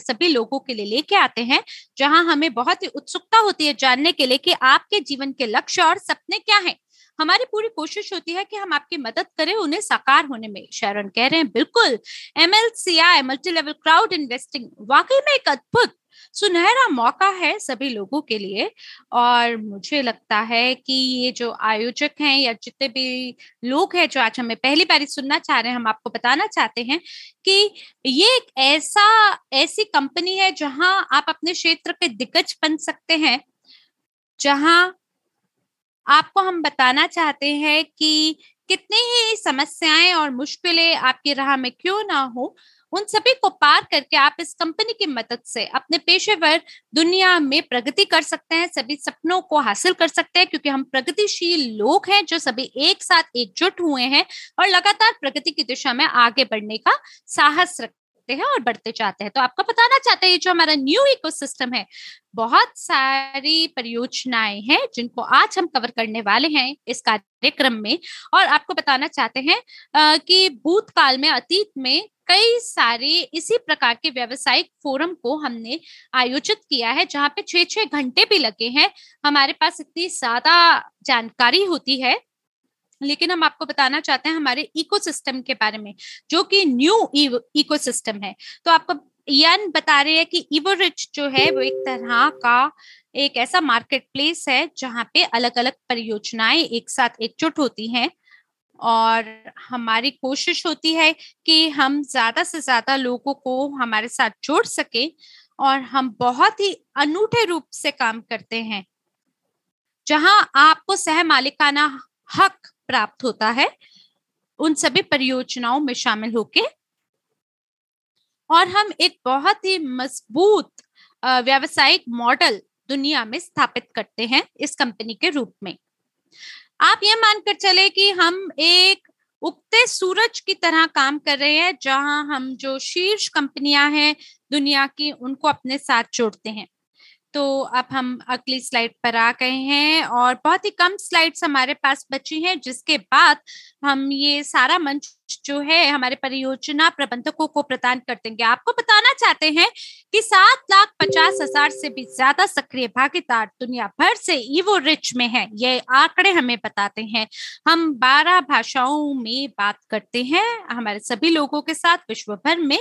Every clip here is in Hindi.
सभी लोगों के लिए लेके आते हैं जहां हमें बहुत ही उत्सुकता होती है जानने के लिए कि आपके जीवन के लक्ष्य और सपने क्या हैं हमारी पूरी कोशिश होती है कि हम आपकी मदद करें उन्हें साकार होने में शरण कह रहे हैं बिल्कुल MLCI multi level crowd investing वाकई में एक अद्भुत सुनहरा मौका है सभी लोगों के लिए और मुझे लगता है कि ये जो आयोजक हैं या जितने भी लोग हैं जो आज हमें पहली बार सुनना चाह रहे हैं हम आपको बताना चाहते हैं कि ये एक ऐसा ऐसी कंपनी है जहां आप अपने क्षेत्र के दिग्गज बन सकते हैं जहां आपको हम बताना चाहते हैं कि कितनी ही समस्याएं और मुश्किलें आपकी राह में क्यों ना हो उन सभी को पार करके आप इस कंपनी की मदद से अपने पेशेवर दुनिया में प्रगति कर सकते हैं सभी सपनों को हासिल कर सकते हैं क्योंकि हम प्रगतिशील लोग हैं जो सभी एक साथ एकजुट हुए हैं और लगातार प्रगति की दिशा में आगे बढ़ने का साहस रखते सकते हैं और बढ़ते जाते हैं तो आपको बताना चाहते हैं जो हमारा न्यू इको है बहुत सारी परियोजनाएं हैं जिनको आज हम कवर करने वाले हैं इस कार्यक्रम में और आपको बताना चाहते हैं कि भूतकाल में अतीत में कई सारे इसी प्रकार के व्यवसायिक फोरम को हमने आयोजित किया है जहाँ पे छह छह घंटे भी लगे हैं हमारे पास इतनी ज्यादा जानकारी होती है लेकिन हम आपको बताना चाहते हैं हमारे इकोसिस्टम के बारे में जो कि न्यू इकोसिस्टम है तो आपको यान बता रहे हैं कि इवोरिच जो है वो एक तरह का एक ऐसा मार्केट प्लेस है जहाँ पे अलग अलग परियोजनाएं एक साथ एकजुट होती हैं और हमारी कोशिश होती है कि हम ज्यादा से ज्यादा लोगों को हमारे साथ जोड़ सके और हम बहुत ही अनूठे रूप से काम करते हैं जहां आपको सह मालिकाना हक प्राप्त होता है उन सभी परियोजनाओं में शामिल होके और हम एक बहुत ही मजबूत व्यावसायिक मॉडल दुनिया में स्थापित करते हैं इस कंपनी के रूप में आप ये मानकर चले कि हम एक उगते सूरज की तरह काम कर रहे हैं जहां हम जो शीर्ष कंपनियां हैं दुनिया की उनको अपने साथ जोड़ते हैं तो अब हम अगली स्लाइड पर आ गए हैं और बहुत ही कम स्लाइड्स हमारे पास बची हैं जिसके बाद हम ये सारा मंच जो है हमारे परियोजना प्रबंधकों को प्रदान कर देंगे आपको बताना चाहते हैं कि सात लाख पचास हजार से भी ज्यादा सक्रिय भागीदार दुनिया भर से ईवो रिच में है ये आंकड़े हमें बताते हैं हम बारह भाषाओं में बात करते हैं हमारे सभी लोगों के साथ विश्व भर में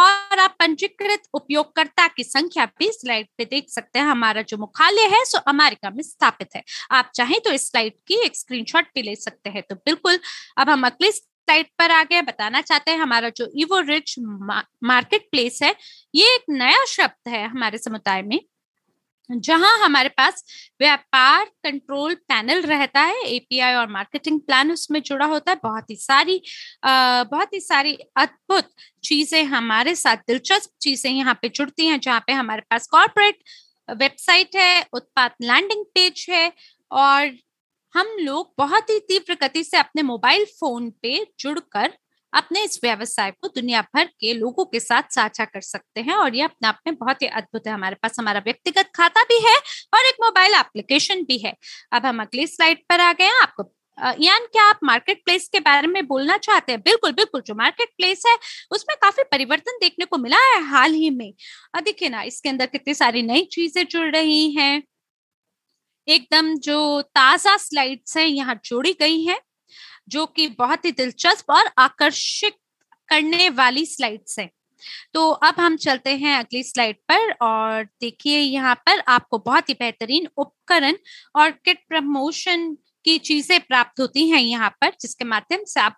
और आप पंजीकृत उपयोगकर्ता की संख्या भी स्लाइड पे देख सकते हैं हमारा जो मुख्यालय है सो अमेरिका में स्थापित है आप चाहें तो इस स्लाइड की एक स्क्रीनशॉट भी ले सकते हैं तो बिल्कुल अब हम अगली साइट पर आ गए बताना चाहते हैं हमारा जो इवो रिच मार्केट प्लेस है ये एक नया शब्द है हमारे समुदाय में जहां हमारे पास व्यापार कंट्रोल पैनल रहता है एपीआई और मार्केटिंग प्लान उसमें जुड़ा होता है बहुत ही सारी आ, बहुत ही सारी अद्भुत चीजें हमारे साथ दिलचस्प चीजें यहाँ पे जुड़ती हैं जहाँ पे हमारे पास कॉरपोरेट वेबसाइट है उत्पाद लैंडिंग पेज है और हम लोग बहुत ही तीव्र गति से अपने मोबाइल फोन पे जुड़कर अपने इस व्यवसाय को दुनिया भर के लोगों के साथ साझा कर सकते हैं और ये अपने आप में बहुत ही अद्भुत है हमारे पास हमारा व्यक्तिगत खाता भी है और एक मोबाइल एप्लीकेशन भी है अब हम अगली स्लाइड पर आ गए हैं आपको यान क्या आप मार्केट प्लेस के बारे में बोलना चाहते हैं बिल्कुल बिल्कुल जो मार्केट प्लेस है उसमें काफी परिवर्तन देखने को मिला है हाल ही में देखिए ना इसके अंदर कितनी सारी नई चीजें जुड़ रही हैं एकदम जो ताजा स्लाइड्स हैं यहाँ जोड़ी गई हैं जो कि बहुत ही दिलचस्प और आकर्षित करने वाली स्लाइड्स हैं तो अब हम चलते हैं अगली स्लाइड पर और देखिए यहाँ पर आपको बहुत ही बेहतरीन उपकरण और किट प्रमोशन की चीजें प्राप्त होती हैं यहाँ पर जिसके माध्यम से आप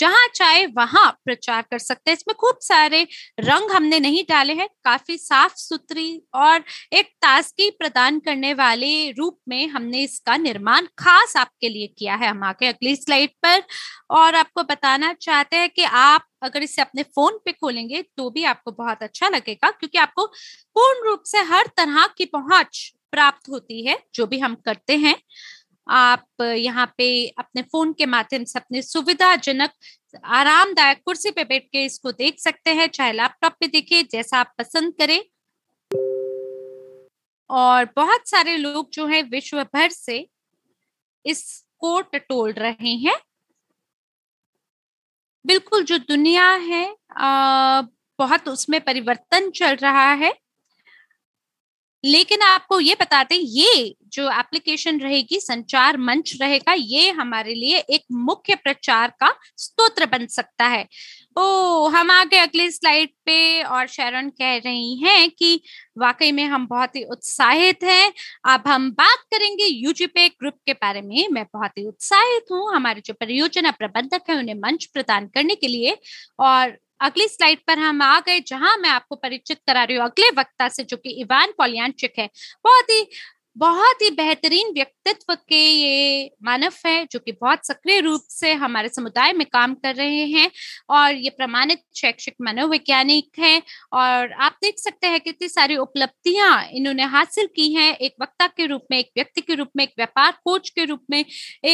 जहां चाहे वहां प्रचार कर सकते हैं इसमें खूब सारे रंग हमने नहीं डाले हैं काफी साफ सुथरी और एक ताजगी प्रदान करने वाले रूप में हमने इसका निर्माण खास आपके लिए किया है हम आके अगली स्लाइड पर और आपको बताना चाहते हैं कि आप अगर इसे अपने फोन पे खोलेंगे तो भी आपको बहुत अच्छा लगेगा क्योंकि आपको पूर्ण रूप से हर तरह की पहुंच प्राप्त होती है जो भी हम करते हैं आप यहाँ पे अपने फोन के माध्यम से अपने सुविधाजनक आरामदायक कुर्सी पे बैठ के इसको देख सकते हैं चाहे लैपटॉप पे देखे जैसा आप पसंद करें और बहुत सारे लोग जो है विश्व भर से इसको टटोल रहे हैं बिल्कुल जो दुनिया है आ, बहुत उसमें परिवर्तन चल रहा है लेकिन आपको ये बताते ये जो एप्लीकेशन रहेगी संचार मंच रहेगा ये हमारे लिए एक मुख्य प्रचार का स्तोत्र बन सकता है ओ हम आगे अगली स्लाइड पे और शरण कह रही हैं कि वाकई में हम बहुत ही उत्साहित हैं अब हम बात करेंगे यूजीपे ग्रुप के बारे में मैं बहुत ही उत्साहित हूँ हमारे जो परियोजना प्रबंधक है उन्हें मंच प्रदान करने के लिए और अगली स्लाइड पर हम आ गए जहां मैं आपको परिचित करा रही हूँ अगले वक्ता से जो कि इवान पोलियानचिक है बहुत ही बहुत ही बेहतरीन व्यक्तित्व के ये मानव है जो कि बहुत सक्रिय रूप से हमारे समुदाय में काम कर रहे हैं और ये प्रमाणित शैक्षिक मनोवैज्ञानिक है और आप देख सकते हैं कितनी सारी उपलब्धियां इन्होंने हासिल की हैं एक वक्ता के रूप में एक व्यक्ति के रूप में एक व्यापार कोच के रूप में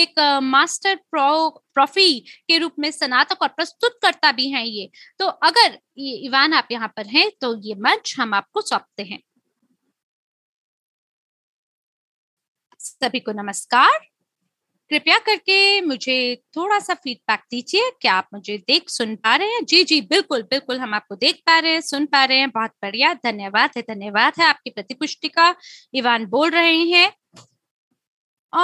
एक मास्टर प्रो प्रोफी के रूप में स्नातक और प्रस्तुतकर्ता भी हैं ये तो अगर ये इवान आप यहाँ पर हैं तो ये मंच हम आपको सौंपते हैं सभी को नमस्कार कृपया करके मुझे थोड़ा सा फीडबैक दीजिए क्या आप मुझे देख सुन पा रहे हैं जी जी बिल्कुल बिल्कुल हम आपको देख पा रहे हैं सुन पा रहे हैं बहुत बढ़िया धन्यवाद है धन्यवाद है आपकी प्रतिपुष्टि का इवान बोल रहे हैं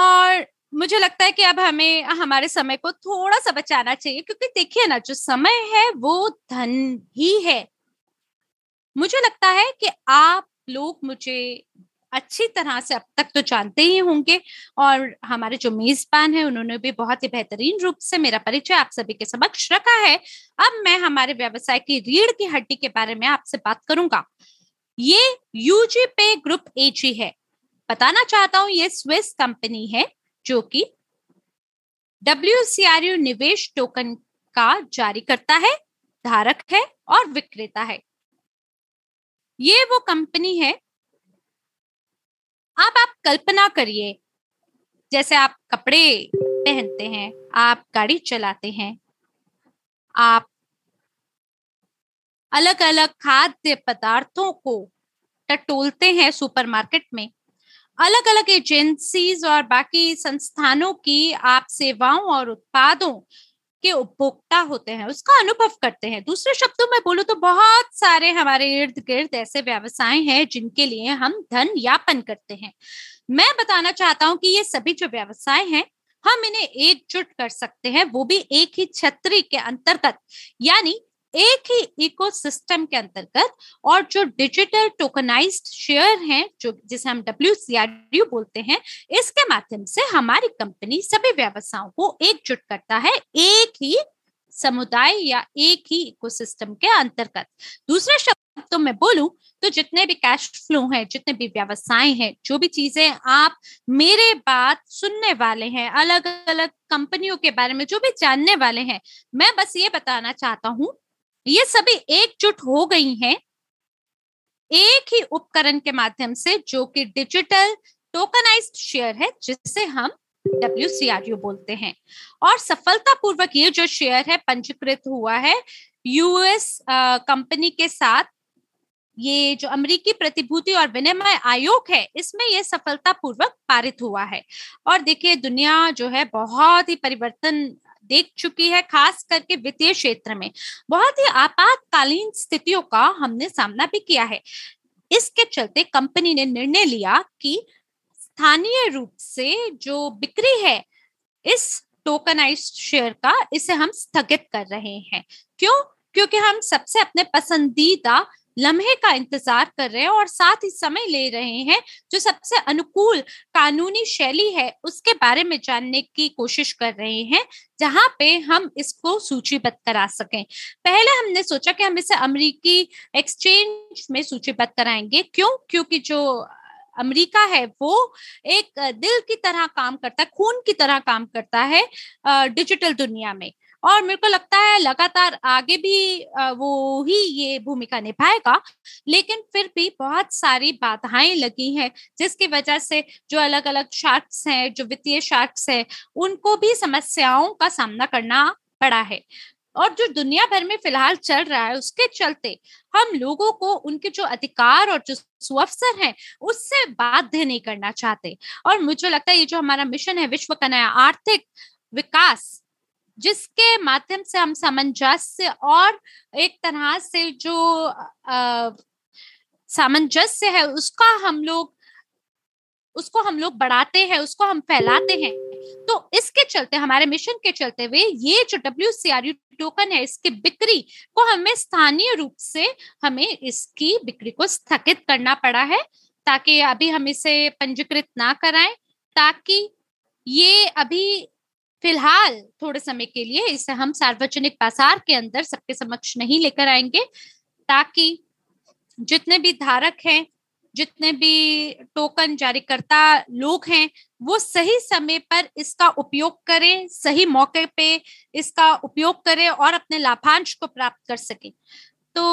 और मुझे लगता है कि अब हमें हमारे समय को थोड़ा सा बचाना चाहिए क्योंकि देखिए ना जो समय है वो धन ही है मुझे लगता है कि आप लोग मुझे अच्छी तरह से अब तक तो जानते ही होंगे और हमारे जो मेजबान है उन्होंने भी बहुत ही बेहतरीन रूप से मेरा परिचय आप सभी के समक्ष रखा है अब मैं हमारे व्यवसाय की रीढ़ की हड्डी के बारे में आपसे बात करूंगा ये यूजी पे ग्रुप जी है बताना चाहता हूँ ये स्विस कंपनी है जो कि डब्ल्यू यू निवेश टोकन का जारी करता है धारक है और विक्रेता है ये वो कंपनी है आप आप कल्पना करिए जैसे आप कपड़े पहनते हैं आप गाड़ी चलाते हैं आप अलग अलग खाद्य पदार्थों को टटोलते हैं सुपरमार्केट में अलग अलग एजेंसीज और बाकी संस्थानों की आप सेवाओं और उत्पादों के उपभोक्ता होते हैं उसका अनुभव करते हैं दूसरे शब्दों में बोलूँ तो बहुत सारे हमारे इर्द गिर्द ऐसे व्यवसाय हैं जिनके लिए हम धन यापन करते हैं मैं बताना चाहता हूं कि ये सभी जो व्यवसाय हैं हम इन्हें एकजुट कर सकते हैं वो भी एक ही छतरी के अंतर्गत यानी एक ही इकोसिस्टम के अंतर्गत और जो डिजिटल टोकनाइज्ड शेयर हैं जो जिसे हम डब्ल्यू बोलते हैं इसके माध्यम से हमारी कंपनी सभी व्यवसायों को एकजुट करता है एक ही समुदाय या एक ही इकोसिस्टम के अंतर्गत दूसरे शब्दों तो में बोलू तो जितने भी कैश फ्लो हैं जितने भी व्यवसाय हैं जो भी चीजें आप मेरे बात सुनने वाले हैं अलग अलग कंपनियों के बारे में जो भी जानने वाले हैं मैं बस ये बताना चाहता हूं ये सभी एकजुट हो गई हैं एक ही उपकरण के माध्यम से जो कि डिजिटल टोकनाइज्ड शेयर है जिससे हम डब्ल्यू बोलते हैं और सफलतापूर्वक ये जो शेयर है पंजीकृत हुआ है यूएस कंपनी के साथ ये जो अमेरिकी प्रतिभूति और विनिमय आयोग है इसमें यह सफलतापूर्वक पारित हुआ है और देखिए दुनिया जो है बहुत ही परिवर्तन देख चुकी है खास करके वित्तीय क्षेत्र में बहुत ही आपातकालीन स्थितियों का हमने सामना भी किया है इसके चलते कंपनी ने निर्णय लिया कि स्थानीय रूप से जो बिक्री है इस टोकनाइज शेयर का इसे हम स्थगित कर रहे हैं क्यों क्योंकि हम सबसे अपने पसंदीदा लम्हे का इंतजार कर रहे हैं और साथ ही समय ले रहे हैं जो सबसे अनुकूल कानूनी शैली है उसके बारे में जानने की कोशिश कर रहे हैं जहां पे हम इसको सूचीबद्ध करा सकें पहले हमने सोचा कि हम इसे अमरीकी एक्सचेंज में सूचीबद्ध कराएंगे क्यों क्योंकि जो अमेरिका है वो एक दिल की तरह काम करता है खून की तरह काम करता है डिजिटल दुनिया में और मेरे को लगता है लगातार आगे भी वो ही ये भूमिका निभाएगा लेकिन फिर भी बहुत सारी बाधाएं लगी हैं जिसकी वजह से जो अलग अलग शार्ट्स हैं जो वित्तीय शार्ट्स हैं उनको भी समस्याओं का सामना करना पड़ा है और जो दुनिया भर में फिलहाल चल रहा है उसके चलते हम लोगों को उनके जो अधिकार और जो सुअवसर हैं उससे बाध्य नहीं करना चाहते और मुझे लगता है ये जो हमारा मिशन है विश्व का नया आर्थिक विकास जिसके माध्यम से हम सामंजस्य और एक तरह से जो सामंजस्य है उसका हम लोग उसको हम लोग बढ़ाते हैं उसको हम फैलाते हैं तो इसके चलते हमारे मिशन के चलते हुए ये जो W C R U token है इसकी बिक्री को हमें स्थानीय रूप से हमें इसकी बिक्री को स्थगित करना पड़ा है ताकि अभी हम इसे पंजीकृत ना कराएं ताकि ये अभी फिलहाल थोड़े समय के लिए इसे हम सार्वजनिक बाजार के अंदर सबके समक्ष नहीं लेकर आएंगे ताकि जितने भी धारक हैं जितने भी टोकन जारीकर्ता लोग हैं वो सही समय पर इसका उपयोग करें सही मौके पे इसका उपयोग करें और अपने लाभांश को प्राप्त कर सके तो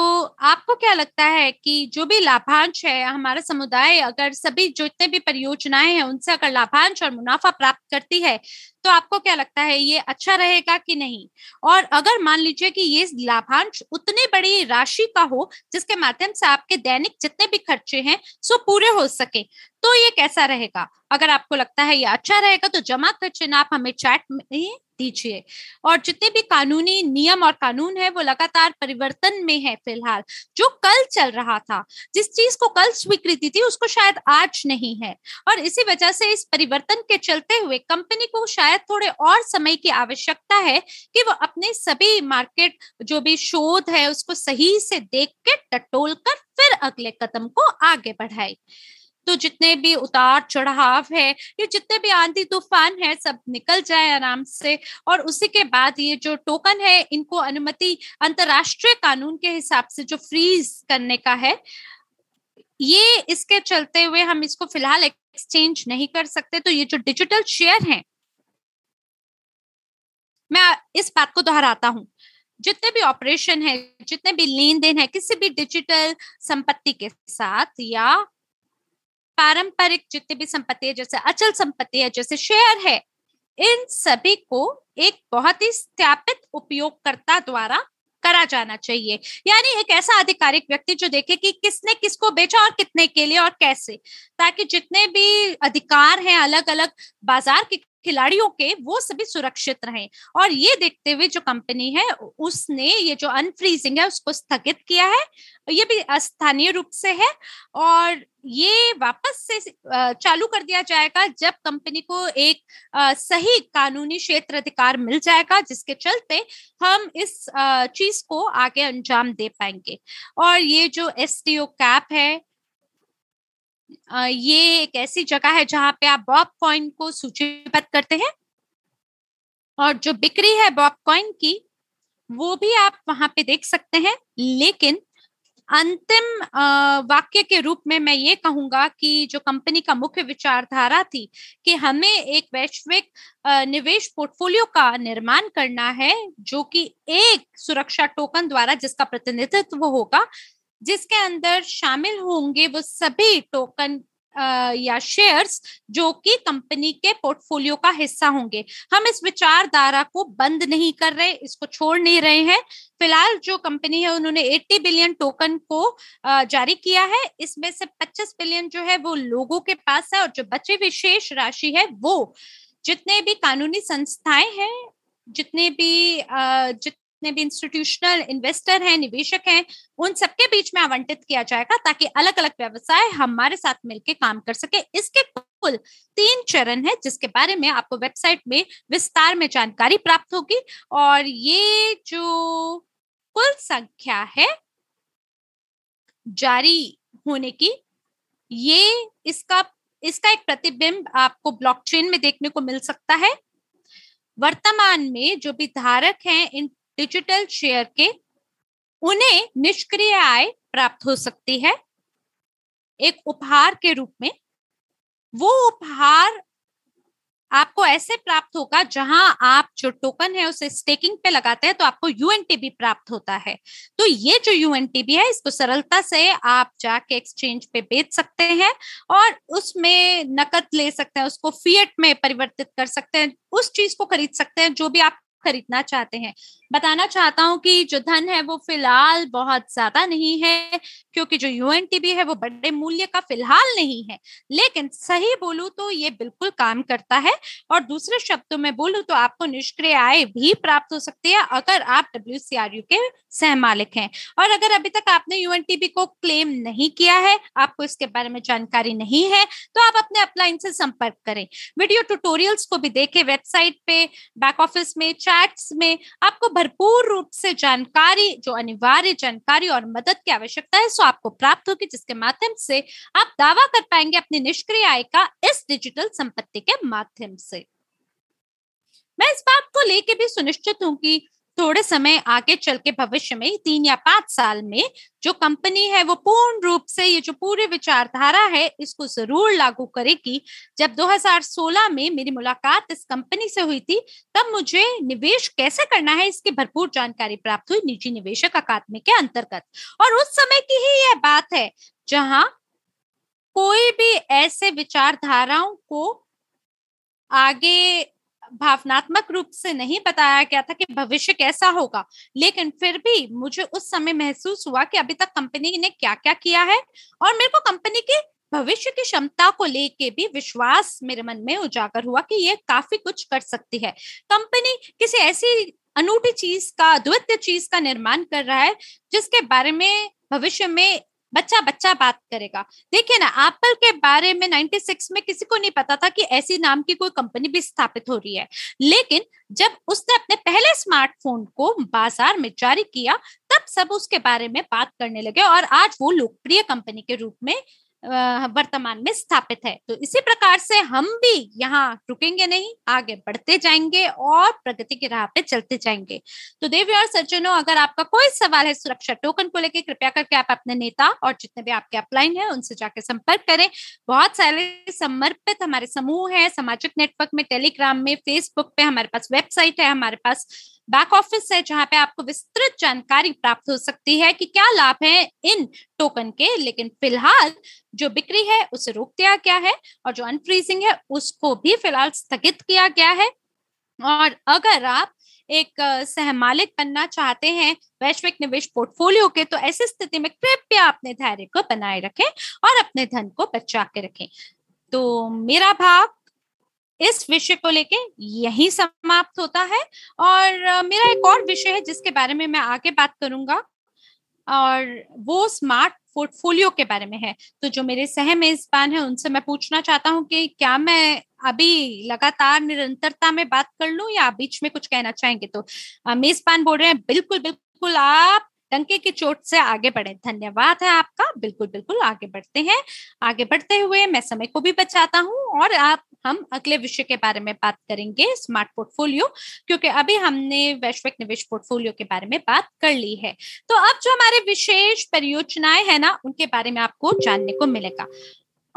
आपको क्या लगता है कि जो भी लाभांश है हमारा समुदाय अगर सभी जितने भी परियोजनाएं हैं उनसे अगर लाभांश और मुनाफा प्राप्त करती है तो आपको क्या लगता है ये अच्छा रहेगा कि नहीं और अगर मान लीजिए कि ये लाभांश उतनी बड़ी राशि का हो जिसके माध्यम से आपके दैनिक जितने भी खर्चे हैं सो पूरे हो सके तो ये कैसा रहेगा अगर आपको लगता है ये अच्छा रहेगा तो जमा कर खर्चन आप हमें चैट में दीजिए और जितने भी कानूनी नियम और कानून है वो लगातार परिवर्तन में है फिलहाल जो कल चल रहा था जिस चीज को कल स्वीकृति थी उसको शायद आज नहीं है और इसी वजह से इस परिवर्तन के चलते हुए कंपनी को शायद थोड़े और समय की आवश्यकता है कि वो अपने सभी मार्केट जो भी शोध है उसको सही से देख के टटोल कर फिर अगले कदम को आगे बढ़ाए तो जितने भी उतार चढ़ाव है ये जितने भी आंधी तूफान है सब निकल जाए आराम से और उसी के बाद ये जो टोकन है इनको अनुमति अंतरराष्ट्रीय कानून के हिसाब से जो फ्रीज करने का है ये इसके चलते हुए हम इसको फिलहाल एक्सचेंज नहीं कर सकते तो ये जो डिजिटल शेयर है मैं इस बात को दोहराता हूं जितने भी ऑपरेशन है जितने भी लेन देन है किसी भी डिजिटल संपत्ति के साथ या पारंपरिक जितने भी संपत्ति है जैसे अचल संपत्ति है जैसे शेयर है इन सभी को एक बहुत ही स्थापित उपयोगकर्ता द्वारा करा जाना चाहिए यानी एक ऐसा आधिकारिक व्यक्ति जो देखे कि किसने किसको बेचा और कितने के लिए और कैसे ताकि जितने भी अधिकार हैं अलग अलग बाजार के खिलाड़ियों के वो सभी सुरक्षित रहे और ये देखते हुए जो कंपनी है उसने ये जो अनफ्रीजिंग है उसको स्थगित किया है ये भी स्थानीय रूप से है और ये वापस से चालू कर दिया जाएगा जब कंपनी को एक सही कानूनी क्षेत्र अधिकार मिल जाएगा जिसके चलते हम इस चीज को आगे अंजाम दे पाएंगे और ये जो एस कैप है ये एक ऐसी जगह है जहां पे आप बॉब कॉइन को सूचीबद्ध करते हैं और जो बिक्री है बॉब कॉइन की वो भी आप वहां पे देख सकते हैं लेकिन अंतिम वाक्य के रूप में मैं ये कहूंगा कि जो कंपनी का मुख्य विचारधारा थी कि हमें एक वैश्विक निवेश पोर्टफोलियो का निर्माण करना है जो कि एक सुरक्षा टोकन द्वारा जिसका प्रतिनिधित्व होगा जिसके अंदर शामिल होंगे वो सभी टोकन या शेयर्स जो कि कंपनी के पोर्टफोलियो का हिस्सा होंगे हम इस विचारधारा को बंद नहीं कर रहे इसको छोड़ नहीं रहे हैं फिलहाल जो कंपनी है उन्होंने 80 बिलियन टोकन को जारी किया है इसमें से 25 बिलियन जो है वो लोगों के पास है और जो बचे विशेष शेष राशि है वो जितने भी कानूनी संस्थाएं हैं जितने भी जित जितने भी इंस्टीट्यूशनल इन्वेस्टर हैं निवेशक हैं उन सबके बीच में आवंटित किया जाएगा ताकि अलग अलग व्यवसाय हमारे साथ मिलकर काम कर सके इसके कुल तीन चरण है जिसके बारे में आपको वेबसाइट में विस्तार में जानकारी प्राप्त होगी और ये जो कुल संख्या है जारी होने की ये इसका इसका एक प्रतिबिंब आपको ब्लॉकचेन में देखने को मिल सकता है वर्तमान में जो भी धारक हैं इन डिजिटल शेयर के उन्हें निष्क्रिय आय प्राप्त हो सकती है एक उपहार के रूप में वो उपहार आपको ऐसे प्राप्त होगा जहां आप जो टोकन है उसे स्टेकिंग पे लगाते हैं तो आपको यूएनटीबी प्राप्त होता है तो ये जो यूएनटीबी है इसको सरलता से आप जाके एक्सचेंज पे बेच सकते हैं और उसमें नकद ले सकते हैं उसको फीएट में परिवर्तित कर सकते हैं उस चीज को खरीद सकते हैं जो भी आप खरीदना चाहते हैं बताना चाहता हूँ कि जो धन है वो फिलहाल बहुत ज्यादा नहीं है क्योंकि जो यूएनटीबी है वो बड़े मूल्य का फिलहाल नहीं है लेकिन सही बोलू तो ये बिल्कुल काम करता है और दूसरे शब्दों में बोलू तो आपको निष्क्रिय आय भी प्राप्त हो सकती है अगर आप डब्ल्यू के सह मालिक हैं और अगर अभी तक आपने यूएनटीबी को क्लेम नहीं किया है आपको इसके बारे में जानकारी नहीं है तो आप अपने अपलाइन से संपर्क करें वीडियो ट्यूटोरियल्स को भी देखें वेबसाइट पे बैक ऑफिस में फैक्ट्स में आपको भरपूर रूप से जानकारी जो अनिवार्य जानकारी और मदद की आवश्यकता है सो आपको प्राप्त होगी जिसके माध्यम से आप दावा कर पाएंगे अपनी निष्क्रिय आय का इस डिजिटल संपत्ति के माध्यम से मैं इस बात को लेके भी सुनिश्चित हूँ कि थोड़े समय आगे चल के भविष्य में तीन या पांच साल में जो कंपनी है वो पूर्ण रूप से ये जो पूरी विचारधारा है इसको जरूर लागू करेगी जब 2016 में मेरी मुलाकात इस कंपनी से हुई थी तब मुझे निवेश कैसे करना है इसकी भरपूर जानकारी प्राप्त हुई निजी निवेशक अकादमी के अंतर्गत और उस समय की ही यह बात है जहां कोई भी ऐसे विचारधाराओं को आगे भावनात्मक रूप से नहीं बताया गया था कि भविष्य कैसा होगा लेकिन फिर भी मुझे उस समय महसूस हुआ कि अभी तक कंपनी ने क्या क्या किया है और मेरे को कंपनी के भविष्य की क्षमता को लेके भी विश्वास मेरे मन में उजागर हुआ कि ये काफी कुछ कर सकती है कंपनी किसी ऐसी अनूठी चीज का द्वितीय चीज का निर्माण कर रहा है जिसके बारे में भविष्य में बच्चा बच्चा बात करेगा देखिए ना एप्पल के बारे में 96 में किसी को नहीं पता था कि ऐसी नाम की कोई कंपनी भी स्थापित हो रही है लेकिन जब उसने अपने पहले स्मार्टफोन को बाजार में जारी किया तब सब उसके बारे में बात करने लगे और आज वो लोकप्रिय कंपनी के रूप में वर्तमान में स्थापित है तो इसी प्रकार से हम भी यहाँ रुकेंगे नहीं आगे बढ़ते जाएंगे और प्रगति की राह पे चलते जाएंगे तो देवी और सज्जनों अगर आपका कोई सवाल है सुरक्षा टोकन को लेकर कृपया करके आप अपने नेता और जितने भी आपके अपलाइन है उनसे जाके संपर्क करें बहुत सारे समर्पित हमारे समूह है सामाजिक नेटवर्क में टेलीग्राम में फेसबुक पे हमारे पास वेबसाइट है हमारे पास बैक ऑफिस है जहां पे आपको विस्तृत जानकारी प्राप्त हो सकती है कि क्या लाभ है इन टोकन के लेकिन फिलहाल जो बिक्री है उसे रोक दिया गया है और जो अनफ्रीजिंग है उसको भी फिलहाल स्थगित किया गया है और अगर आप एक सहमालिक बनना चाहते हैं वैश्विक निवेश पोर्टफोलियो के तो ऐसी स्थिति में कृपया अपने धैर्य को बनाए रखें और अपने धन को बचा के रखें तो मेरा भाव इस विषय को लेके यही समाप्त होता है और मेरा एक और विषय है जिसके बारे में मैं आगे बात करूंगा और वो स्मार्ट पोर्टफोलियो के बारे में है तो जो मेरे सह मेजबान है उनसे मैं पूछना चाहता हूँ कि क्या मैं अभी लगातार निरंतरता में बात कर लू या बीच में कुछ कहना चाहेंगे तो मेजबान बोल रहे हैं बिल्कुल बिल्कुल आप डंके की चोट से आगे बढ़े धन्यवाद है आपका बिल्कुल बिल्कुल आगे बढ़ते हैं आगे बढ़ते हुए मैं समय को भी बचाता हूँ और आप हम अगले विषय के बारे में बात करेंगे स्मार्ट पोर्टफोलियो क्योंकि अभी हमने वैश्विक निवेश पोर्टफोलियो के बारे में बात कर ली है तो अब जो हमारे विशेष परियोजनाएं है ना उनके बारे में आपको जानने को मिलेगा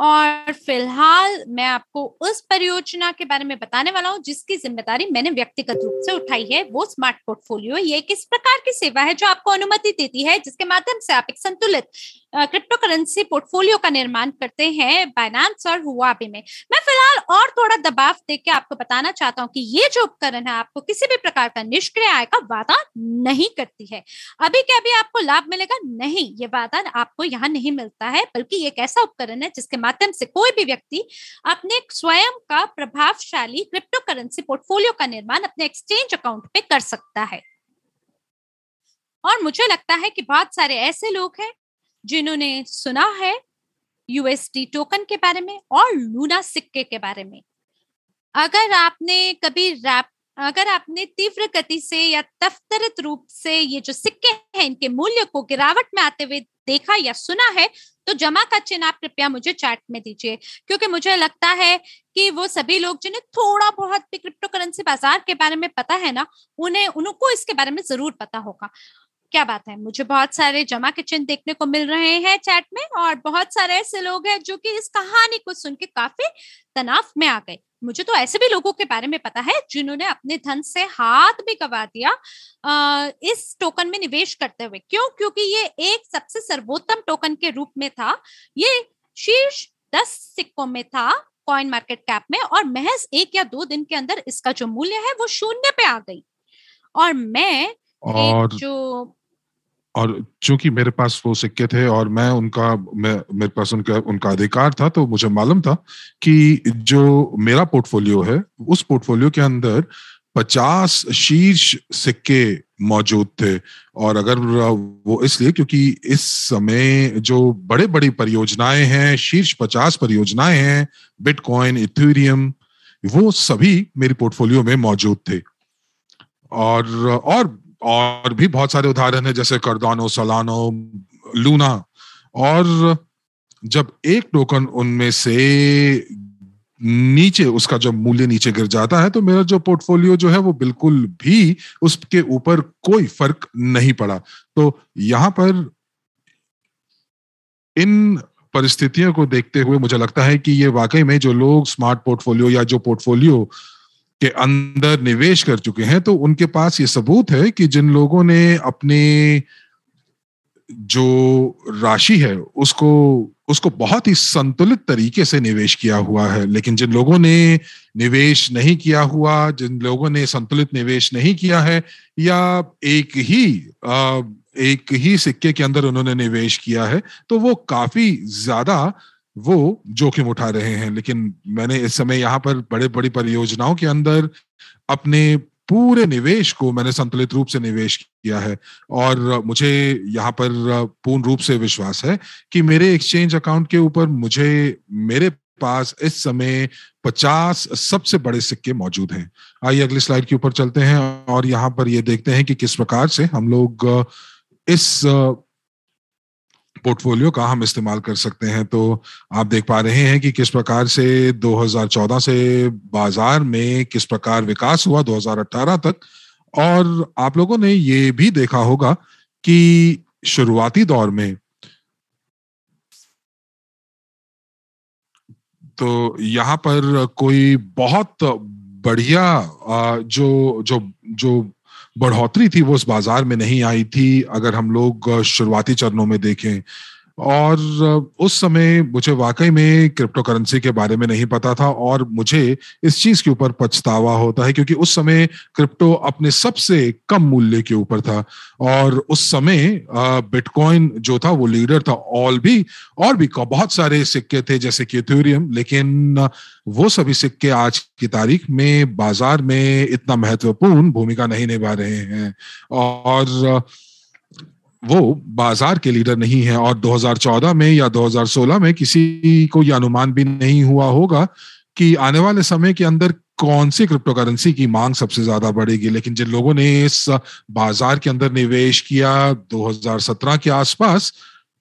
और फिलहाल मैं आपको उस परियोजना के बारे में बताने वाला हूँ जिसकी जिम्मेदारी मैंने व्यक्तिगत रूप से उठाई है वो स्मार्ट पोर्टफोलियो ये किस प्रकार की सेवा है जो आपको अनुमति देती है जिसके माध्यम से आप एक संतुलित क्रिप्टो करेंसी पोर्टफोलियो का निर्माण करते हैं बाइनांस और हुआ में मैं फिलहाल और थोड़ा दबाव दे आपको बताना चाहता हूँ कि ये जो उपकरण है आपको किसी भी प्रकार का निष्क्रिय आय का वादा नहीं करती है अभी क्या भी आपको लाभ मिलेगा नहीं ये वादा आपको यहाँ नहीं मिलता है बल्कि एक ऐसा उपकरण है जिसके माध्यम से कोई भी व्यक्ति अपने स्वयं का प्रभावशाली क्रिप्टो करेंसी पोर्टफोलियो का निर्माण अपने एक्सचेंज अकाउंट पे कर सकता है और मुझे लगता है कि बहुत सारे ऐसे लोग हैं जिन्होंने सुना है यूएसडी टोकन के बारे में और लूना सिक्के के बारे में अगर आपने कभी रैप अगर आपने तीव्र गति से या तफ्तरित रूप से ये जो सिक्के हैं इनके मूल्य को गिरावट में आते हुए देखा या सुना है तो जमा का चिन्ह आप कृपया मुझे चैट में दीजिए क्योंकि मुझे लगता है कि वो सभी लोग जिन्हें थोड़ा बहुत भी क्रिप्टो करेंसी बाजार के बारे में पता है ना उन्हें उनको इसके बारे में जरूर पता होगा क्या बात है मुझे बहुत सारे जमा किचन देखने को मिल रहे हैं चैट में और बहुत सारे ऐसे लोग हैं जो कि इस कहानी को सुन के काफी तनाव में आ गए मुझे तो ऐसे भी लोगों के बारे में पता है जिन्होंने अपने धन से हाथ भी गवा दिया आ, इस टोकन में निवेश करते हुए क्यों क्योंकि ये एक सबसे सर्वोत्तम टोकन के रूप में था ये शीर्ष दस सिक्कों में था कॉइन मार्केट कैप में और महज एक या दो दिन के अंदर इसका जो मूल्य है वो शून्य पे आ गई और मैं और... जो और चूंकि मेरे पास वो सिक्के थे और मैं उनका मैं मेरे पास उनका उनका अधिकार था तो मुझे मालूम था कि जो मेरा पोर्टफोलियो है उस पोर्टफोलियो के अंदर पचास शीर्ष सिक्के मौजूद थे और अगर वो इसलिए क्योंकि इस समय जो बड़े बड़ी परियोजनाएं हैं शीर्ष पचास परियोजनाएं हैं बिटकॉइन इथ्यूरियम वो सभी मेरी पोर्टफोलियो में मौजूद थे और और और भी बहुत सारे उदाहरण है जैसे करदानो सलानो लूना और जब एक टोकन उनमें से नीचे उसका जब मूल्य नीचे गिर जाता है तो मेरा जो पोर्टफोलियो जो है वो बिल्कुल भी उसके ऊपर कोई फर्क नहीं पड़ा तो यहां पर इन परिस्थितियों को देखते हुए मुझे लगता है कि ये वाकई में जो लोग स्मार्ट पोर्टफोलियो या जो पोर्टफोलियो के अंदर निवेश कर चुके हैं तो उनके पास ये सबूत है कि जिन लोगों ने अपने जो राशि है उसको उसको बहुत ही संतुलित तरीके से निवेश किया हुआ है लेकिन जिन लोगों ने निवेश नहीं किया हुआ जिन लोगों ने संतुलित निवेश नहीं किया है या एक ही एक ही सिक्के के अंदर उन्होंने निवेश किया है तो वो काफी ज्यादा वो जोखिम उठा रहे हैं लेकिन मैंने इस समय यहाँ पर बड़े बड़ी परियोजनाओं के अंदर अपने पूरे निवेश को मैंने संतुलित रूप से निवेश किया है और मुझे यहाँ पर पूर्ण रूप से विश्वास है कि मेरे एक्सचेंज अकाउंट के ऊपर मुझे मेरे पास इस समय 50 सबसे बड़े सिक्के मौजूद हैं आइए अगली स्लाइड के ऊपर चलते हैं और यहाँ पर ये देखते हैं कि किस प्रकार से हम लोग इस पोर्टफोलियो का हम इस्तेमाल कर सकते हैं तो आप देख पा रहे हैं कि किस प्रकार से 2014 से बाजार में किस प्रकार विकास हुआ 2018 तक और आप लोगों ने ये भी देखा होगा कि शुरुआती दौर में तो यहाँ पर कोई बहुत बढ़िया जो जो जो बढ़ोतरी थी वो उस बाजार में नहीं आई थी अगर हम लोग शुरुआती चरणों में देखें और उस समय मुझे वाकई में क्रिप्टो करेंसी के बारे में नहीं पता था और मुझे इस चीज के ऊपर पछतावा होता है क्योंकि उस समय क्रिप्टो अपने सबसे कम मूल्य के ऊपर था और उस समय बिटकॉइन जो था वो लीडर था ऑल भी और भी बहुत सारे सिक्के थे जैसे कि थ्यूरियम लेकिन वो सभी सिक्के आज की तारीख में बाजार में इतना महत्वपूर्ण भूमिका नहीं निभा रहे हैं और वो बाजार के लीडर नहीं है और 2014 में या 2016 में किसी को यह अनुमान भी नहीं हुआ होगा कि आने वाले समय के अंदर कौन सी क्रिप्टो करेंसी की मांग सबसे ज्यादा बढ़ेगी लेकिन जिन लोगों ने इस बाजार के अंदर निवेश किया 2017 के आसपास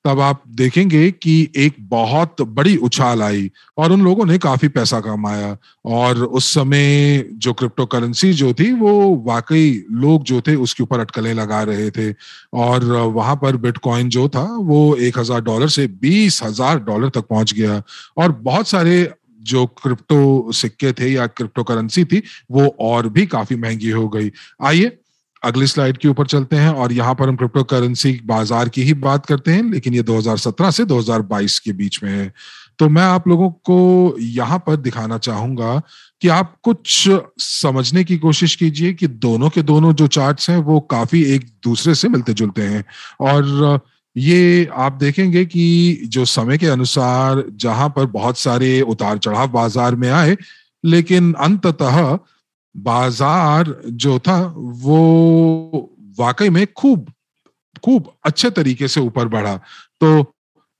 तब आप देखेंगे कि एक बहुत बड़ी उछाल आई और उन लोगों ने काफी पैसा कमाया और उस समय जो क्रिप्टो करेंसी जो थी वो वाकई लोग जो थे उसके ऊपर अटकलें लगा रहे थे और वहां पर बिटकॉइन जो था वो एक हजार डॉलर से बीस हजार डॉलर तक पहुंच गया और बहुत सारे जो क्रिप्टो सिक्के थे या क्रिप्टो करेंसी थी वो और भी काफी महंगी हो गई आइए अगली स्लाइड के ऊपर चलते हैं और यहाँ पर हम क्रिप्टो करेंसी बाजार की ही बात करते हैं लेकिन ये 2017 से 2022 के बीच में है तो मैं आप लोगों को यहाँ पर दिखाना चाहूंगा कि आप कुछ समझने की कोशिश कीजिए कि दोनों के दोनों जो चार्ट्स हैं वो काफी एक दूसरे से मिलते जुलते हैं और ये आप देखेंगे कि जो समय के अनुसार जहां पर बहुत सारे उतार चढ़ाव बाजार में आए लेकिन अंततः बाजार जो था वो वाकई में खूब खूब अच्छे तरीके से ऊपर बढ़ा तो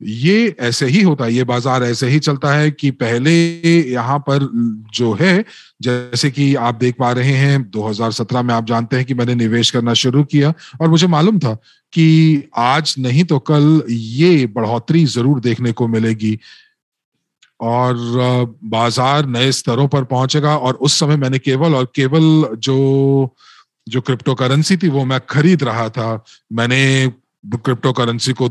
ये ऐसे ही होता है ये बाजार ऐसे ही चलता है कि पहले यहाँ पर जो है जैसे कि आप देख पा रहे हैं 2017 में आप जानते हैं कि मैंने निवेश करना शुरू किया और मुझे मालूम था कि आज नहीं तो कल ये बढ़ोतरी जरूर देखने को मिलेगी और बाजार नए स्तरों पर पहुंचेगा और उस समय मैंने केवल और केवल जो जो क्रिप्टो करेंसी थी वो मैं खरीद रहा था मैंने क्रिप्टो करेंसी को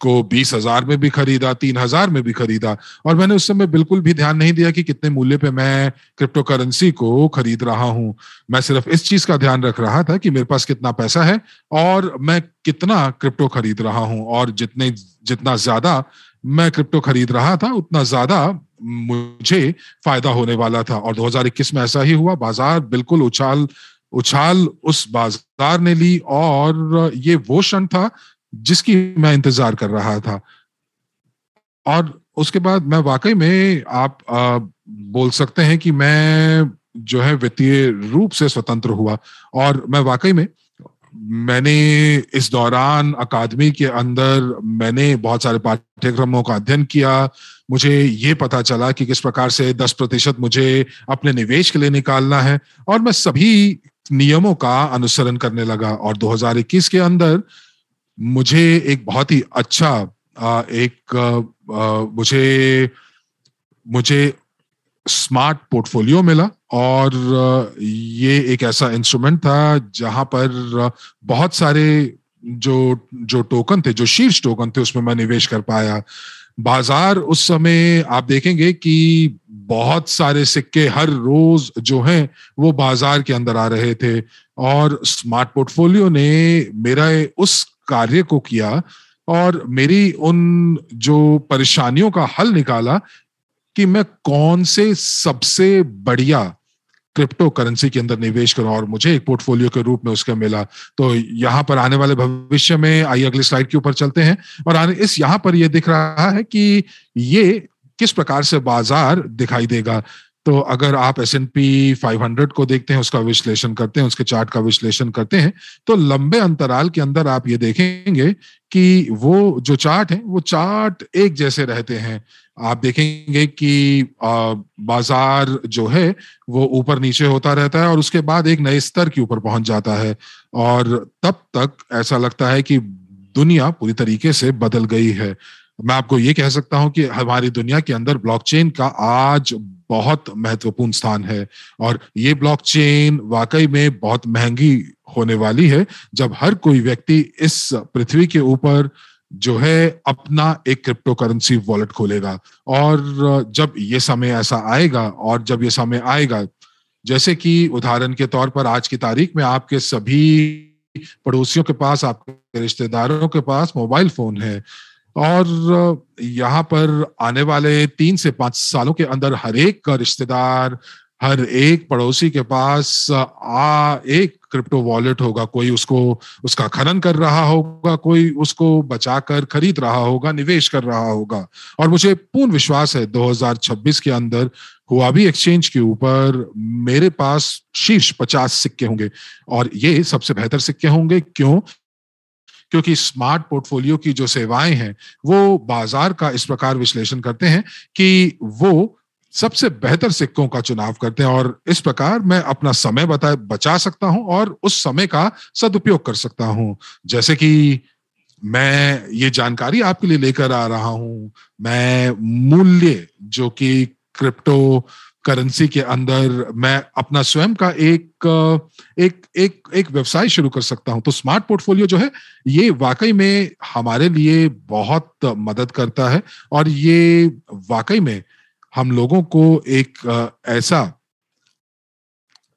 को बीस हजार में भी खरीदा तीन हजार में भी खरीदा और मैंने उस समय बिल्कुल भी ध्यान नहीं दिया कि कितने मूल्य पे मैं क्रिप्टो करेंसी को खरीद रहा हूं मैं सिर्फ इस चीज का ध्यान रख रहा था कि मेरे पास कितना पैसा है और मैं कितना क्रिप्टो खरीद रहा हूं और जितने जितना ज्यादा मैं क्रिप्टो खरीद रहा था उतना ज्यादा मुझे फायदा होने वाला था और 2021 में ऐसा ही हुआ बाजार बिल्कुल उछाल उछाल उस बाजार ने ली और ये वो क्षण था जिसकी मैं इंतजार कर रहा था और उसके बाद मैं वाकई में आप आ, बोल सकते हैं कि मैं जो है वित्तीय रूप से स्वतंत्र हुआ और मैं वाकई में मैंने इस दौरान अकादमी के अंदर मैंने बहुत सारे पाठ्यक्रमों का अध्ययन किया मुझे ये पता चला कि किस प्रकार से 10 प्रतिशत मुझे अपने निवेश के लिए निकालना है और मैं सभी नियमों का अनुसरण करने लगा और 2021 के अंदर मुझे एक बहुत ही अच्छा एक मुझे मुझे स्मार्ट पोर्टफोलियो मिला और ये एक ऐसा इंस्ट्रूमेंट था जहां पर बहुत सारे जो जो टोकन थे जो शीर्ष टोकन थे उसमें मैं निवेश कर पाया बाजार उस समय आप देखेंगे कि बहुत सारे सिक्के हर रोज जो हैं वो बाजार के अंदर आ रहे थे और स्मार्ट पोर्टफोलियो ने मेरा उस कार्य को किया और मेरी उन जो परेशानियों का हल निकाला कि मैं कौन से सबसे बढ़िया क्रिप्टो करेंसी के अंदर निवेश करूं और मुझे एक पोर्टफोलियो के रूप में उसका मिला तो यहाँ पर आने वाले भविष्य में आइए अगली स्लाइड के ऊपर चलते हैं और आने, इस यहाँ पर यह दिख रहा है कि ये किस प्रकार से बाजार दिखाई देगा तो अगर आप एस एन पी फाइव को देखते हैं उसका विश्लेषण करते हैं उसके चार्ट का विश्लेषण करते हैं तो लंबे अंतराल के अंदर आप ये देखेंगे कि वो जो चार्ट है वो चार्ट एक जैसे रहते हैं आप देखेंगे कि बाजार जो है वो ऊपर नीचे होता रहता है और उसके बाद एक नए स्तर के ऊपर पहुंच जाता है और तब तक ऐसा लगता है कि दुनिया पूरी तरीके से बदल गई है मैं आपको ये कह सकता हूं कि हमारी दुनिया के अंदर ब्लॉकचेन का आज बहुत महत्वपूर्ण स्थान है और ये ब्लॉकचेन वाकई में बहुत महंगी होने वाली है जब हर कोई व्यक्ति इस पृथ्वी के ऊपर जो है अपना एक क्रिप्टो करेंसी वॉलेट खोलेगा और जब ये समय ऐसा आएगा और जब ये समय आएगा जैसे कि उदाहरण के तौर पर आज की तारीख में आपके सभी पड़ोसियों के पास आपके रिश्तेदारों के पास मोबाइल फोन है और यहाँ पर आने वाले तीन से पांच सालों के अंदर हर एक का रिश्तेदार हर एक पड़ोसी के पास आ एक क्रिप्टो वॉलेट होगा कोई उसको उसका खनन कर रहा होगा कोई उसको बचाकर खरीद रहा होगा निवेश कर रहा होगा और मुझे पूर्ण विश्वास है 2026 के अंदर हुआ भी एक्सचेंज के ऊपर मेरे पास शीर्ष पचास सिक्के होंगे और ये सबसे बेहतर सिक्के होंगे क्यों क्योंकि स्मार्ट पोर्टफोलियो की जो सेवाएं हैं वो बाजार का इस प्रकार विश्लेषण करते हैं कि वो सबसे बेहतर सिक्कों का चुनाव करते हैं और इस प्रकार मैं अपना समय बता बचा सकता हूं और उस समय का सदुपयोग कर सकता हूं जैसे कि मैं ये जानकारी आपके लिए लेकर आ रहा हूं मैं मूल्य जो कि क्रिप्टो करेंसी के अंदर मैं अपना स्वयं का एक एक एक एक व्यवसाय शुरू कर सकता हूं तो स्मार्ट पोर्टफोलियो जो है ये वाकई में हमारे लिए बहुत मदद करता है और ये वाकई में हम लोगों को एक ऐसा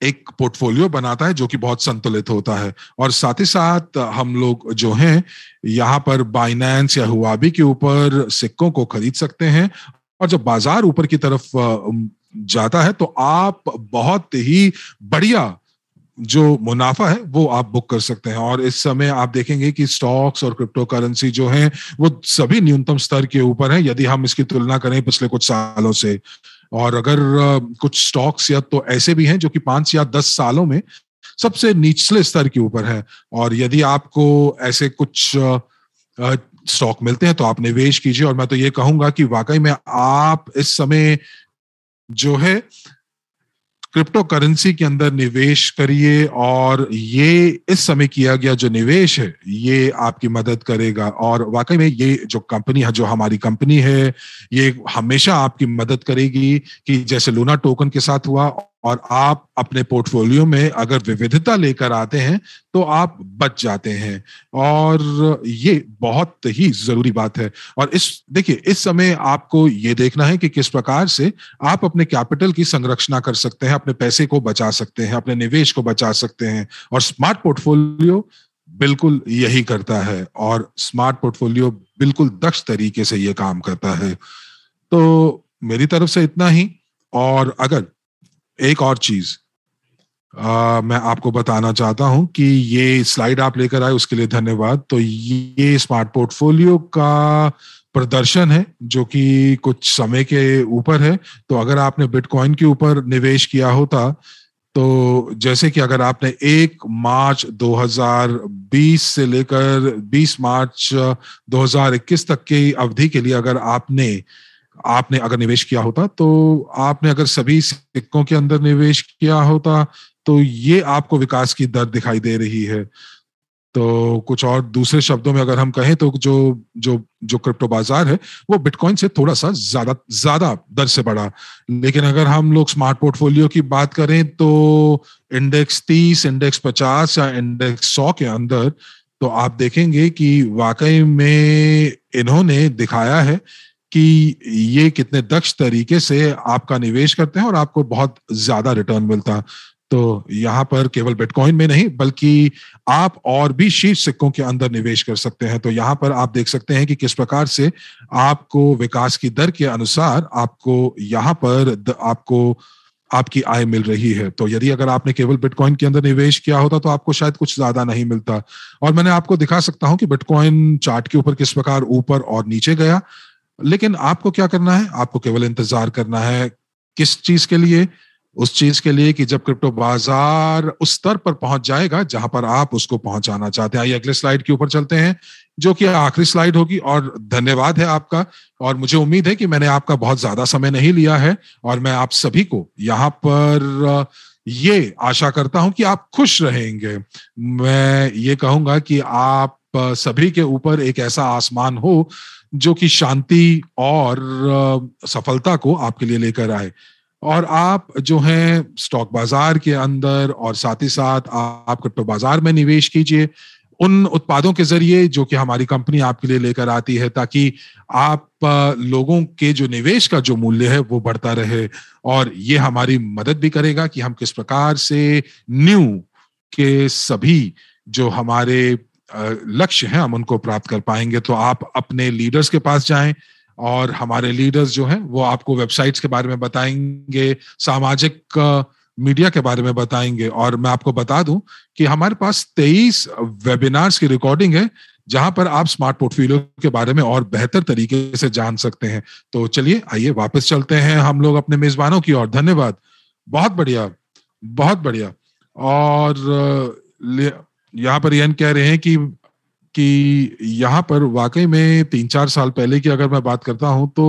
एक पोर्टफोलियो बनाता है जो कि बहुत संतुलित होता है और साथ ही साथ हम लोग जो हैं यहाँ पर बाइनेंस या हुआबी के ऊपर सिक्कों को खरीद सकते हैं और जब बाजार ऊपर की तरफ जाता है तो आप बहुत ही बढ़िया जो मुनाफा है वो आप बुक कर सकते हैं और इस समय आप देखेंगे कि स्टॉक्स और क्रिप्टो करेंसी जो है वो सभी न्यूनतम स्तर के ऊपर है यदि हम इसकी तुलना करें पिछले कुछ सालों से और अगर कुछ स्टॉक्स या तो ऐसे भी हैं जो कि पांच या दस सालों में सबसे निचले स्तर के ऊपर है और यदि आपको ऐसे कुछ स्टॉक मिलते हैं तो आप निवेश कीजिए और मैं तो ये कहूंगा कि वाकई में आप इस समय जो है क्रिप्टो करेंसी के अंदर निवेश करिए और ये इस समय किया गया जो निवेश है ये आपकी मदद करेगा और वाकई में ये जो कंपनी है जो हमारी कंपनी है ये हमेशा आपकी मदद करेगी कि जैसे लूना टोकन के साथ हुआ और आप अपने पोर्टफोलियो में अगर विविधता लेकर आते हैं तो आप बच जाते हैं और ये बहुत ही जरूरी बात है और इस देखिए इस समय आपको ये देखना है कि किस प्रकार से आप अपने कैपिटल की संरक्षणा कर सकते हैं अपने पैसे को बचा सकते हैं अपने निवेश को बचा सकते हैं और स्मार्ट पोर्टफोलियो बिल्कुल यही करता है और स्मार्ट पोर्टफोलियो बिल्कुल दक्ष तरीके से ये काम करता है तो मेरी तरफ से इतना ही और अगर एक और चीज मैं आपको बताना चाहता हूं कि ये स्लाइड आप लेकर आए उसके लिए धन्यवाद तो ये स्मार्ट पोर्टफोलियो का प्रदर्शन है जो कि कुछ समय के ऊपर है तो अगर आपने बिटकॉइन के ऊपर निवेश किया होता तो जैसे कि अगर आपने एक मार्च 2020 से लेकर 20 मार्च 2021 तक की अवधि के लिए अगर आपने आपने अगर निवेश किया होता तो आपने अगर सभी सिक्कों के अंदर निवेश किया होता तो ये आपको विकास की दर दिखाई दे रही है तो कुछ और दूसरे शब्दों में अगर हम कहें तो जो जो जो क्रिप्टो बाजार है वो बिटकॉइन से थोड़ा सा ज्यादा ज्यादा दर से बढ़ा लेकिन अगर हम लोग स्मार्ट पोर्टफोलियो की बात करें तो इंडेक्स तीस इंडेक्स पचास या इंडेक्स सौ के अंदर तो आप देखेंगे कि वाकई में इन्होंने दिखाया है कि ये कितने दक्ष तरीके से आपका निवेश करते हैं और आपको बहुत ज्यादा रिटर्न मिलता तो यहाँ पर केवल बिटकॉइन में नहीं बल्कि आप और भी शीर्ष सिक्कों के अंदर निवेश कर सकते हैं तो यहाँ पर आप देख सकते हैं कि किस प्रकार से आपको विकास की दर के अनुसार आपको यहाँ पर आपको आपकी आय मिल रही है तो यदि अगर आपने केवल बिटकॉइन के अंदर निवेश किया होता तो आपको शायद कुछ ज्यादा नहीं मिलता और मैंने आपको दिखा सकता हूं कि बिटकॉइन चार्ट के ऊपर किस प्रकार ऊपर और नीचे गया लेकिन आपको क्या करना है आपको केवल इंतजार करना है किस चीज के लिए उस चीज के लिए कि जब क्रिप्टो बाजार उस स्तर पर पहुंच जाएगा जहां पर आप उसको पहुंचाना चाहते हैं आइए अगले स्लाइड के ऊपर चलते हैं जो कि आखिरी स्लाइड होगी और धन्यवाद है आपका और मुझे उम्मीद है कि मैंने आपका बहुत ज्यादा समय नहीं लिया है और मैं आप सभी को यहाँ पर ये आशा करता हूं कि आप खुश रहेंगे मैं ये कहूंगा कि आप सभी के ऊपर एक ऐसा आसमान हो जो कि शांति और सफलता को आपके लिए लेकर आए और आप जो है स्टॉक बाजार के अंदर और साथ ही साथ आप क्रिप्टो बाजार में निवेश कीजिए उन उत्पादों के जरिए जो कि हमारी कंपनी आपके लिए लेकर आती है ताकि आप लोगों के जो निवेश का जो मूल्य है वो बढ़ता रहे और ये हमारी मदद भी करेगा कि हम किस प्रकार से न्यू के सभी जो हमारे लक्ष्य हैं हम उनको प्राप्त कर पाएंगे तो आप अपने लीडर्स के पास जाएं और हमारे लीडर्स जो हैं वो आपको वेबसाइट्स के बारे में बताएंगे सामाजिक मीडिया के बारे में बताएंगे और मैं आपको बता दूं कि हमारे पास तेईस वेबिनार्स की रिकॉर्डिंग है जहां पर आप स्मार्ट पोर्टफोलियो के बारे में और बेहतर तरीके से जान सकते हैं तो चलिए आइए वापस चलते हैं हम लोग अपने मेजबानों की ओर धन्यवाद बहुत बढ़िया बहुत बढ़िया और यहाँ पर यन कह रहे हैं कि कि यहाँ पर वाकई में तीन चार साल पहले की अगर मैं बात करता हूं तो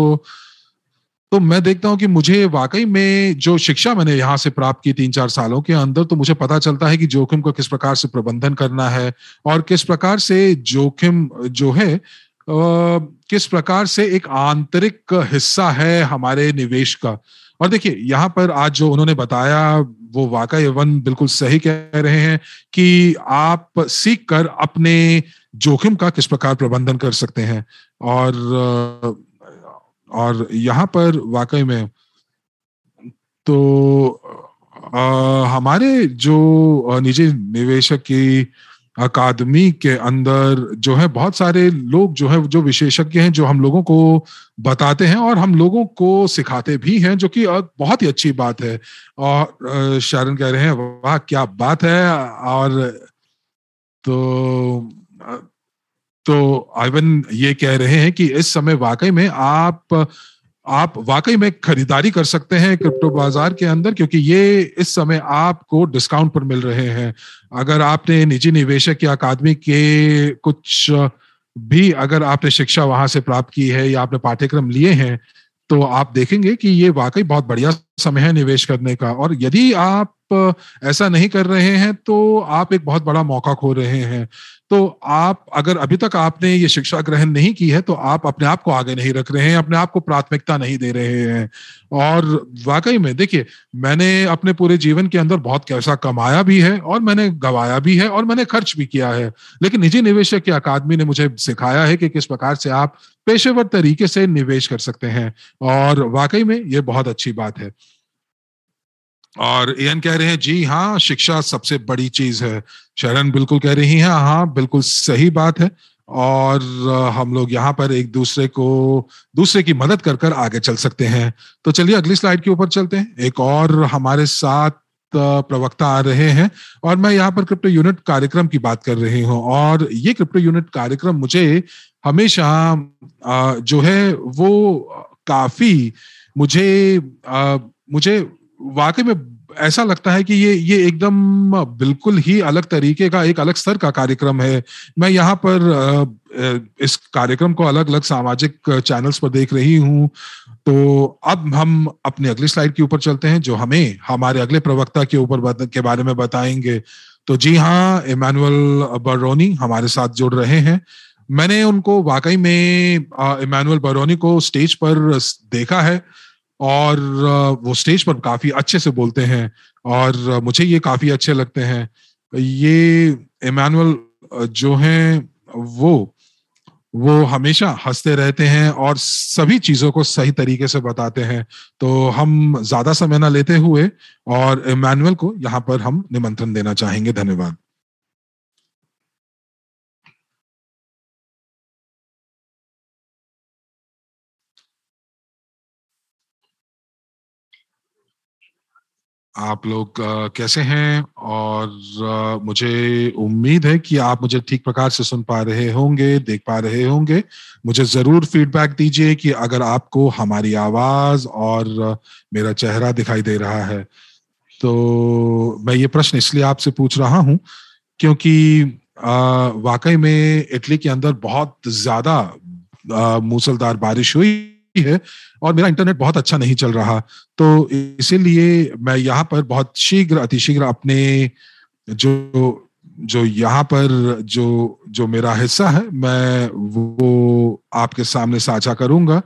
तो मैं देखता हूं कि मुझे वाकई में जो शिक्षा मैंने यहाँ से प्राप्त की तीन चार सालों के अंदर तो मुझे पता चलता है कि जोखिम को किस प्रकार से प्रबंधन करना है और किस प्रकार से जोखिम जो है आ, किस प्रकार से एक आंतरिक हिस्सा है हमारे निवेश का और देखिए यहाँ पर आज जो उन्होंने बताया वो वाकई वन बिल्कुल सही कह रहे हैं कि आप सीख कर अपने जोखिम का किस प्रकार प्रबंधन कर सकते हैं और और यहाँ पर वाकई में तो आ, हमारे जो निजी निवेशक की अकादमी के अंदर जो है बहुत सारे लोग जो है जो विशेषज्ञ हैं जो हम लोगों को बताते हैं और हम लोगों को सिखाते भी हैं जो कि बहुत ही अच्छी बात है और शारन कह रहे हैं वाह क्या बात है और तो तो आईवन ये कह रहे हैं कि इस समय वाकई में आप आप वाकई में खरीदारी कर सकते हैं क्रिप्टो बाजार के अंदर क्योंकि ये इस समय आपको डिस्काउंट पर मिल रहे हैं अगर आपने निजी निवेशक या अकादमी के कुछ भी अगर आपने शिक्षा वहां से प्राप्त की है या आपने पाठ्यक्रम लिए हैं तो आप देखेंगे कि ये वाकई बहुत बढ़िया समय है निवेश करने का और यदि आप ऐसा नहीं कर रहे हैं तो आप एक बहुत बड़ा मौका खो रहे हैं तो आप अगर अभी तक आपने ये शिक्षा ग्रहण नहीं की है तो आप अपने आप को आगे नहीं रख रहे हैं अपने आप को प्राथमिकता नहीं दे रहे हैं और वाकई में देखिए मैंने अपने पूरे जीवन के अंदर बहुत कैसा कमाया भी है और मैंने गवाया भी है और मैंने खर्च भी किया है लेकिन निजी निवेशक की अकादमी ने मुझे सिखाया है कि किस प्रकार से आप पेशेवर तरीके से निवेश कर सकते हैं और वाकई में ये बहुत अच्छी बात है और एन कह रहे हैं जी हाँ शिक्षा सबसे बड़ी चीज है शरण बिल्कुल कह रही हैं हाँ बिल्कुल सही बात है और हम लोग यहाँ पर एक दूसरे को दूसरे की मदद कर कर आगे चल सकते हैं तो चलिए अगली स्लाइड के ऊपर चलते हैं एक और हमारे साथ प्रवक्ता आ रहे हैं और मैं यहाँ पर क्रिप्टो यूनिट कार्यक्रम की बात कर रही हूँ और ये क्रिप्टो यूनिट कार्यक्रम मुझे हमेशा जो है वो काफी मुझे मुझे वाकई में ऐसा लगता है कि ये ये एकदम बिल्कुल ही अलग तरीके का एक अलग स्तर का कार्यक्रम है मैं यहाँ पर इस कार्यक्रम को अलग अलग सामाजिक चैनल्स पर देख रही हूँ तो अब हम अपने अगली स्लाइड के ऊपर चलते हैं जो हमें हमारे अगले प्रवक्ता के ऊपर के बारे में बताएंगे तो जी हाँ इमानुअल बरोनी हमारे साथ जुड़ रहे हैं मैंने उनको वाकई में इमानुअल बरोनी को स्टेज पर देखा है और वो स्टेज पर काफी अच्छे से बोलते हैं और मुझे ये काफी अच्छे लगते हैं ये इमानुअल जो हैं वो वो हमेशा हंसते रहते हैं और सभी चीजों को सही तरीके से बताते हैं तो हम ज्यादा समय ना लेते हुए और इमानुअल को यहाँ पर हम निमंत्रण देना चाहेंगे धन्यवाद आप लोग कैसे हैं और मुझे उम्मीद है कि आप मुझे ठीक प्रकार से सुन पा रहे होंगे देख पा रहे होंगे मुझे ज़रूर फीडबैक दीजिए कि अगर आपको हमारी आवाज़ और मेरा चेहरा दिखाई दे रहा है तो मैं ये प्रश्न इसलिए आपसे पूछ रहा हूँ क्योंकि वाकई में इटली के अंदर बहुत ज़्यादा मूसलदार बारिश हुई है और मेरा इंटरनेट बहुत अच्छा नहीं चल रहा तो इसीलिए मैं यहाँ पर बहुत शीघ्र अतिशीघ्र अपने जो जो यहाँ पर जो जो मेरा हिस्सा है मैं वो आपके सामने साझा करूंगा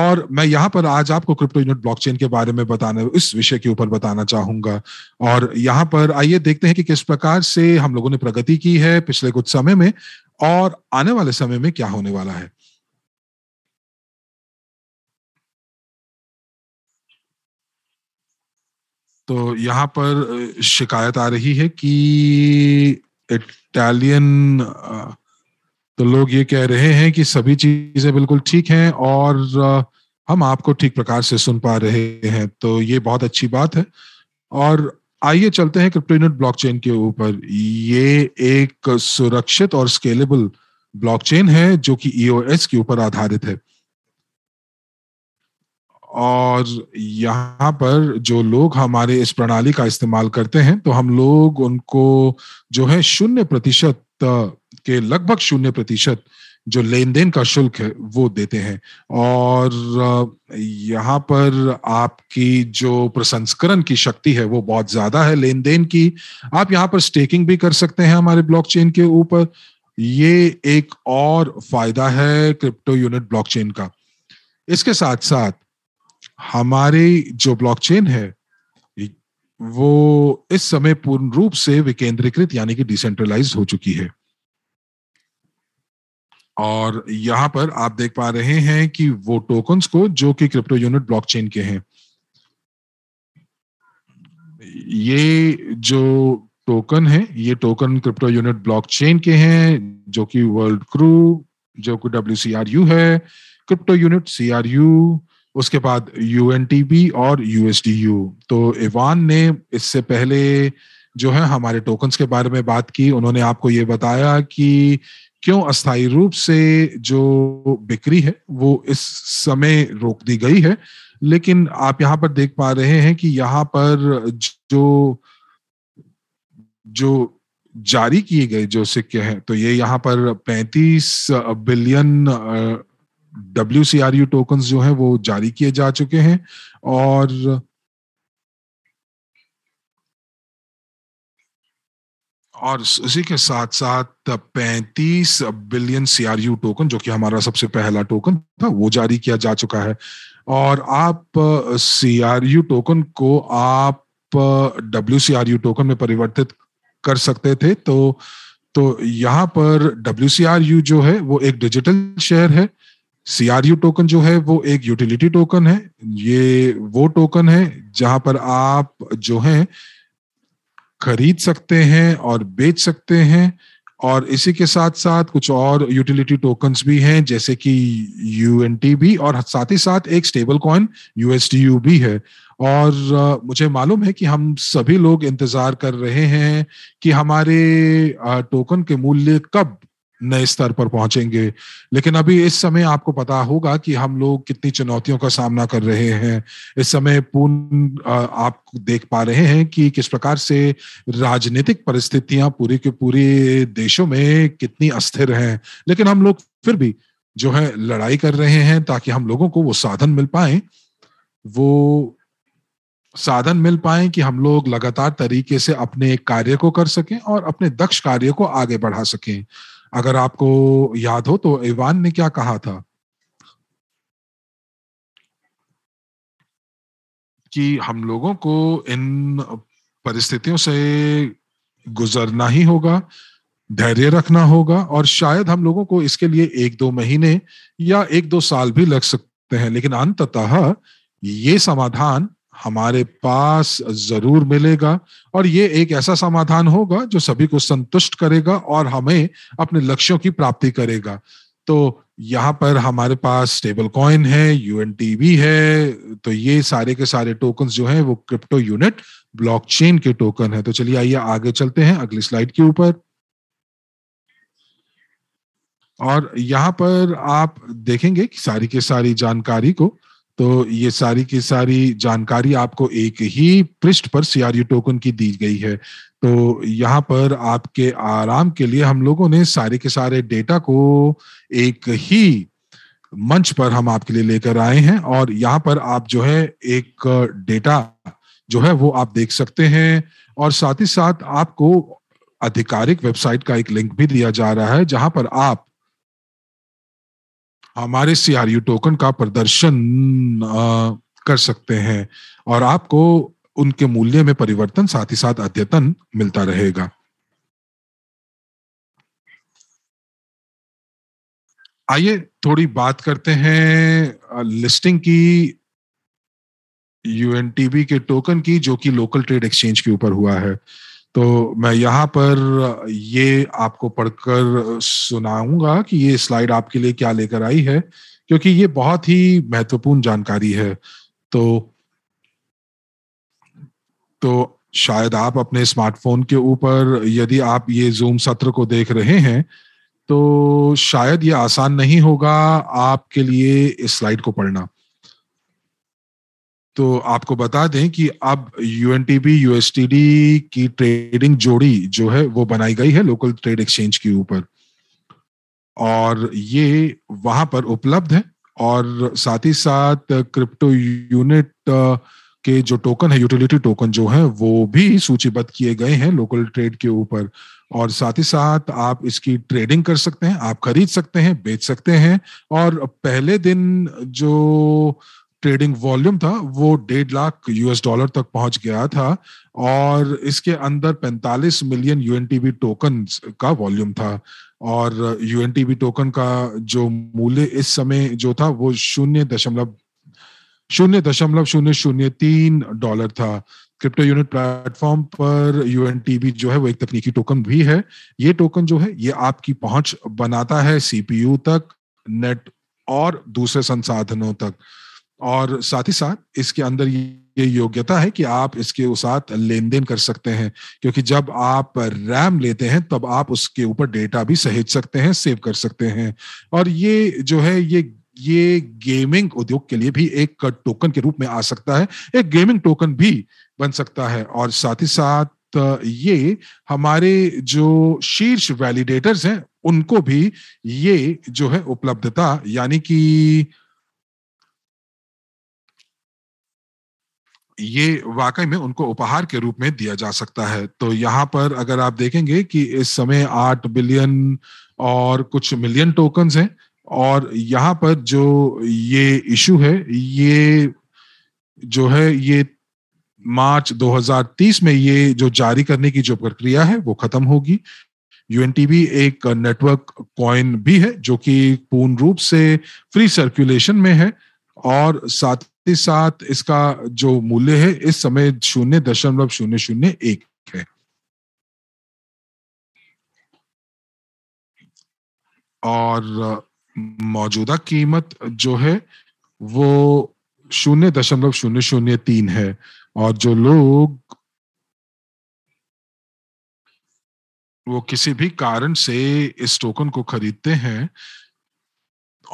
और मैं यहाँ पर आज आपको क्रिप्टो यूनिट ब्लॉकचेन के बारे में बताने इस विषय के ऊपर बताना चाहूंगा और यहाँ पर आइए देखते हैं कि किस प्रकार से हम लोगों ने प्रगति की है पिछले कुछ समय में और आने वाले समय में क्या होने वाला है तो यहाँ पर शिकायत आ रही है कि इटालियन तो लोग ये कह रहे हैं कि सभी चीजें बिल्कुल ठीक हैं और हम आपको ठीक प्रकार से सुन पा रहे हैं तो ये बहुत अच्छी बात है और आइए चलते हैं क्रिप्टोनेट ब्लॉकचेन के ऊपर ये एक सुरक्षित और स्केलेबल ब्लॉकचेन है जो कि ईओएस e के ऊपर आधारित है और यहाँ पर जो लोग हमारे इस प्रणाली का इस्तेमाल करते हैं तो हम लोग उनको जो है शून्य प्रतिशत के लगभग शून्य प्रतिशत जो लेन देन का शुल्क है वो देते हैं और यहाँ पर आपकी जो प्रसंस्करण की शक्ति है वो बहुत ज्यादा है लेन देन की आप यहाँ पर स्टेकिंग भी कर सकते हैं हमारे ब्लॉकचेन के ऊपर ये एक और फायदा है क्रिप्टो यूनिट ब्लॉकचेन का इसके साथ साथ हमारे जो ब्लॉकचेन है वो इस समय पूर्ण रूप से विकेंद्रीकृत यानी कि डिसेंट्रलाइज हो चुकी है और यहां पर आप देख पा रहे हैं कि वो टोकन को जो कि क्रिप्टो यूनिट ब्लॉकचेन के हैं ये जो टोकन है ये टोकन क्रिप्टो यूनिट ब्लॉकचेन के हैं जो कि वर्ल्ड क्रू जो कि डब्ल्यू है क्रिप्टो यूनिट सी उसके बाद यू और यू तो इवान ने इससे पहले जो है हमारे टोकन्स के बारे में बात की उन्होंने आपको ये बताया कि क्यों अस्थायी रूप से जो बिक्री है वो इस समय रोक दी गई है लेकिन आप यहाँ पर देख पा रहे हैं कि यहाँ पर जो जो जारी किए गए जो सिक्के हैं तो ये यहाँ पर 35 billion W C R U token जो है वो जारी किए जा चुके हैं और और उसी के साथ साथ 35 बिलियन सीआरयू टोकन जो कि हमारा सबसे पहला टोकन था वो जारी किया जा चुका है और आप सीआरयू टोकन को आप डब्ल्यू सीआरयू टोकन में परिवर्तित कर सकते थे तो तो यहाँ पर डब्ल्यू यू जो है वो एक डिजिटल शेयर है सीआरयू टोकन जो है वो एक यूटिलिटी टोकन है ये वो टोकन है जहां पर आप जो है खरीद सकते हैं और बेच सकते हैं और इसी के साथ साथ कुछ और यूटिलिटी टोकन्स भी हैं जैसे कि यू भी और साथ ही साथ एक स्टेबल कॉइन यू भी है और मुझे मालूम है कि हम सभी लोग इंतजार कर रहे हैं कि हमारे टोकन के मूल्य कब नए स्तर पर पहुंचेंगे लेकिन अभी इस समय आपको पता होगा कि हम लोग कितनी चुनौतियों का सामना कर रहे हैं इस समय पूर्ण आप देख पा रहे हैं कि किस प्रकार से राजनीतिक परिस्थितियां पूरी के पूरे देशों में कितनी अस्थिर हैं लेकिन हम लोग फिर भी जो है लड़ाई कर रहे हैं ताकि हम लोगों को वो साधन मिल पाए वो साधन मिल पाए कि हम लोग लगातार तरीके से अपने कार्य को कर सकें और अपने दक्ष कार्य को आगे बढ़ा सकें अगर आपको याद हो तो इवान ने क्या कहा था कि हम लोगों को इन परिस्थितियों से गुजरना ही होगा धैर्य रखना होगा और शायद हम लोगों को इसके लिए एक दो महीने या एक दो साल भी लग सकते हैं लेकिन अंततः ये समाधान हमारे पास जरूर मिलेगा और ये एक ऐसा समाधान होगा जो सभी को संतुष्ट करेगा और हमें अपने लक्ष्यों की प्राप्ति करेगा तो यहाँ पर हमारे पास स्टेबल कॉइन है यू है तो ये सारे के सारे टोकन जो है वो क्रिप्टो यूनिट ब्लॉकचेन के टोकन है तो चलिए आइए आगे चलते हैं अगली स्लाइड के ऊपर और यहाँ पर आप देखेंगे कि सारी के सारी जानकारी को तो ये सारी की सारी जानकारी आपको एक ही पृष्ठ पर सीआरयू टोकन की दी गई है तो यहाँ पर आपके आराम के लिए हम लोगों ने सारे के सारे डेटा को एक ही मंच पर हम आपके लिए लेकर आए हैं और यहाँ पर आप जो है एक डेटा जो है वो आप देख सकते हैं और साथ ही साथ आपको आधिकारिक वेबसाइट का एक लिंक भी दिया जा रहा है जहां पर आप हमारे सीआरयू टोकन का प्रदर्शन कर सकते हैं और आपको उनके मूल्य में परिवर्तन साथ ही साथ अद्यतन मिलता रहेगा आइए थोड़ी बात करते हैं लिस्टिंग की यूएनटीबी के टोकन की जो कि लोकल ट्रेड एक्सचेंज के ऊपर हुआ है तो मैं यहाँ पर ये आपको पढ़कर सुनाऊंगा कि ये स्लाइड आपके लिए क्या लेकर आई है क्योंकि ये बहुत ही महत्वपूर्ण जानकारी है तो तो शायद आप अपने स्मार्टफोन के ऊपर यदि आप ये जूम सत्र को देख रहे हैं तो शायद ये आसान नहीं होगा आपके लिए इस स्लाइड को पढ़ना तो आपको बता दें कि अब यूएनटीपी यूएसटीडी की ट्रेडिंग जोड़ी जो है वो बनाई गई है लोकल ट्रेड एक्सचेंज के ऊपर और ये वहां पर उपलब्ध है और साथ ही साथ क्रिप्टो यूनिट के जो टोकन है यूटिलिटी टोकन जो है वो भी सूचीबद्ध किए गए हैं लोकल ट्रेड के ऊपर और साथ ही साथ आप इसकी ट्रेडिंग कर सकते हैं आप खरीद सकते हैं बेच सकते हैं और पहले दिन जो ट्रेडिंग वॉल्यूम था वो डेढ़ लाख यूएस डॉलर तक पहुंच गया था और इसके अंदर 45 मिलियन यूएनटीबी टोकन का वॉल्यूम था और यूएनटीबी टोकन का जो मूल्य इस समय जो था वो शून्य दशमलव शून्य दशमलव शून्य शून्य तीन डॉलर था क्रिप्टो यूनिट प्लेटफॉर्म पर यू जो है वो एक तकनीकी टोकन भी है ये टोकन जो है ये आपकी पहुंच बनाता है सीपीयू तक नेट और दूसरे संसाधनों तक और साथ ही साथ इसके अंदर ये योग्यता है कि आप इसके साथ लेन देन कर सकते हैं क्योंकि जब आप रैम लेते हैं तब आप उसके ऊपर डेटा भी सहेज सकते हैं सेव कर सकते हैं और ये जो है ये ये गेमिंग उद्योग के लिए भी एक टोकन के रूप में आ सकता है एक गेमिंग टोकन भी बन सकता है और साथ ही साथ ये हमारे जो शीर्ष वैलिडेटर्स हैं उनको भी ये जो है उपलब्धता यानी कि ये वाकई में उनको उपहार के रूप में दिया जा सकता है तो यहाँ पर अगर आप देखेंगे कि इस समय आठ बिलियन और कुछ मिलियन टोकन हैं और यहाँ पर जो ये इशू है ये जो है ये मार्च 2030 में ये जो जारी करने की जो प्रक्रिया है वो खत्म होगी यूएनटीबी एक नेटवर्क कॉइन भी है जो कि पूर्ण रूप से फ्री सर्कुलेशन में है और साथ साथ इसका जो मूल्य है इस समय शून्य दशमलव शून्य शून्य एक है और मौजूदा कीमत जो है वो शून्य दशमलव शून्य शून्य तीन है और जो लोग वो किसी भी कारण से इस टोकन को खरीदते हैं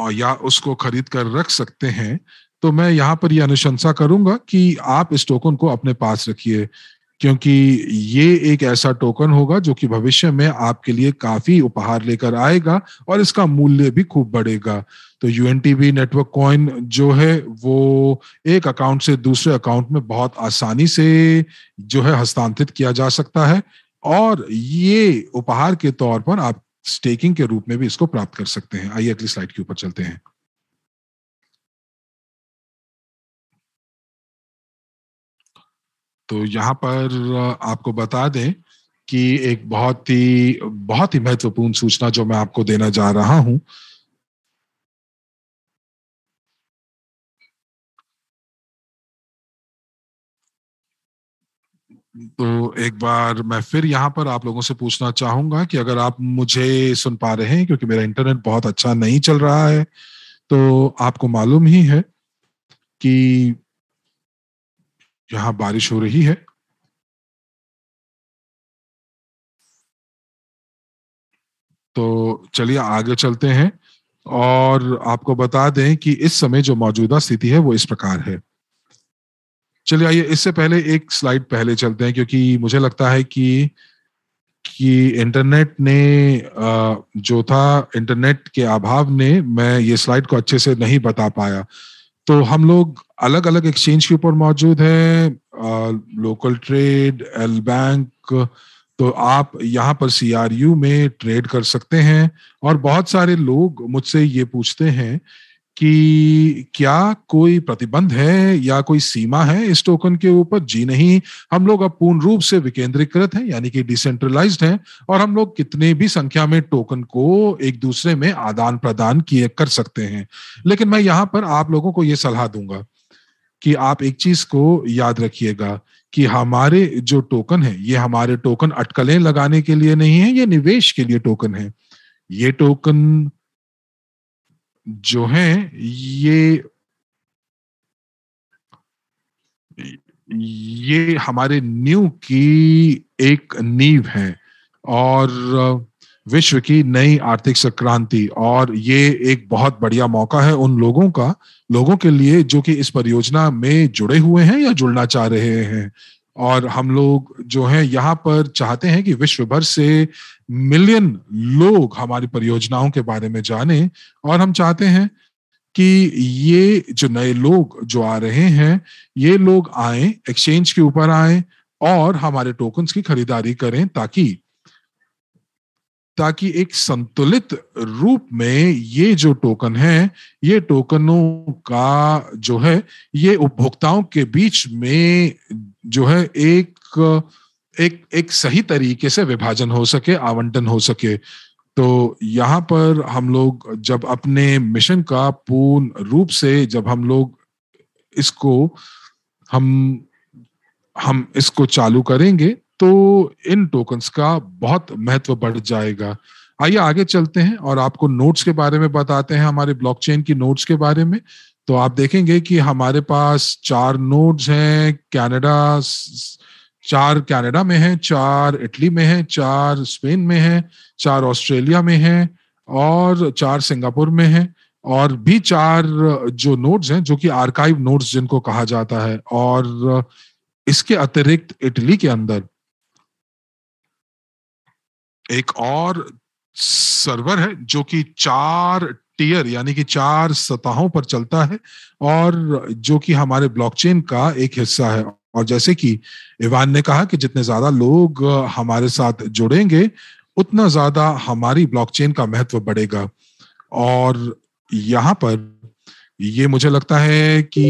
और या उसको खरीद कर रख सकते हैं तो मैं यहाँ पर यह अनुशंसा करूंगा कि आप इस टोकन को अपने पास रखिए क्योंकि ये एक ऐसा टोकन होगा जो कि भविष्य में आपके लिए काफी उपहार लेकर आएगा और इसका मूल्य भी खूब बढ़ेगा तो यूएनटीबी नेटवर्क कॉइन जो है वो एक अकाउंट से दूसरे अकाउंट में बहुत आसानी से जो है हस्तांतरित किया जा सकता है और ये उपहार के तौर पर आप स्टेकिंग के रूप में भी इसको प्राप्त कर सकते हैं आइए अगली स्लाइड के ऊपर चलते हैं तो यहाँ पर आपको बता दें कि एक बहुत ही बहुत ही महत्वपूर्ण सूचना जो मैं आपको देना जा रहा हूं तो एक बार मैं फिर यहां पर आप लोगों से पूछना चाहूंगा कि अगर आप मुझे सुन पा रहे हैं क्योंकि मेरा इंटरनेट बहुत अच्छा नहीं चल रहा है तो आपको मालूम ही है कि यहाँ बारिश हो रही है तो चलिए आगे चलते हैं और आपको बता दें कि इस समय जो मौजूदा स्थिति है वो इस प्रकार है चलिए आइए इससे पहले एक स्लाइड पहले चलते हैं क्योंकि मुझे लगता है कि कि इंटरनेट ने जो था इंटरनेट के अभाव ने मैं ये स्लाइड को अच्छे से नहीं बता पाया तो हम लोग अलग अलग एक्सचेंज के ऊपर मौजूद है लोकल ट्रेड एल बैंक तो आप यहाँ पर सीआरयू में ट्रेड कर सकते हैं और बहुत सारे लोग मुझसे ये पूछते हैं कि क्या कोई प्रतिबंध है या कोई सीमा है इस टोकन के ऊपर जी नहीं हम लोग अब पूर्ण रूप से विकेंद्रीकृत हैं यानी कि डिसेंट्रलाइज्ड हैं और हम लोग कितने भी संख्या में टोकन को एक दूसरे में आदान प्रदान किए कर सकते हैं लेकिन मैं यहाँ पर आप लोगों को ये सलाह दूंगा कि आप एक चीज को याद रखिएगा कि हमारे जो टोकन है ये हमारे टोकन अटकलें लगाने के लिए नहीं है ये निवेश के लिए टोकन है ये टोकन जो है ये ये हमारे न्यू की एक नींव है और विश्व की नई आर्थिक संक्रांति और ये एक बहुत बढ़िया मौका है उन लोगों का लोगों के लिए जो कि इस परियोजना में जुड़े हुए हैं या जुड़ना चाह रहे हैं और हम लोग जो है यहाँ पर चाहते हैं कि विश्व भर से मिलियन लोग हमारी परियोजनाओं के बारे में जाने और हम चाहते हैं कि ये जो नए लोग जो आ रहे हैं ये लोग आए एक्सचेंज के ऊपर आए और हमारे टोकन की खरीदारी करें ताकि ताकि एक संतुलित रूप में ये जो टोकन है ये टोकनों का जो है ये उपभोक्ताओं के बीच में जो है एक एक एक सही तरीके से विभाजन हो सके आवंटन हो सके तो यहाँ पर हम लोग जब अपने मिशन का पूर्ण रूप से जब हम लोग इसको हम हम इसको चालू करेंगे तो इन टोकन्स का बहुत महत्व बढ़ जाएगा आइए आगे चलते हैं और आपको नोट्स के बारे में बताते हैं हमारे ब्लॉकचेन की नोट्स के बारे में तो आप देखेंगे कि हमारे पास चार नोड्स हैं कनाडा चार कनाडा में हैं चार इटली में हैं चार स्पेन में हैं चार ऑस्ट्रेलिया में हैं और चार सिंगापुर में हैं और भी चार जो नोड्स हैं जो कि आर्काइव नोड्स जिनको कहा जाता है और इसके अतिरिक्त इटली के अंदर एक और सर्वर है जो कि चार टीयर यानी कि चार सतहों पर चलता है और जो कि हमारे ब्लॉकचेन का एक हिस्सा है और जैसे कि इवान ने कहा कि जितने ज्यादा लोग हमारे साथ जुड़ेंगे उतना ज्यादा हमारी ब्लॉकचेन का महत्व बढ़ेगा और यहाँ पर ये मुझे लगता है कि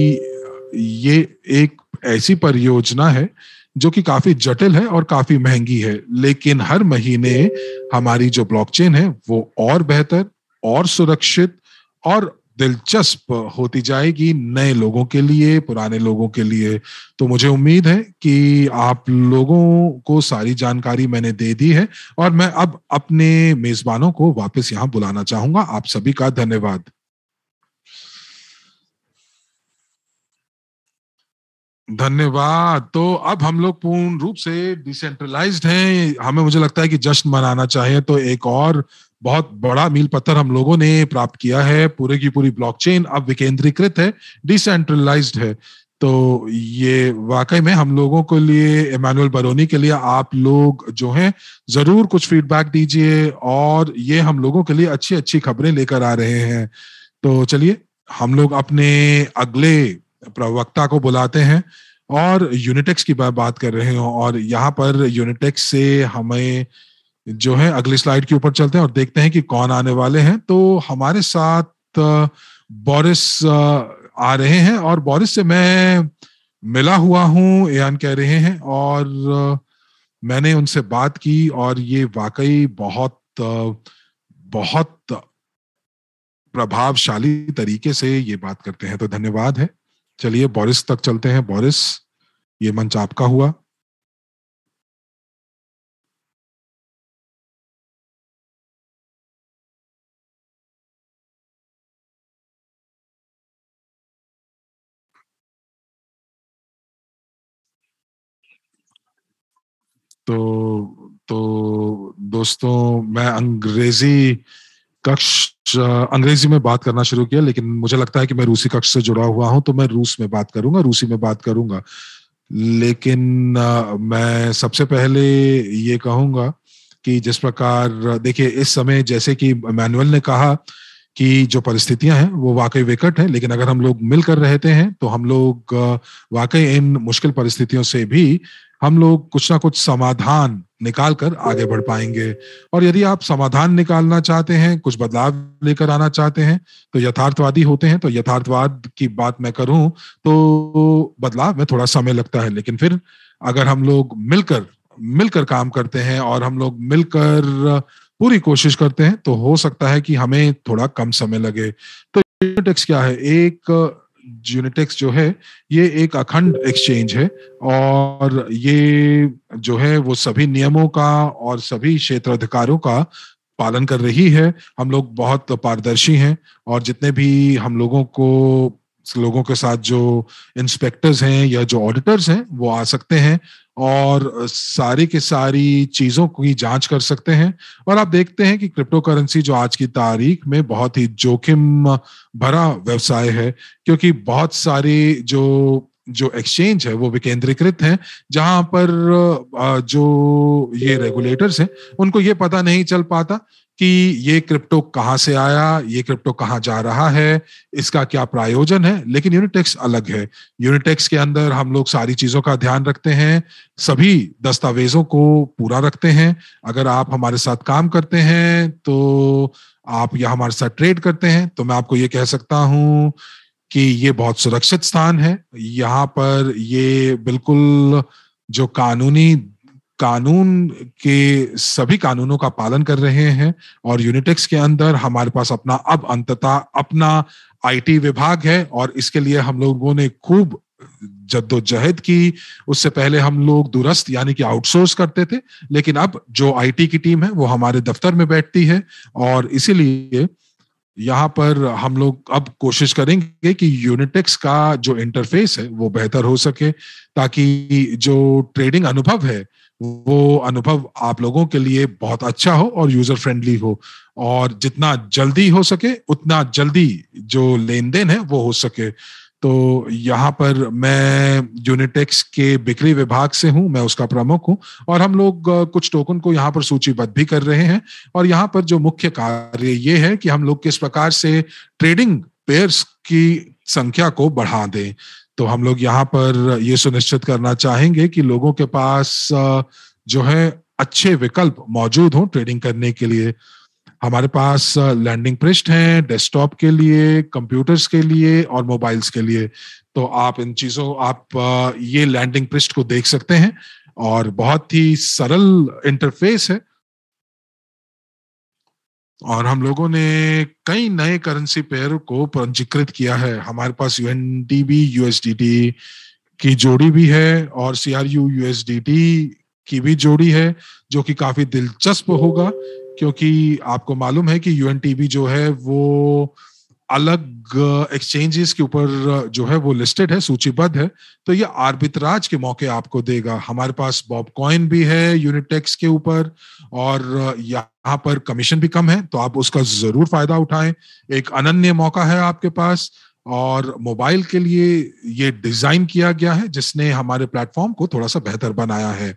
ये एक ऐसी परियोजना है जो कि काफी जटिल है और काफी महंगी है लेकिन हर महीने हमारी जो ब्लॉकचेन है वो और बेहतर और सुरक्षित और दिलचस्प होती जाएगी नए लोगों के लिए पुराने लोगों के लिए तो मुझे उम्मीद है कि आप लोगों को सारी जानकारी मैंने दे दी है और मैं अब अपने मेजबानों को वापस यहां बुलाना चाहूंगा आप सभी का धन्यवाद धन्यवाद तो अब हम लोग पूर्ण रूप से डिसेंट्रलाइज्ड हैं हमें मुझे लगता है कि जश्न मनाना चाहिए तो एक और बहुत बड़ा मील पत्थर हम लोगों ने प्राप्त किया है पूरे की पूरी ब्लॉकचेन अब विकेंद्रीकृत है डिसेंट्रलाइज्ड है तो ये वाकई में हम लोगों के लिए इमानुअल बरोनी के लिए आप लोग जो हैं जरूर कुछ फीडबैक दीजिए और ये हम लोगों के लिए अच्छी अच्छी खबरें लेकर आ रहे हैं तो चलिए हम लोग अपने अगले प्रवक्ता को बुलाते हैं और यूनिटेक्स की बात कर रहे हो और यहाँ पर यूनिटेक्स से हमें जो है अगली स्लाइड के ऊपर चलते हैं और देखते हैं कि कौन आने वाले हैं तो हमारे साथ बोरिस आ रहे हैं और बोरिस से मैं मिला हुआ हूं एन कह रहे हैं और मैंने उनसे बात की और ये वाकई बहुत बहुत प्रभावशाली तरीके से ये बात करते हैं तो धन्यवाद है चलिए बोरिस तक चलते हैं बोरिस ये मंच आपका हुआ तो तो दोस्तों मैं अंग्रेजी कक्ष अंग्रेजी में बात करना शुरू किया लेकिन मुझे लगता है कि मैं रूसी कक्ष से जुड़ा हुआ हूं तो मैं रूस में बात करूंगा रूसी में बात करूंगा लेकिन मैं सबसे पहले ये कहूंगा कि जिस प्रकार देखिए इस समय जैसे कि मैनुअल ने कहा कि जो परिस्थितियां हैं वो वाकई विकट हैं लेकिन अगर हम लोग मिलकर रहते हैं तो हम लोग वाकई इन मुश्किल परिस्थितियों से भी हम लोग कुछ ना कुछ समाधान निकाल कर आगे बढ़ पाएंगे और यदि आप समाधान निकालना चाहते हैं कुछ बदलाव लेकर आना चाहते हैं तो यथार्थवादी होते हैं तो यथार्थवाद की बात मैं करूं तो बदलाव में थोड़ा समय लगता है लेकिन फिर अगर हम लोग मिलकर मिलकर काम करते हैं और हम लोग मिलकर पूरी कोशिश करते हैं तो हो सकता है कि हमें थोड़ा कम समय लगे तो क्या है एक जूनिटेक्स जो है ये एक अखंड एक्सचेंज है और ये जो है वो सभी नियमों का और सभी क्षेत्राधिकारों का पालन कर रही है हम लोग बहुत पारदर्शी हैं और जितने भी हम लोगों को लोगों के साथ जो इंस्पेक्टर्स हैं या जो ऑडिटर्स हैं वो आ सकते हैं और सारी के सारी चीजों की जांच कर सकते हैं और आप देखते हैं कि क्रिप्टो करेंसी जो आज की तारीख में बहुत ही जोखिम भरा व्यवसाय है क्योंकि बहुत सारी जो जो एक्सचेंज है वो विकेंद्रीकृत हैं जहां पर जो ये रेगुलेटर्स हैं उनको ये पता नहीं चल पाता कि ये क्रिप्टो कहाँ से आया ये क्रिप्टो कहाँ जा रहा है इसका क्या प्रायोजन है लेकिन यूनिटेक्स अलग है यूनिटेक्स के अंदर हम लोग सारी चीजों का ध्यान रखते हैं सभी दस्तावेजों को पूरा रखते हैं अगर आप हमारे साथ काम करते हैं तो आप या हमारे साथ ट्रेड करते हैं तो मैं आपको ये कह सकता हूं कि ये बहुत सुरक्षित स्थान है यहाँ पर ये बिल्कुल जो कानूनी कानून के सभी कानूनों का पालन कर रहे हैं और यूनिटेक्स के अंदर हमारे पास अपना अब अंततः अपना आईटी विभाग है और इसके लिए हम लोगों ने खूब जद्दोजहद की उससे पहले हम लोग दुरस्त यानी कि आउटसोर्स करते थे लेकिन अब जो आईटी की टीम है वो हमारे दफ्तर में बैठती है और इसीलिए यहाँ पर हम लोग अब कोशिश करेंगे कि यूनिटेक्स का जो इंटरफेस है वो बेहतर हो सके ताकि जो ट्रेडिंग अनुभव है वो अनुभव आप लोगों के लिए बहुत अच्छा हो और यूजर फ्रेंडली हो और जितना जल्दी हो सके उतना जल्दी जो लेन देन है वो हो सके तो यहाँ पर मैं यूनिटेक्स के बिक्री विभाग से हूँ मैं उसका प्रमुख हूँ और हम लोग कुछ टोकन को यहाँ पर सूचीबद्ध भी कर रहे हैं और यहाँ पर जो मुख्य कार्य ये है कि हम लोग किस प्रकार से ट्रेडिंग पेयर्स की संख्या को बढ़ा दें तो हम लोग यहाँ पर ये सुनिश्चित करना चाहेंगे कि लोगों के पास जो है अच्छे विकल्प मौजूद हों ट्रेडिंग करने के लिए हमारे पास लैंडिंग पृष्ठ है डेस्कटॉप के लिए कंप्यूटर्स के लिए और मोबाइल्स के लिए तो आप इन चीजों आप ये लैंडिंग पृष्ठ को देख सकते हैं और बहुत ही सरल इंटरफेस है और हम लोगों ने कई नए करेंसी पेयर को पंजीकृत किया है हमारे पास U N D B USDT की जोड़ी भी है और सी आर यू यूएसडीटी की भी जोड़ी है जो कि काफी दिलचस्प होगा क्योंकि आपको मालूम है कि यू जो है वो अलग एक्सचेंजेस के ऊपर जो है वो लिस्टेड है सूचीबद्ध है तो ये आर्बित्राज के मौके आपको देगा हमारे पास बॉब कॉइन भी है यूनिटेक्स के ऊपर और यहाँ पर कमीशन भी कम है तो आप उसका जरूर फायदा उठाएं एक अनन्य मौका है आपके पास और मोबाइल के लिए ये डिजाइन किया गया है जिसने हमारे प्लेटफॉर्म को थोड़ा सा बेहतर बनाया है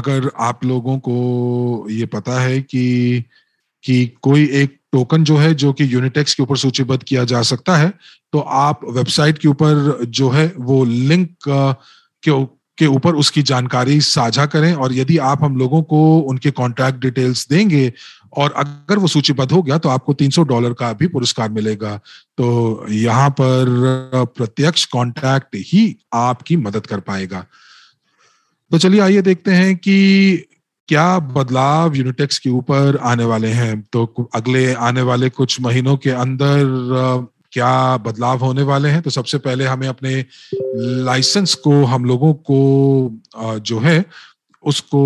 अगर आप लोगों को ये पता है कि कि कोई एक टोकन जो है जो कि यूनिटेक्स के ऊपर सूचीबद्ध किया जा सकता है तो आप वेबसाइट के ऊपर जो है वो लिंक के ऊपर उसकी जानकारी साझा करें और यदि आप हम लोगों को उनके कॉन्टैक्ट डिटेल्स देंगे और अगर वो सूचीबद्ध हो गया तो आपको 300 डॉलर का भी पुरस्कार मिलेगा तो यहाँ पर प्रत्यक्ष कॉन्टैक्ट ही आपकी मदद कर पाएगा तो चलिए आइए देखते हैं कि क्या बदलाव यूनिटेक्स के ऊपर आने वाले हैं तो अगले आने वाले कुछ महीनों के अंदर क्या बदलाव होने वाले हैं तो सबसे पहले हमें अपने लाइसेंस को हम लोगों को जो है उसको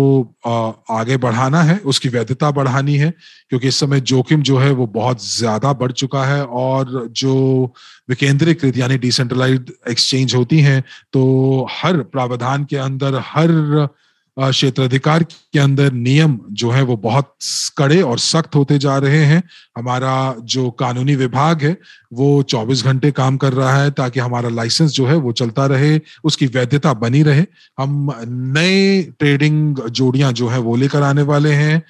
आगे बढ़ाना है उसकी वैधता बढ़ानी है क्योंकि इस समय जोखिम जो है वो बहुत ज्यादा बढ़ चुका है और जो विकेंद्रीकृत यानी डिसेंट्रलाइज एक्सचेंज होती हैं तो हर प्रावधान के अंदर हर क्षेत्राधिकार के अंदर नियम जो है वो बहुत कड़े और सख्त होते जा रहे हैं हमारा जो कानूनी विभाग है वो 24 घंटे काम कर रहा है ताकि हमारा लाइसेंस जो है वो चलता रहे उसकी वैधता बनी रहे हम नए ट्रेडिंग जोड़ियां जो है वो लेकर आने वाले हैं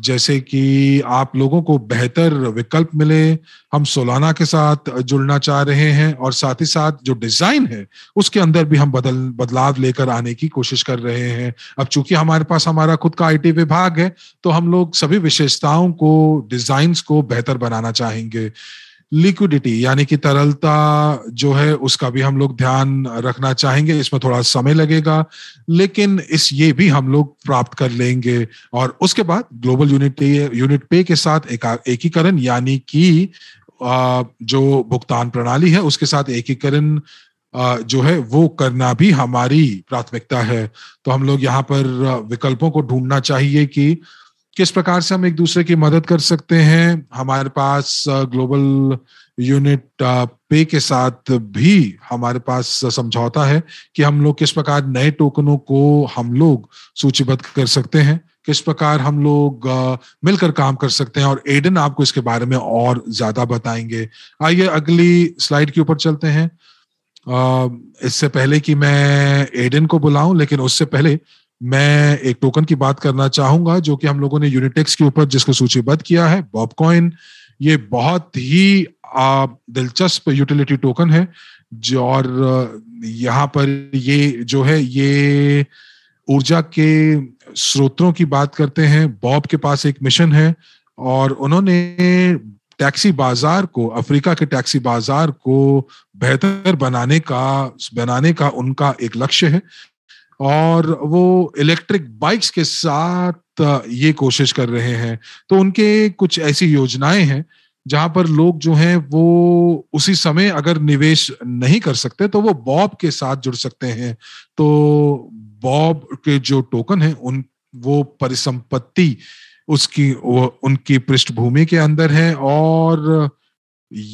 जैसे कि आप लोगों को बेहतर विकल्प मिले हम सोलाना के साथ जुड़ना चाह रहे हैं और साथ ही साथ जो डिजाइन है उसके अंदर भी हम बदल बदलाव लेकर आने की कोशिश कर रहे हैं अब चूंकि हमारे पास हमारा खुद का आईटी विभाग है तो हम लोग सभी विशेषताओं को डिजाइन को बेहतर बनाना चाहेंगे लिक्विडिटी यानी कि तरलता जो है उसका भी हम लोग ध्यान रखना चाहेंगे इसमें थोड़ा समय लगेगा लेकिन इस ये भी हम लोग प्राप्त कर लेंगे और उसके बाद ग्लोबल यूनिट यूनिट पे के साथ एकीकरण यानी कि जो भुगतान प्रणाली है उसके साथ एकीकरण जो है वो करना भी हमारी प्राथमिकता है तो हम लोग यहाँ पर विकल्पों को ढूंढना चाहिए कि किस प्रकार से हम एक दूसरे की मदद कर सकते हैं हमारे पास ग्लोबल यूनिट पे के साथ भी हमारे पास समझौता है कि हम लोग किस प्रकार नए टोकनों को हम लोग सूचीबद्ध कर सकते हैं किस प्रकार हम लोग मिलकर काम कर सकते हैं और एडन आपको इसके बारे में और ज्यादा बताएंगे आइए अगली स्लाइड के ऊपर चलते हैं इससे पहले कि मैं एडन को बुलाऊं लेकिन उससे पहले मैं एक टोकन की बात करना चाहूंगा जो कि हम लोगों ने यूनिटेक्स के ऊपर जिसको सूचीबद्ध किया है बॉबकॉइन ये बहुत ही दिलचस्प यूटिलिटी टोकन है जो और यहाँ पर ये जो है ये ऊर्जा के स्रोतों की बात करते हैं बॉब के पास एक मिशन है और उन्होंने टैक्सी बाजार को अफ्रीका के टैक्सी बाजार को बेहतर बनाने का बनाने का उनका एक लक्ष्य है और वो इलेक्ट्रिक बाइक्स के साथ ये कोशिश कर रहे हैं तो उनके कुछ ऐसी योजनाएं हैं जहां पर लोग जो हैं वो उसी समय अगर निवेश नहीं कर सकते तो वो बॉब के साथ जुड़ सकते हैं तो बॉब के जो टोकन है उन वो परिसंपत्ति उसकी उनकी पृष्ठभूमि के अंदर है और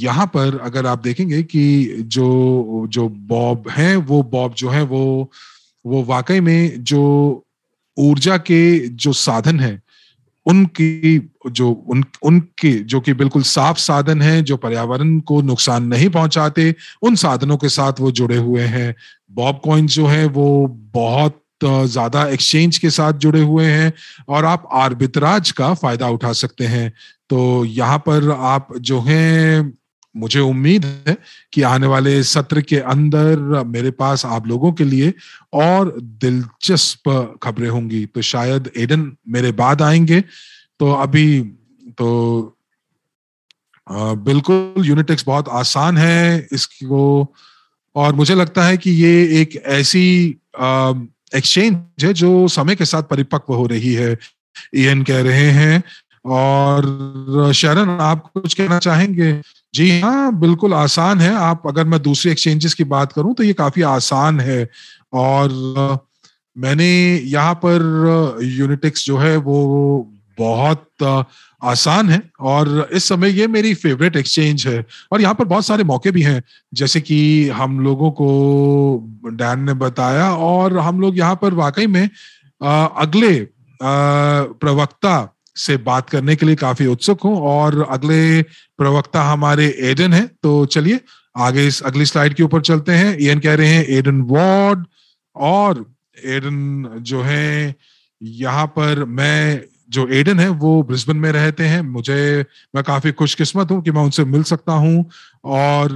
यहाँ पर अगर आप देखेंगे कि जो जो बॉब हैं वो बॉब जो है वो वो वाकई में जो ऊर्जा के जो साधन है उनकी जो उन उनके जो कि बिल्कुल साफ साधन हैं जो पर्यावरण को नुकसान नहीं पहुंचाते उन साधनों के साथ वो जुड़े हुए हैं बॉब कॉइन्स जो है वो बहुत ज्यादा एक्सचेंज के साथ जुड़े हुए हैं और आप आर्बित्राज का फायदा उठा सकते हैं तो यहाँ पर आप जो है मुझे उम्मीद है कि आने वाले सत्र के अंदर मेरे पास आप लोगों के लिए और दिलचस्प खबरें होंगी तो शायद एडन मेरे बाद आएंगे तो अभी तो आ, बिल्कुल यूनिटेक्स बहुत आसान है इसको और मुझे लगता है कि ये एक ऐसी एक्सचेंज है जो समय के साथ परिपक्व हो रही है एन कह रहे हैं और शरण आप कुछ कहना चाहेंगे जी हाँ बिल्कुल आसान है आप अगर मैं दूसरे एक्सचेंजेस की बात करूं तो ये काफी आसान है और मैंने यहाँ पर यूनिटेक्स जो है वो बहुत आसान है और इस समय ये मेरी फेवरेट एक्सचेंज है और यहाँ पर बहुत सारे मौके भी हैं जैसे कि हम लोगों को डैन ने बताया और हम लोग यहाँ पर वाकई में अगले प्रवक्ता से बात करने के लिए काफी उत्सुक हूं और अगले प्रवक्ता हमारे एडन हैं तो चलिए आगे इस अगली स्लाइड के ऊपर चलते हैं एन कह रहे हैं एडन वॉर्ड और एडन जो है यहाँ पर मैं जो एडन है वो ब्रिस्बेन में रहते हैं मुझे मैं काफी खुशकिस्मत हूँ कि मैं उनसे मिल सकता हूँ और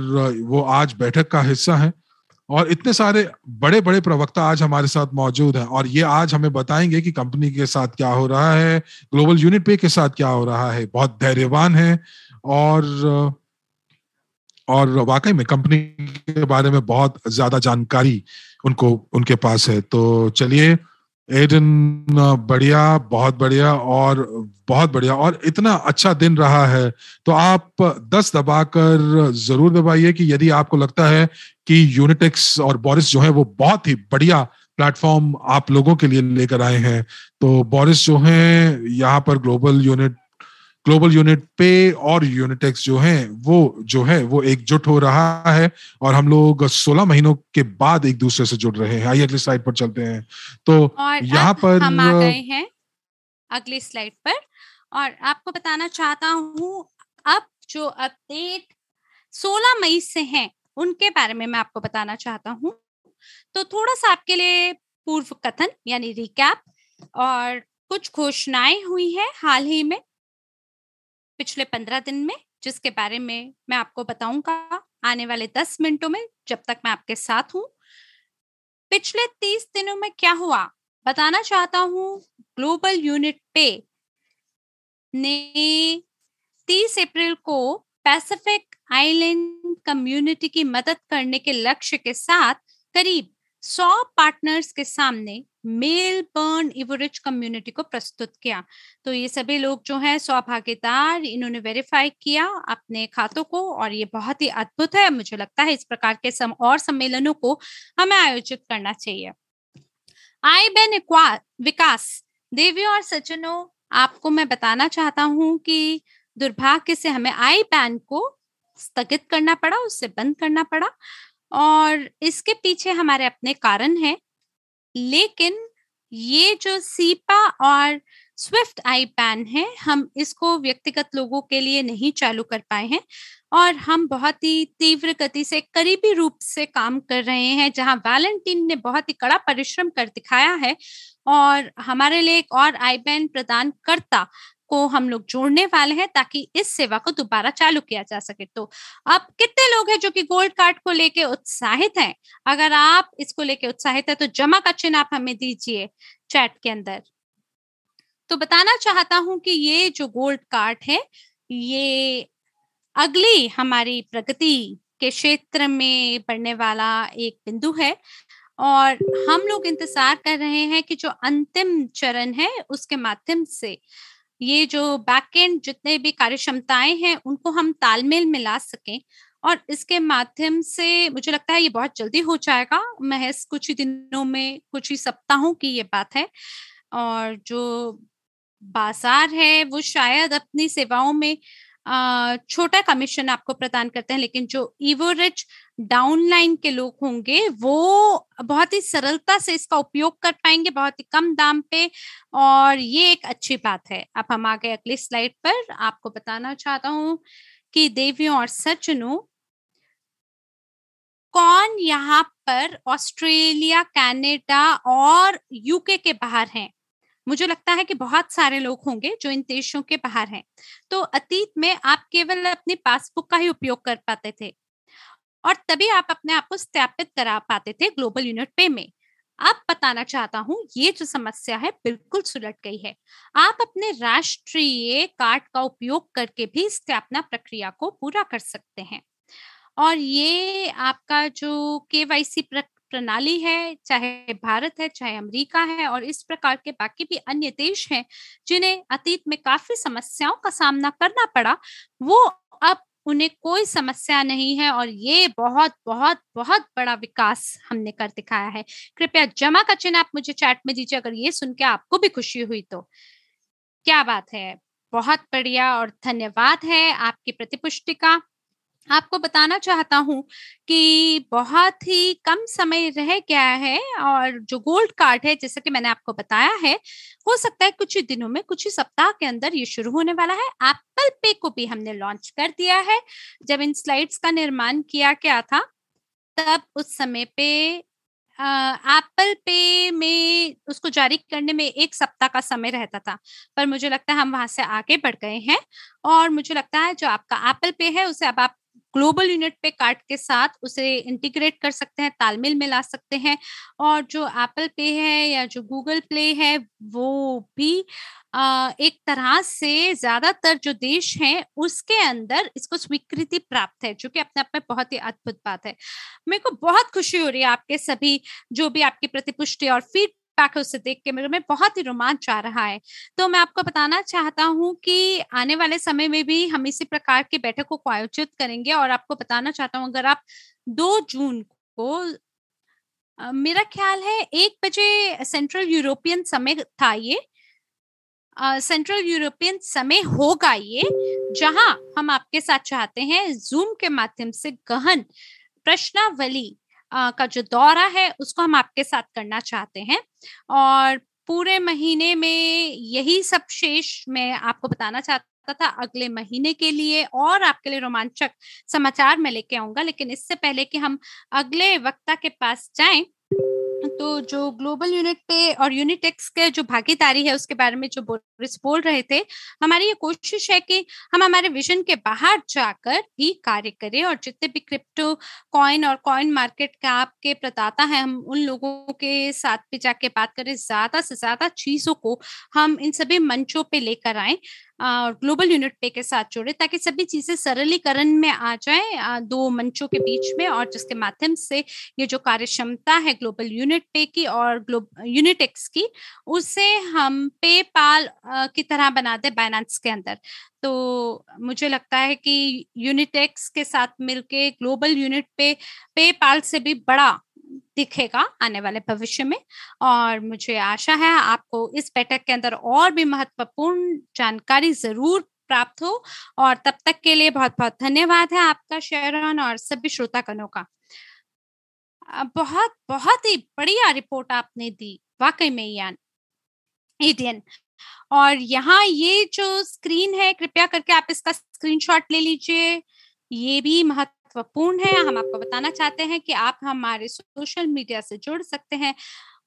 वो आज बैठक का हिस्सा है और इतने सारे बड़े बड़े प्रवक्ता आज हमारे साथ मौजूद हैं और ये आज हमें बताएंगे कि कंपनी के साथ क्या हो रहा है ग्लोबल यूनिट पे के साथ क्या हो रहा है बहुत धैर्यवान है और और वाकई में कंपनी के बारे में बहुत ज्यादा जानकारी उनको उनके पास है तो चलिए एडन uh, बढ़िया बहुत बढ़िया और बहुत बढ़िया और इतना अच्छा दिन रहा है तो आप दस दबाकर जरूर दबाइए कि यदि आपको लगता है कि यूनिटेक्स और बोरिस जो है वो बहुत ही बढ़िया प्लेटफॉर्म आप लोगों के लिए लेकर आए हैं तो बॉरिस जो है यहाँ पर ग्लोबल यूनिट ग्लोबल यूनिट पे और यूनिटेक्स जो है वो जो है वो एकजुट हो रहा है और हम लोग 16 महीनों के बाद एक दूसरे से जुड़ रहे हैं आइए अगली स्लाइड पर चलते हैं तो यहाँ पर हम आ गए हैं अगली स्लाइड पर और आपको बताना चाहता हूँ अब जो अपडेट 16 मई से हैं उनके बारे में मैं आपको बताना चाहता हूँ तो थोड़ा सा आपके लिए पूर्व कथन यानी रिकैप और कुछ घोषणाएं हुई है हाल ही में पिछले पंद्रह दिन में जिसके बारे में मैं आपको बताऊंगा आने वाले दस मिनटों में जब तक मैं आपके साथ हूँ पिछले तीस दिनों में क्या हुआ बताना चाहता हूँ ग्लोबल यूनिट पे ने तीस अप्रैल को पैसिफिक आइलैंड कम्युनिटी की मदद करने के लक्ष्य के साथ करीब सौ पार्टनर्स के सामने मेलबर्न इवरिच कम्युनिटी को प्रस्तुत किया तो ये सभी लोग जो है सौभाग्यदार इन्होंने वेरीफाई किया अपने खातों को और ये बहुत ही अद्भुत है मुझे लगता है इस प्रकार के सम और सम्मेलनों को हमें आयोजित करना चाहिए आई बेन विकास देवी और सज्जनों आपको मैं बताना चाहता हूं कि दुर्भाग्य से हमें आई बैन को स्थगित करना पड़ा उससे बंद करना पड़ा और इसके पीछे हमारे अपने कारण हैं लेकिन ये जो सीपा और स्विफ्ट आई पैन है हम इसको व्यक्तिगत लोगों के लिए नहीं चालू कर पाए हैं और हम बहुत ही तीव्र गति से करीबी रूप से काम कर रहे हैं जहां वैलेंटीन ने बहुत ही कड़ा परिश्रम कर दिखाया है और हमारे लिए एक और आई पैन प्रदान करता को हम लोग जोड़ने वाले हैं ताकि इस सेवा को दोबारा चालू किया जा सके तो अब कितने लोग हैं जो कि गोल्ड कार्ड को लेके उत्साहित हैं अगर आप इसको लेके उत्साहित है तो जमा का चिन्ह आप हमें दीजिए चैट के अंदर तो बताना चाहता हूं कि ये जो गोल्ड कार्ड है ये अगली हमारी प्रगति के क्षेत्र में पड़ने वाला एक बिंदु है और हम लोग इंतजार कर रहे हैं कि जो अंतिम चरण है उसके माध्यम से ये जो बैकएंड जितने भी कार्य क्षमताएं हैं उनको हम तालमेल मिला सकें और इसके माध्यम से मुझे लगता है ये बहुत जल्दी हो जाएगा महज कुछ ही दिनों में कुछ ही सप्ताहों की ये बात है और जो बाजार है वो शायद अपनी सेवाओं में छोटा कमीशन आपको प्रदान करते हैं लेकिन जो ईवोरिच डाउनलाइन के लोग होंगे वो बहुत ही सरलता से इसका उपयोग कर पाएंगे बहुत ही कम दाम पे और ये एक अच्छी बात है अब हम आगे अगली स्लाइड पर आपको बताना चाहता हूँ कि देवियों और सचनों कौन यहाँ पर ऑस्ट्रेलिया कनाडा और यूके के बाहर हैं मुझे लगता है कि बहुत सारे लोग होंगे जो इन देशों के बाहर हैं तो अतीत में आप केवल अपनी पासबुक का ही उपयोग कर पाते थे और तभी आप अपने आप को स्थापित करा पाते थे ग्लोबल यूनिट पे में अब बताना चाहता हूँ ये जो समस्या है बिल्कुल सुलट गई है आप अपने राष्ट्रीय कार्ड का उपयोग करके भी स्थापना प्रक्रिया को पूरा कर सकते हैं और ये आपका जो के वाई सी प्रक, प्रणाली है चाहे भारत है चाहे अमेरिका है और इस प्रकार के बाकी भी अन्य देश हैं जिन्हें अतीत में काफी समस्याओं का सामना करना पड़ा वो अब उन्हें कोई समस्या नहीं है और ये बहुत बहुत बहुत बड़ा विकास हमने कर दिखाया है कृपया जमा का चिन्ह आप मुझे चैट में दीजिए अगर ये सुन के आपको भी खुशी हुई तो क्या बात है बहुत बढ़िया और धन्यवाद है आपकी प्रतिपुष्टि का आपको बताना चाहता हूँ कि बहुत ही कम समय रह गया है और जो गोल्ड कार्ड है जैसा कि मैंने आपको बताया है हो सकता है कुछ ही दिनों में कुछ ही सप्ताह के अंदर ये शुरू होने वाला है एप्पल पे को भी हमने लॉन्च कर दिया है जब इन स्लाइड्स का निर्माण किया गया था तब उस समय पे एप्पल पे में उसको जारी करने में एक सप्ताह का समय रहता था पर मुझे लगता है हम वहां से आगे बढ़ गए हैं और मुझे लगता है जो आपका एप्पल पे है उसे अब आप ग्लोबल यूनिट पे कार्ड के साथ उसे इंटीग्रेट कर सकते हैं तालमेल में ला सकते हैं और जो एप्पल पे है या जो गूगल प्ले है वो भी एक तरह से ज्यादातर जो देश हैं उसके अंदर इसको स्वीकृति प्राप्त है जो कि अपने आप में बहुत ही अद्भुत बात है मेरे को बहुत खुशी हो रही है आपके सभी जो भी आपकी प्रतिपुष्टि और फीड पैक उसे देख के मेरे में बहुत ही रोमांच आ रहा है तो मैं आपको बताना चाहता हूँ कि आने वाले समय में भी हम इसी प्रकार के बैठकों को आयोजित करेंगे और आपको बताना चाहता हूँ अगर आप दो जून को मेरा ख्याल है एक बजे सेंट्रल यूरोपियन समय था ये सेंट्रल यूरोपियन समय होगा ये जहां हम आपके साथ चाहते हैं जूम के माध्यम से गहन प्रश्नावली का जो दौरा है उसको हम आपके साथ करना चाहते हैं और पूरे महीने में यही सब शेष मैं आपको बताना चाहती तथा अगले महीने के लिए और आपके लिए रोमांचक समाचार मैं लेके आऊंगा लेकिन इससे पहले कि हम अगले वक्ता के पास जाएं तो जो ग्लोबल यूनिट पे और यूनिटेक्स के जो भागीदारी है उसके बारे में जो बोरिस बोल रहे थे हमारी ये कोशिश है कि हम हमारे विजन के बाहर जाकर भी कार्य करें और जितने भी क्रिप्टो कॉइन और कॉइन मार्केट के आपके प्रदाता हैं हम उन लोगों के साथ भी जाके बात करें ज्यादा से ज्यादा चीजों को हम इन सभी मंचों पर लेकर आए और ग्लोबल यूनिट पे के साथ जोड़े ताकि सभी चीजें सरलीकरण में आ जाए दो मंचों के बीच में और जिसके माध्यम से ये जो कार्य क्षमता है ग्लोबल यूनिट पे की और यूनिटेक्स की उसे हम पे पाल की तरह बना दे बाइनांस के अंदर तो मुझे लगता है कि यूनिटेक्स के साथ मिलके ग्लोबल यूनिट पे पे पाल से भी बड़ा दिखेगा आने वाले भविष्य में और मुझे आशा है आपको इस बैठक के अंदर और भी महत्वपूर्ण जानकारी जरूर प्राप्त हो और तब तक के लिए बहुत बहुत धन्यवाद है आपका शेरन और सभी श्रोतागणों का बहुत बहुत ही बढ़िया रिपोर्ट आपने दी वाकई में यान एडियन और यहाँ ये जो स्क्रीन है कृपया करके आप इसका स्क्रीनशॉट ले लीजिए ये भी महत्व महत्वपूर्ण है हम आपको बताना चाहते हैं कि आप हमारे सोशल मीडिया से जुड़ सकते हैं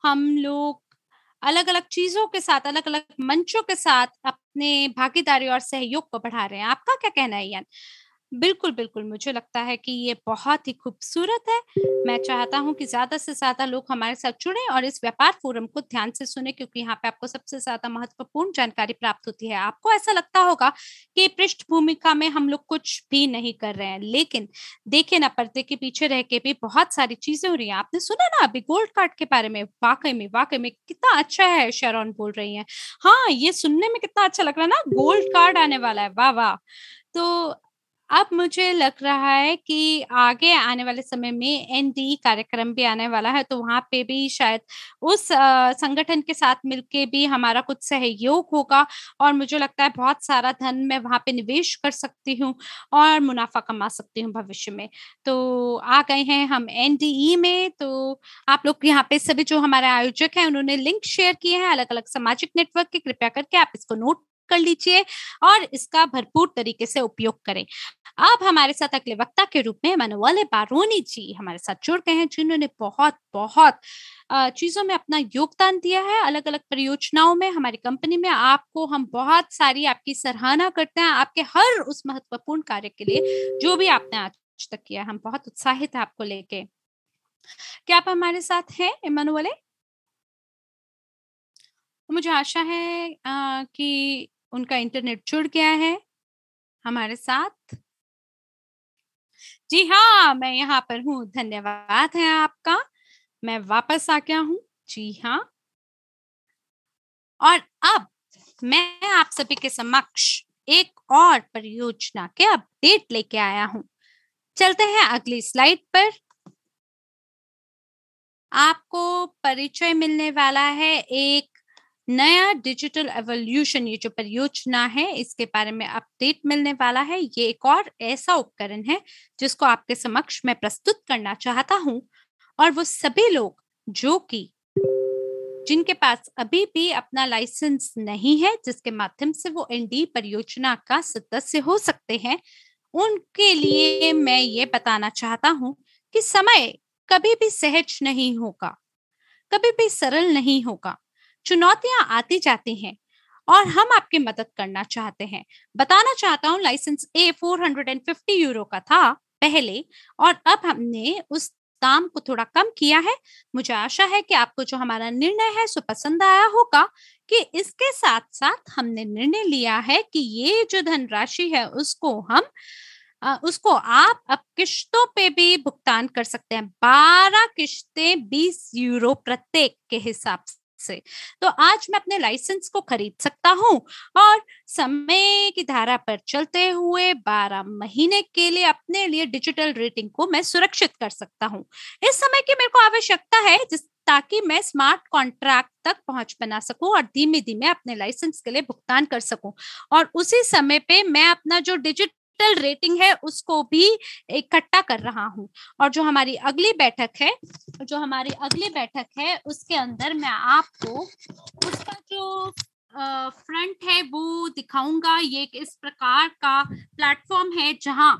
हम लोग अलग अलग चीजों के साथ अलग अलग मंचों के साथ अपने भागीदारी और सहयोग को बढ़ा रहे हैं आपका क्या कहना है यान बिल्कुल बिल्कुल मुझे लगता है कि ये बहुत ही खूबसूरत है मैं चाहता हूँ कि ज्यादा से ज्यादा लोग हमारे साथ जुड़े और इस व्यापार फोरम को ध्यान से सुने क्योंकि यहाँ पे आपको सबसे ज्यादा महत्वपूर्ण जानकारी प्राप्त होती है आपको ऐसा लगता होगा कि पृष्ठभूमि का में हम लोग कुछ भी नहीं कर रहे हैं लेकिन देखे ना पर्दे के पीछे रह के भी बहुत सारी चीजें हो रही है आपने सुना ना अभी गोल्ड कार्ड के बारे में वाकई में वाकई में कितना अच्छा है शेरॉन बोल रही है हाँ ये सुनने में कितना अच्छा लग रहा है ना गोल्ड कार्ड आने वाला है वाह वाह तो अब मुझे लग रहा है कि आगे आने वाले समय में एनडी कार्यक्रम भी आने वाला है तो वहाँ पे भी शायद उस संगठन के साथ मिलके भी हमारा कुछ सहयोग होगा और मुझे लगता है बहुत सारा धन मैं वहाँ पे निवेश कर सकती हूँ और मुनाफा कमा सकती हूँ भविष्य में तो आ गए हैं हम एनडीई e में तो आप लोग यहाँ पे सभी जो हमारे आयोजक हैं उन्होंने लिंक शेयर किए हैं अलग अलग सामाजिक नेटवर्क के कृपया करके आप इसको नोट कर लीजिए और इसका भरपूर तरीके से उपयोग करें अब हमारे साथ अगले वक्ता के रूप में मनोवाले बारोनी जी हमारे साथ जुड़ गए हैं जिन्होंने बहुत बहुत चीजों में अपना योगदान दिया है अलग अलग परियोजनाओं में हमारी कंपनी में आपको हम बहुत सारी आपकी सराहना करते हैं आपके हर उस महत्वपूर्ण कार्य के लिए जो भी आपने आज तक किया हम बहुत उत्साहित है आपको लेके क्या आप हमारे साथ हैं मनोवाले मुझे आशा है आ, कि उनका इंटरनेट जुड़ गया है हमारे साथ जी हाँ मैं यहाँ पर हूँ धन्यवाद है आपका मैं वापस आ गया हूँ जी हाँ और अब मैं आप सभी के समक्ष एक और परियोजना के अपडेट लेके आया हूँ चलते हैं अगली स्लाइड पर आपको परिचय मिलने वाला है एक नया डिजिटल एवोल्यूशन ये जो परियोजना है इसके बारे में अपडेट मिलने वाला है ये एक और ऐसा उपकरण है जिसको आपके समक्ष मैं प्रस्तुत करना चाहता हूँ और वो सभी लोग जो कि जिनके पास अभी भी अपना लाइसेंस नहीं है जिसके माध्यम से वो एनडी परियोजना का सदस्य हो सकते हैं उनके लिए मैं ये बताना चाहता हूँ कि समय कभी भी सहज नहीं होगा कभी भी सरल नहीं होगा चुनौतियां आती जाती हैं और हम आपकी मदद करना चाहते हैं बताना चाहता हूँ लाइसेंस ए 450 यूरो का था पहले और अब हमने उस दाम को थोड़ा कम किया है मुझे आशा है कि आपको जो हमारा निर्णय है सो पसंद आया होगा कि इसके साथ साथ हमने निर्णय लिया है कि ये जो धनराशि है उसको हम उसको आप अब किश्तों पे भी भुगतान कर सकते हैं बारह किश्तें बीस यूरो प्रत्येक के हिसाब से से तो आज मैं अपने लाइसेंस को खरीद सकता हूँ और समय की धारा पर चलते हुए 12 महीने के लिए अपने लिए डिजिटल रेटिंग को मैं सुरक्षित कर सकता हूँ इस समय की मेरे को आवश्यकता है जिस ताकि मैं स्मार्ट कॉन्ट्रैक्ट तक पहुंच बना सकूं और धीमे धीमे अपने लाइसेंस के लिए भुगतान कर सकूं और उसी समय पे मैं अपना जो डिजिट टोटल रेटिंग है उसको भी इकट्ठा कर रहा हूँ और जो हमारी अगली बैठक है जो हमारी अगली बैठक है उसके अंदर मैं आपको उसका जो फ्रंट है वो दिखाऊंगा ये इस प्रकार का प्लेटफॉर्म है जहाँ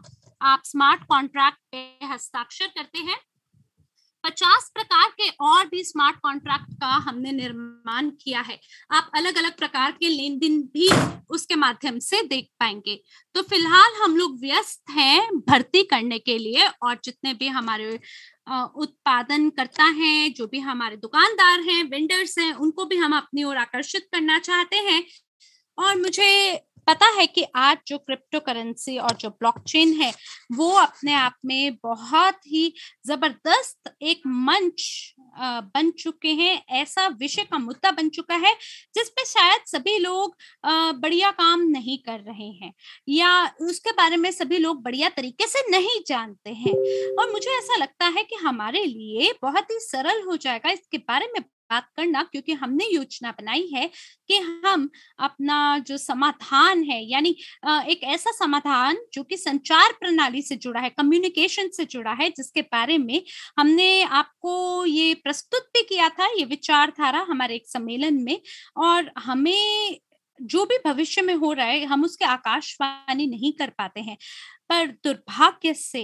आप स्मार्ट कॉन्ट्रैक्ट पे हस्ताक्षर करते हैं पचास प्रकार के और भी स्मार्ट कॉन्ट्रैक्ट का हमने निर्माण किया है आप अलग अलग प्रकार के लेन देन भी उसके माध्यम से देख पाएंगे तो फिलहाल हम लोग व्यस्त हैं भर्ती करने के लिए और जितने भी हमारे उत्पादन करता है जो भी हमारे दुकानदार हैं वेंडर्स हैं उनको भी हम अपनी ओर आकर्षित करना चाहते हैं और मुझे पता है कि आज जो क्रिप्टो करेंसी और जो ब्लॉकचेन है वो अपने आप में बहुत ही जबरदस्त एक मंच बन चुके हैं ऐसा विषय का मुद्दा बन चुका है जिसपे शायद सभी लोग बढ़िया काम नहीं कर रहे हैं या उसके बारे में सभी लोग बढ़िया तरीके से नहीं जानते हैं और मुझे ऐसा लगता है कि हमारे लिए बहुत ही सरल हो जाएगा इसके बारे में बात करना क्योंकि हमने योजना बनाई है कि हम अपना जो समाधान है यानी एक ऐसा समाधान जो कि संचार प्रणाली से जुड़ा है कम्युनिकेशन से जुड़ा है जिसके बारे में हमने आपको ये प्रस्तुत भी किया था ये विचारधारा हमारे एक सम्मेलन में और हमें जो भी भविष्य में हो रहा है हम उसके आकाशवाणी नहीं कर पाते हैं पर दुर्भाग्य से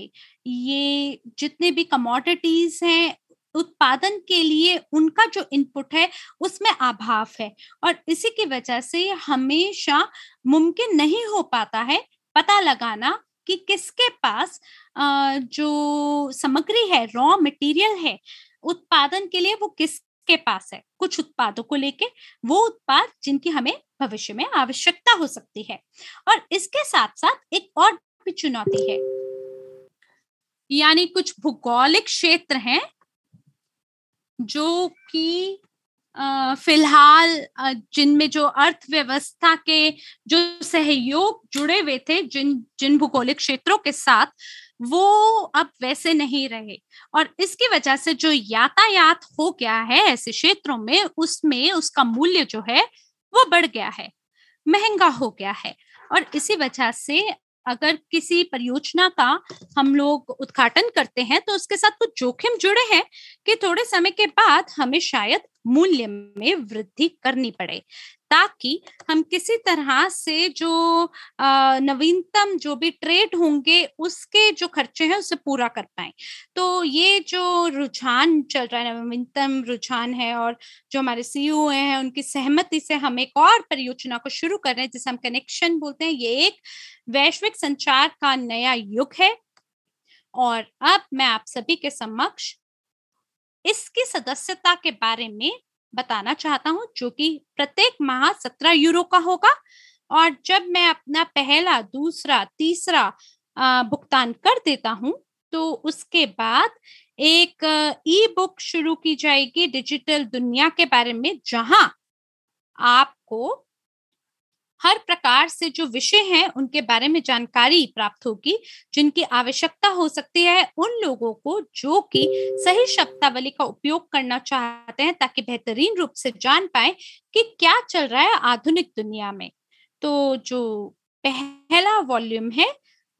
ये जितने भी कमोडिटीज हैं उत्पादन के लिए उनका जो इनपुट है उसमें अभाव है और इसी की वजह से हमेशा मुमकिन नहीं हो पाता है पता लगाना कि किसके पास जो सामग्री है रॉ मटेरियल है उत्पादन के लिए वो किसके पास है कुछ उत्पादों को लेके वो उत्पाद जिनकी हमें भविष्य में आवश्यकता हो सकती है और इसके साथ साथ एक और भी चुनौती है यानी कुछ भूगोलिक क्षेत्र हैं जो कि फिलहाल जिनमें जो अर्थव्यवस्था के जो सहयोग जुड़े हुए थे जिन जिन भूगोलिक क्षेत्रों के साथ वो अब वैसे नहीं रहे और इसकी वजह से जो यातायात हो गया है ऐसे क्षेत्रों में उसमें उसका मूल्य जो है वो बढ़ गया है महंगा हो गया है और इसी वजह से अगर किसी परियोजना का हम लोग उद्घाटन करते हैं तो उसके साथ कुछ जोखिम जुड़े हैं कि थोड़े समय के बाद हमें शायद मूल्य में वृद्धि करनी पड़े ताकि हम किसी तरह से जो नवीनतम जो भी ट्रेड होंगे उसके जो खर्चे हैं उसे पूरा कर पाए तो ये जो रुझान चल रहा है नवीनतम रुझान है और जो हमारे सी e हैं उनकी सहमति से हम एक और परियोजना को शुरू कर रहे हैं जिसे हम कनेक्शन बोलते हैं ये एक वैश्विक संचार का नया युग है और अब मैं आप सभी के समक्ष इसकी सदस्यता के बारे में बताना चाहता हूँ जो कि प्रत्येक माह सत्रह यूरो का होगा और जब मैं अपना पहला दूसरा तीसरा भुगतान कर देता हूं तो उसके बाद एक ई बुक शुरू की जाएगी डिजिटल दुनिया के बारे में जहां आपको हर प्रकार से जो विषय हैं उनके बारे में जानकारी प्राप्त होगी जिनकी आवश्यकता हो सकती है उन लोगों को जो कि सही शब्दावली का उपयोग करना चाहते हैं ताकि बेहतरीन रूप से जान पाए कि क्या चल रहा है आधुनिक दुनिया में तो जो पहला वॉल्यूम है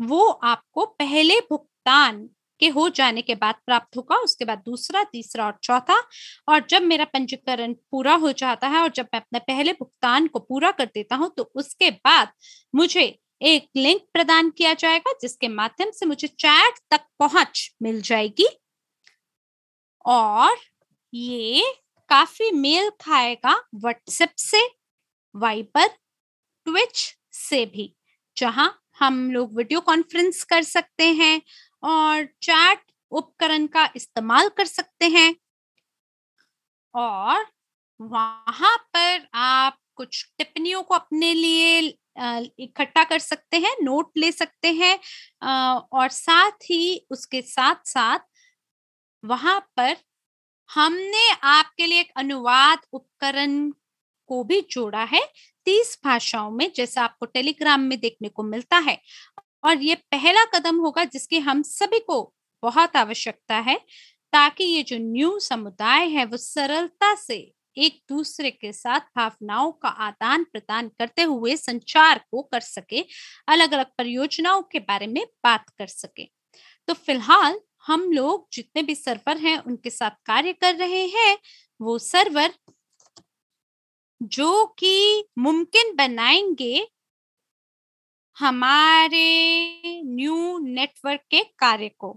वो आपको पहले भुगतान के हो जाने के बाद प्राप्त होगा उसके बाद दूसरा तीसरा और चौथा और जब मेरा पंजीकरण पूरा हो जाता है और जब मैं अपने पहले भुगतान को पूरा कर देता हूँ तो उसके बाद मुझे एक लिंक प्रदान किया जाएगा जिसके माध्यम से मुझे चैट तक पहुंच मिल जाएगी और ये काफी मेल खाएगा व्हाट्सएप से वाइबर ट्विच से भी जहां हम लोग वीडियो कॉन्फ्रेंस कर सकते हैं और चैट उपकरण का इस्तेमाल कर सकते हैं और वहां पर आप कुछ टिप्पणियों को अपने लिए इकट्ठा कर सकते हैं नोट ले सकते हैं और साथ ही उसके साथ साथ वहां पर हमने आपके लिए एक अनुवाद उपकरण को भी जोड़ा है तीस भाषाओं में जैसा आपको टेलीग्राम में देखने को मिलता है और ये पहला कदम होगा जिसकी हम सभी को बहुत आवश्यकता है ताकि ये जो न्यू समुदाय है वो सरलता से एक दूसरे के साथ भावनाओं का आदान प्रदान करते हुए संचार को कर सके अलग अलग परियोजनाओं के बारे में बात कर सके तो फिलहाल हम लोग जितने भी सर्वर हैं उनके साथ कार्य कर रहे हैं वो सर्वर जो कि मुमकिन बनाएंगे हमारे न्यू नेटवर्क के कार्य को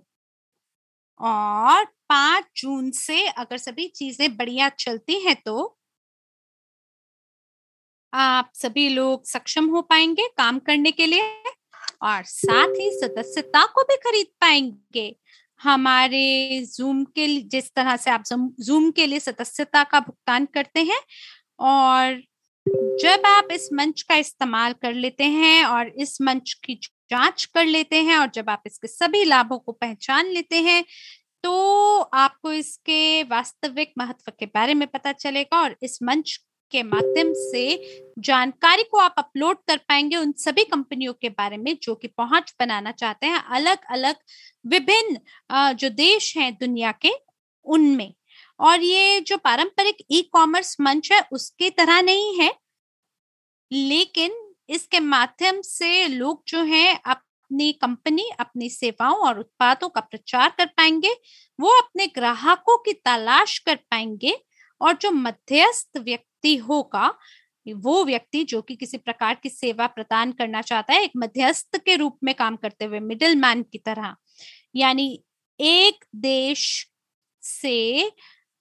और पांच जून से अगर सभी चीजें बढ़िया चलती हैं तो आप सभी लोग सक्षम हो पाएंगे काम करने के लिए और साथ ही सदस्यता को भी खरीद पाएंगे हमारे जूम के जिस तरह से आप जूम के लिए सदस्यता का भुगतान करते हैं और जब आप इस मंच का इस्तेमाल कर लेते हैं और इस मंच की जांच कर लेते हैं और जब आप इसके सभी लाभों को पहचान लेते हैं तो आपको इसके वास्तविक महत्व के बारे में पता चलेगा और इस मंच के माध्यम से जानकारी को आप अपलोड कर पाएंगे उन सभी कंपनियों के बारे में जो कि पहुंच बनाना चाहते हैं अलग अलग विभिन्न जो देश हैं दुनिया के उनमें और ये जो पारंपरिक ई कॉमर्स मंच है उसके तरह नहीं है लेकिन इसके माध्यम से लोग जो हैं अपनी कंपनी अपनी सेवाओं और उत्पादों का प्रचार कर पाएंगे वो अपने ग्राहकों की तलाश कर पाएंगे और जो मध्यस्थ व्यक्ति होगा वो व्यक्ति जो कि किसी प्रकार की सेवा प्रदान करना चाहता है एक मध्यस्थ के रूप में काम करते हुए मिडिल मैन की तरह यानी एक देश से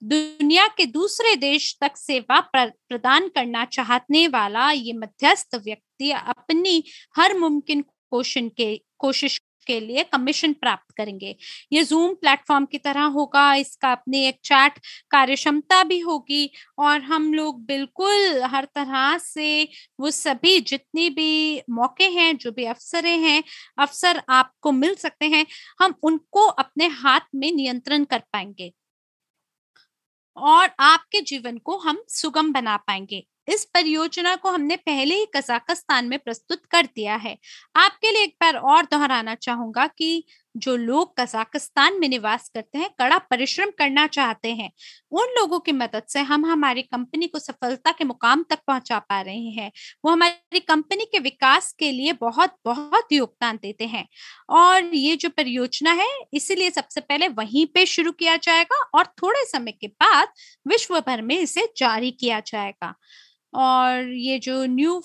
दुनिया के दूसरे देश तक सेवा प्रदान करना चाहने वाला ये मध्यस्थ व्यक्ति अपनी हर मुमकिन कोशिश के कोशिश के लिए कमीशन प्राप्त करेंगे ये जूम प्लेटफॉर्म की तरह होगा इसका अपनी एक चैट कार्यक्षमता भी होगी और हम लोग बिल्कुल हर तरह से वो सभी जितनी भी मौके हैं जो भी अफसरे हैं अफसर आपको मिल सकते हैं हम उनको अपने हाथ में नियंत्रण कर पाएंगे और आपके जीवन को हम सुगम बना पाएंगे इस परियोजना को हमने पहले ही कजाकिस्तान में प्रस्तुत कर दिया है आपके लिए एक बार और दोहराना चाहूंगा कि जो लोग कजाकिस्तान में निवास करते हैं कड़ा परिश्रम करना चाहते हैं उन लोगों की मदद से हम हमारी कंपनी को सफलता के मुकाम तक पहुंचा पा रहे हैं वो हमारी कंपनी के विकास के लिए बहुत बहुत योगदान देते हैं और ये जो परियोजना है इसीलिए सबसे पहले वहीं पे शुरू किया जाएगा और थोड़े समय के बाद विश्व भर में इसे जारी किया जाएगा और ये जो न्यू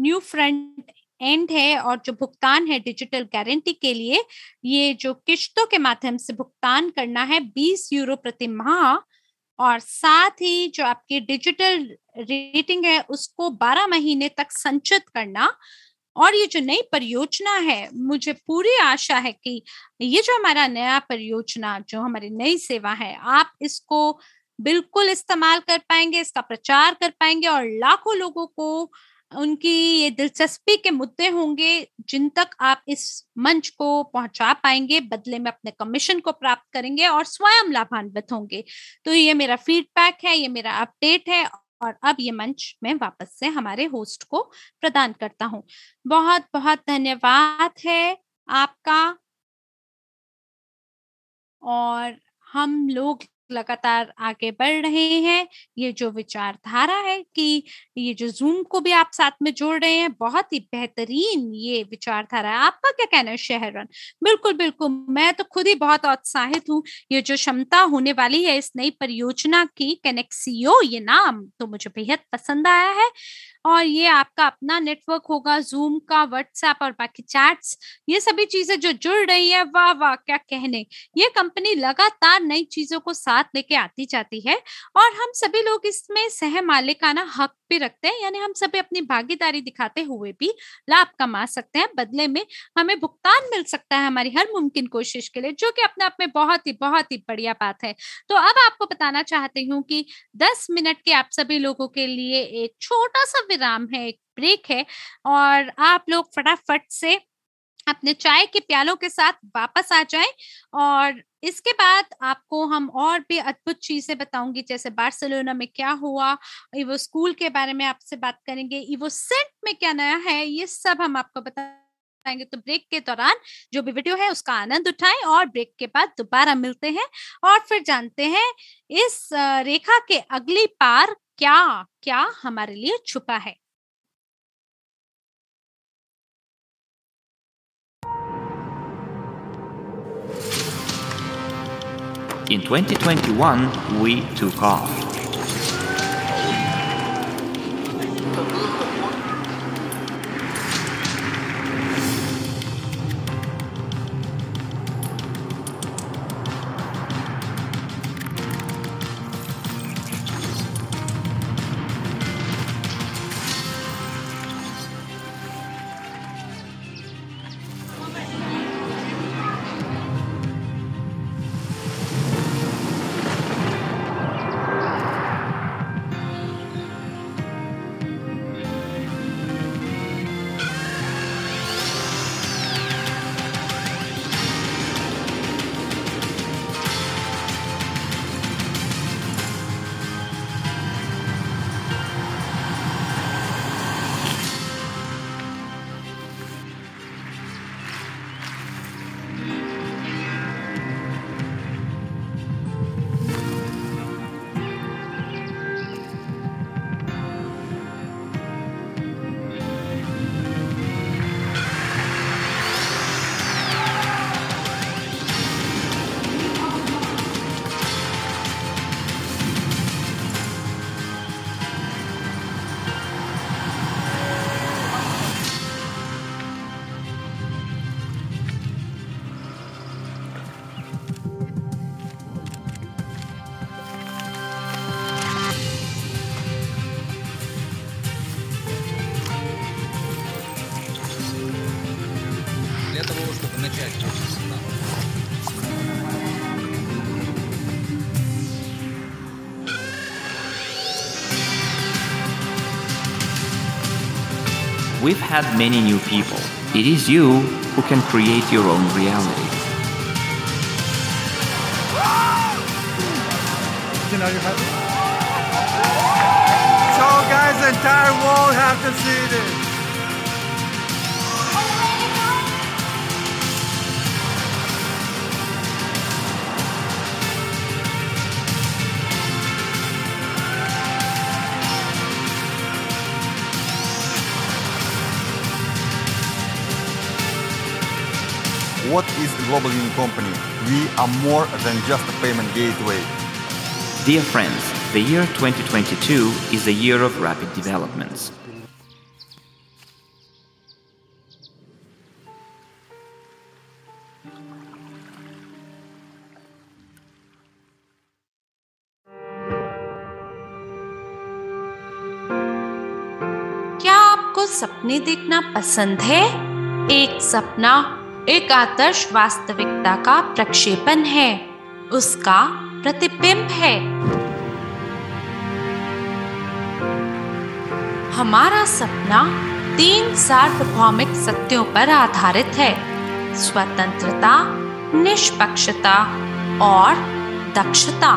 न्यू फ्रंट एंड है और जो भुगतान है डिजिटल गारंटी के लिए ये जो किश्तों के माध्यम से भुगतान करना है 20 यूरो प्रति माह और साथ ही जो आपकी डिजिटल रेटिंग है उसको 12 महीने तक संचित करना और ये जो नई परियोजना है मुझे पूरी आशा है कि ये जो हमारा नया परियोजना जो हमारी नई सेवा है आप इसको बिल्कुल इस्तेमाल कर पाएंगे इसका प्रचार कर पाएंगे और लाखों लोगों को उनकी ये दिलचस्पी के मुद्दे होंगे जिन तक आप इस मंच को पहुंचा पाएंगे बदले में अपने कमीशन को प्राप्त करेंगे और स्वयं लाभान्वित होंगे तो ये मेरा फीडबैक है ये मेरा अपडेट है और अब ये मंच मैं वापस से हमारे होस्ट को प्रदान करता हूँ बहुत बहुत धन्यवाद है आपका और हम लोग लगातार आगे बढ़ रहे हैं ये जो विचारधारा है कि ये जो जूम को भी आप साथ में जोड़ रहे हैं बहुत ही बेहतरीन ये विचारधारा है आपका क्या कहना है शहरन बिल्कुल बिल्कुल मैं तो खुद ही बहुत उत्साहित हूँ ये जो क्षमता होने वाली है इस नई परियोजना की कनेक्सीओ e ये नाम तो मुझे बेहद पसंद आया है और ये आपका अपना नेटवर्क होगा जूम का व्हाट्सएप और बाकी चैट्स ये सभी चीजें जो जुड़ रही है वाह वाह क्या कहने ये कंपनी लगातार नई चीजों को साथ लेके आती जाती है और हम सभी लोग इसमें सह मालिकाना हक भी रखते हैं यानी हम सभी अपनी भागीदारी दिखाते हुए भी लाभ कमा सकते हैं बदले में हमें भुगतान मिल सकता है हमारी हर मुमकिन कोशिश के लिए जो कि अपने आप में बहुत ही बहुत ही बढ़िया बात है तो अब आपको बताना चाहती हूँ कि दस मिनट के आप सभी लोगों के लिए एक छोटा सा विराम है एक ब्रेक है और आप लोग फटाफट से अपने चाय के प्यालों के साथ वापस आ जाएं और इसके बाद आपको हम और भी अद्भुत चीजें बताऊंगी जैसे बार्सिलोना में क्या हुआ इवो स्कूल के बारे में आपसे बात करेंगे इवो सेंट में क्या नया है ये सब हम आपको बता आएंगे तो ब्रेक के दौरान जो भी वीडियो है उसका आनंद उठाएं और ब्रेक के बाद दोबारा मिलते हैं और फिर जानते हैं इस रेखा के अगली पार क्या क्या हमारे लिए छुपा है In 2021, we took off. had many new people. It is you who can create your own reality. so guys, the entire world have to see this. What is Global Union Company? We are more than just a payment gateway. Dear friends, the year 2022 is a year of rapid developments. क्या आपको सपने देखना पसंद है एक सपना एक आदर्श वास्तविकता का प्रक्षेपण है उसका प्रतिबिंब है हमारा सपना तीन सार्वभौमिक सत्यों पर आधारित है स्वतंत्रता निष्पक्षता और दक्षता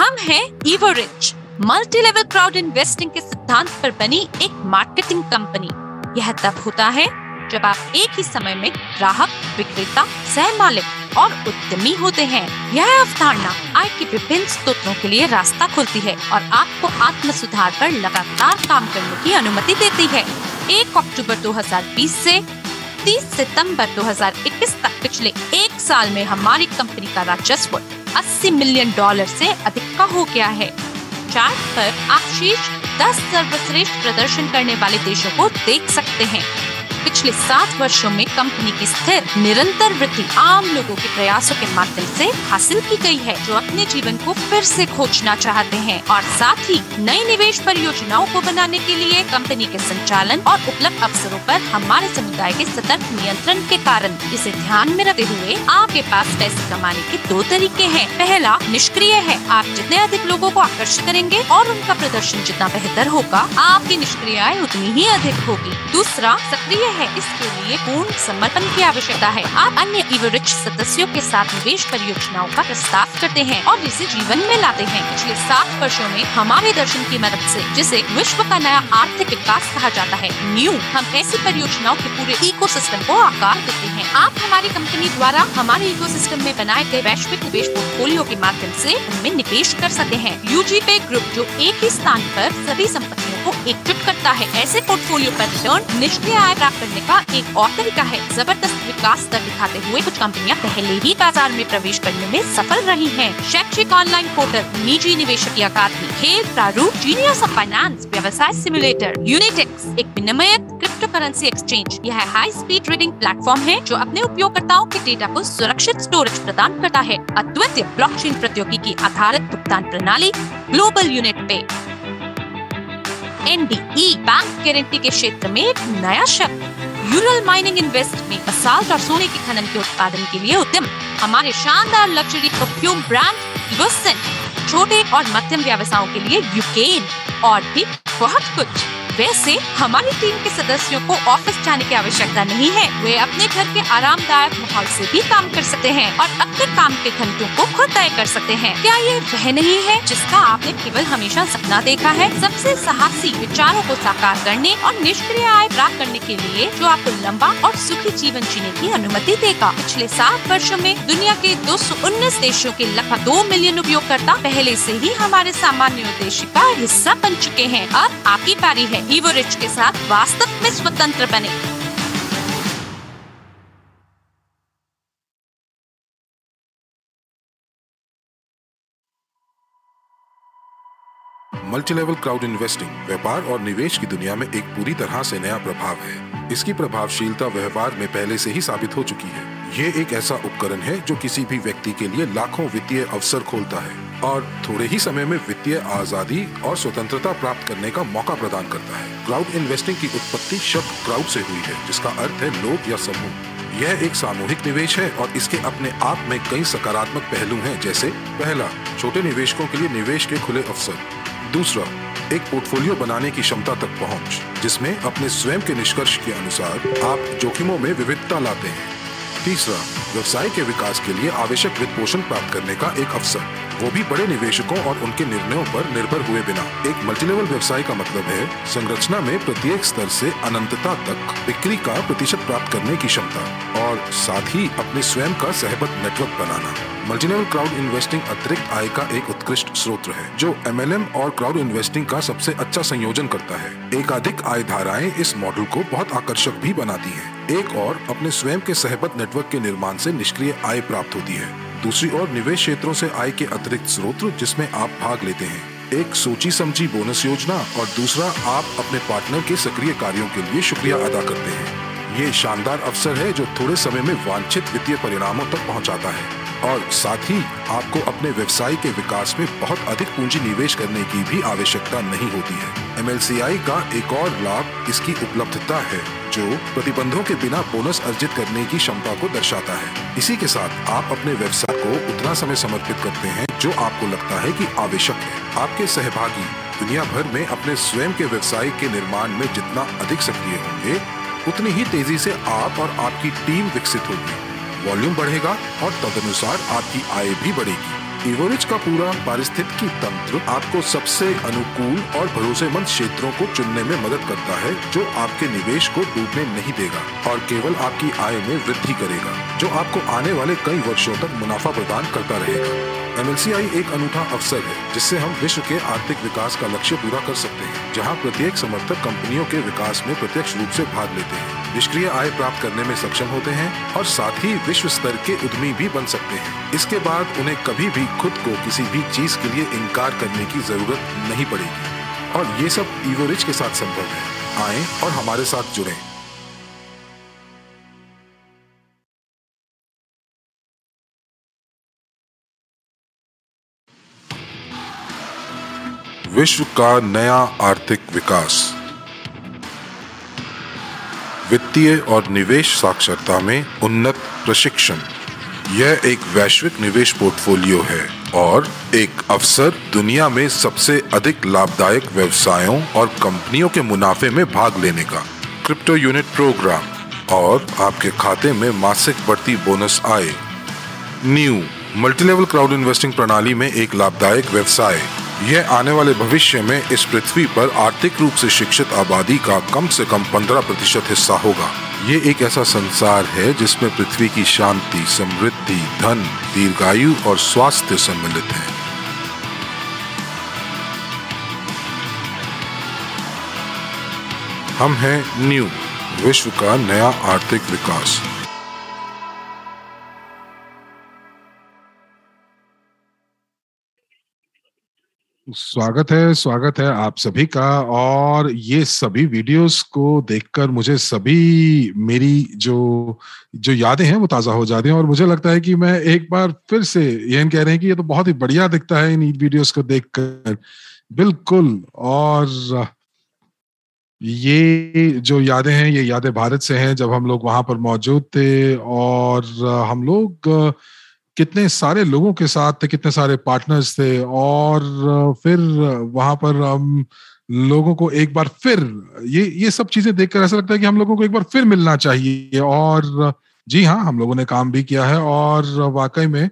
हम हैं Evorich multi level crowd investing के सिद्धांत पर बनी एक मार्केटिंग कंपनी यह तब होता है जब आप एक ही समय में ग्राहक विक्रेता सह मालिक और उद्यमी होते हैं यह अवधारणा आय के विभिन्न स्त्रोतों के लिए रास्ता खोलती है और आपको आत्म सुधार पर लगातार काम करने की अनुमति देती है एक अक्टूबर 2020 से 30 सितंबर 2021 तक पिछले एक साल में हमारी कंपनी का राजस्व 80 मिलियन डॉलर से अधिक का हो गया है चार्ट पर आप शीर्ष सर्वश्रेष्ठ प्रदर्शन करने वाले देशों को देख सकते हैं पिछले सात वर्षों में कंपनी की स्थिर निरंतर वृद्धि आम लोगों के प्रयासों के माध्यम से हासिल की गई है जो अपने जीवन को फिर से खोजना चाहते हैं और साथ ही नई निवेश परियोजनाओं को बनाने के लिए कंपनी के संचालन और उपलब्ध अवसरों पर हमारे समुदाय के सतर्क नियंत्रण के कारण इसे ध्यान में रखते हुए आपके पास पैसे कमाने के दो तरीके हैं पहला निष्क्रिय है आप जितने अधिक लोगों को आकर्षित करेंगे और उनका प्रदर्शन जितना बेहतर होगा आपकी निष्क्रिय आय उतनी ही अधिक होगी दूसरा सक्रिय है इसके लिए पूर्ण समर्पण की आवश्यकता है आप अन्य इवरिच सदस्यों के साथ निवेश परियोजनाओं का प्रस्ताव करते हैं और इसे जीवन में लाते हैं पिछले सात वर्षो में हमारे दर्शन की मदद ऐसी जिसे विश्व का नया आर्थिक विकास कहा जाता है न्यू हम ऐसी परियोजनाओं के पूरे इको को आकार देते हैं आप हमारी कंपनी द्वारा हमारे इको में बनाए गए वैश्विक निवेश पोर्टफोलियो के माध्यम ऐसी उनमें निवेश कर सकते हैं यू पे ग्रुप जो एक ही स्थान आरोप सभी संपत्ति को एकजुट करता है ऐसे पोर्टफोलियो रिटर्न निष्क्रिय आय प्राप्त करने का एक और तरीका है जबरदस्त विकास दर दिखाते हुए कुछ कंपनियां पहले ही बाजार में प्रवेश करने में सफल रही हैं। शैक्षिक ऑनलाइन पोर्टल निजी निवेशक की अकादमी खेल प्रारूप जीनियस ऑफ फाइनेंस व्यवसाय सिमुलेटर यूनिटेक्स एक विनिमय क्रिप्टो करेंसी एक्सचेंज यह हाई स्पीड ट्रेडिंग प्लेटफॉर्म है जो अपने उपयोगकर्ताओं के डेटा को सुरक्षित स्टोरेज प्रदान करता है अद्वितीय ब्लॉकचेन प्रौद्योगिकी आधारित भुगतान प्रणाली ग्लोबल यूनिट पे एनडीई बैंक गारंटी के क्षेत्र में एक नया शब्द यूरल माइनिंग इन्वेस्ट में असाल और सोने के खनन के उत्पादन के लिए उद्यम हमारे शानदार लग्जरी परफ्यूम ब्रांड छोटे और मध्यम व्यवसायों के लिए यूकेन और भी बहुत कुछ वैसे हमारी टीम के सदस्यों को ऑफिस जाने की आवश्यकता नहीं है वे अपने घर के आरामदायक माहौल से भी काम कर सकते हैं और अपने काम के घंटों को खुद तय कर सकते हैं क्या ये वह नहीं है जिसका आपने केवल हमेशा सपना देखा है सबसे साहसी विचारों को साकार करने और निष्क्रिय आय प्राप्त करने के लिए जो आपको लंबा और सुखी जीवन जीने की अनुमति देगा पिछले सात वर्षो में दुनिया के दो देशों के लगभग दो मिलियन उपयोगकर्ता पहले से ही हमारे सामान्य उद्देश्य का हिस्सा बन चुके हैं अब आपकी पारी है रिच के साथ वास्तव में स्वतंत्र बने मल्टी लेवल क्राउड इन्वेस्टिंग व्यापार और निवेश की दुनिया में एक पूरी तरह से नया प्रभाव है इसकी प्रभावशीलता व्यापार में पहले से ही साबित हो चुकी है ये एक ऐसा उपकरण है जो किसी भी व्यक्ति के लिए लाखों वित्तीय अवसर खोलता है और थोड़े ही समय में वित्तीय आजादी और स्वतंत्रता प्राप्त करने का मौका प्रदान करता है क्राउड इन्वेस्टिंग की उत्पत्ति शब्द क्राउड से हुई है जिसका अर्थ है लोग या समूह यह एक सामूहिक निवेश है और इसके अपने आप में कई सकारात्मक पहलू हैं जैसे पहला छोटे निवेशकों के लिए निवेश के खुले अवसर दूसरा एक पोर्टफोलियो बनाने की क्षमता तक पहुंच, जिसमें अपने स्वयं के निष्कर्ष के अनुसार आप जोखिमों में विविधता लाते हैं तीसरा व्यवसाय के विकास के लिए आवश्यक वित्त पोषण प्राप्त करने का एक अवसर वो भी बड़े निवेशकों और उनके निर्णयों पर निर्भर हुए बिना एक मल्टीलेवल व्यवसाय का मतलब है संरचना में प्रत्येक स्तर से अनंतता तक बिक्री का प्रतिशत प्राप्त करने की क्षमता और साथ ही अपने स्वयं का सहबत नेटवर्क बनाना मल्टीलेवल क्राउड इन्वेस्टिंग अतिरिक्त आय का एक उत्कृष्ट स्रोत है जो एम और क्राउड इन्वेस्टिंग का सबसे अच्छा संयोजन करता है एकाधिक आय धाराएं इस मॉडल को बहुत आकर्षक भी बनाती है एक और अपने स्वयं के सहबत नेटवर्क के निर्माण से निष्क्रिय आय प्राप्त होती है दूसरी ओर निवेश क्षेत्रों से आय के अतिरिक्त स्रोत जिसमें आप भाग लेते हैं एक सोची समझी बोनस योजना और दूसरा आप अपने पार्टनर के सक्रिय कार्यों के लिए शुक्रिया अदा करते हैं ये शानदार अवसर है जो थोड़े समय में वांछित वित्तीय परिणामों तक पहुंचाता है और साथ ही आपको अपने व्यवसाय के विकास में बहुत अधिक पूंजी निवेश करने की भी आवश्यकता नहीं होती है एम का एक और लाभ इसकी उपलब्धता है जो प्रतिबंधों के बिना बोनस अर्जित करने की क्षमता को दर्शाता है इसी के साथ आप अपने व्यवसाय को उतना समय समर्पित करते हैं जो आपको लगता है कि आवश्यक है आपके सहभागी दुनिया भर में अपने स्वयं के व्यवसाय के निर्माण में जितना अधिक सक्रिय होंगे उतनी ही तेजी से आप और आपकी टीम विकसित होगी वॉल्यूम बढ़ेगा और तदनुसार आपकी आय भी बढ़ेगी इवोरिज का पूरा पारिस्थितिकी तंत्र आपको सबसे अनुकूल और भरोसेमंद क्षेत्रों को चुनने में मदद करता है जो आपके निवेश को डूबने नहीं देगा और केवल आपकी आय में वृद्धि करेगा जो आपको आने वाले कई वर्षों तक मुनाफा प्रदान करता रहेगा एमएलसीआई एक अनूठा अवसर है जिससे हम विश्व के आर्थिक विकास का लक्ष्य पूरा कर सकते हैं जहां प्रत्येक समर्थक कंपनियों के विकास में प्रत्यक्ष रूप से भाग लेते हैं निष्क्रिय आय प्राप्त करने में सक्षम होते हैं और साथ ही विश्व स्तर के उद्यमी भी बन सकते हैं इसके बाद उन्हें कभी भी खुद को किसी भी चीज के लिए इनकार करने की जरूरत नहीं पड़ेगी और ये सब ईवोरिज के साथ संभव है आए और हमारे साथ जुड़े विश्व का नया आर्थिक विकास वित्तीय और निवेश साक्षरता में उन्नत प्रशिक्षण यह एक वैश्विक निवेश पोर्टफोलियो है और एक अवसर दुनिया में सबसे अधिक लाभदायक व्यवसायों और कंपनियों के मुनाफे में भाग लेने का क्रिप्टो यूनिट प्रोग्राम और आपके खाते में मासिक बढ़ती बोनस आए न्यू मल्टीलेवल क्राउड इन्वेस्टिंग प्रणाली में एक लाभदायक व्यवसाय यह आने वाले भविष्य में इस पृथ्वी पर आर्थिक रूप से शिक्षित आबादी का कम से कम 15 प्रतिशत हिस्सा होगा ये एक ऐसा संसार है जिसमें पृथ्वी की शांति समृद्धि धन दीर्घायु और स्वास्थ्य सम्मिलित है हम हैं न्यू विश्व का नया आर्थिक विकास स्वागत है स्वागत है आप सभी का और ये सभी वीडियोस को देखकर मुझे सभी मेरी जो जो यादें हैं वो ताज़ा हो जाती हैं और मुझे लगता है कि मैं एक बार फिर से ये कह रहे हैं कि ये तो बहुत ही बढ़िया दिखता है इन वीडियोस को देखकर बिल्कुल और ये जो यादें हैं ये यादें भारत से हैं जब हम लोग वहां पर मौजूद थे और हम लोग कितने सारे लोगों के साथ थे कितने सारे पार्टनर्स थे और फिर वहां पर हम लोगों को एक बार फिर ये ये सब चीजें देखकर ऐसा लगता है कि हम लोगों को एक बार फिर मिलना चाहिए और जी हाँ हम लोगों ने काम भी किया है और वाकई में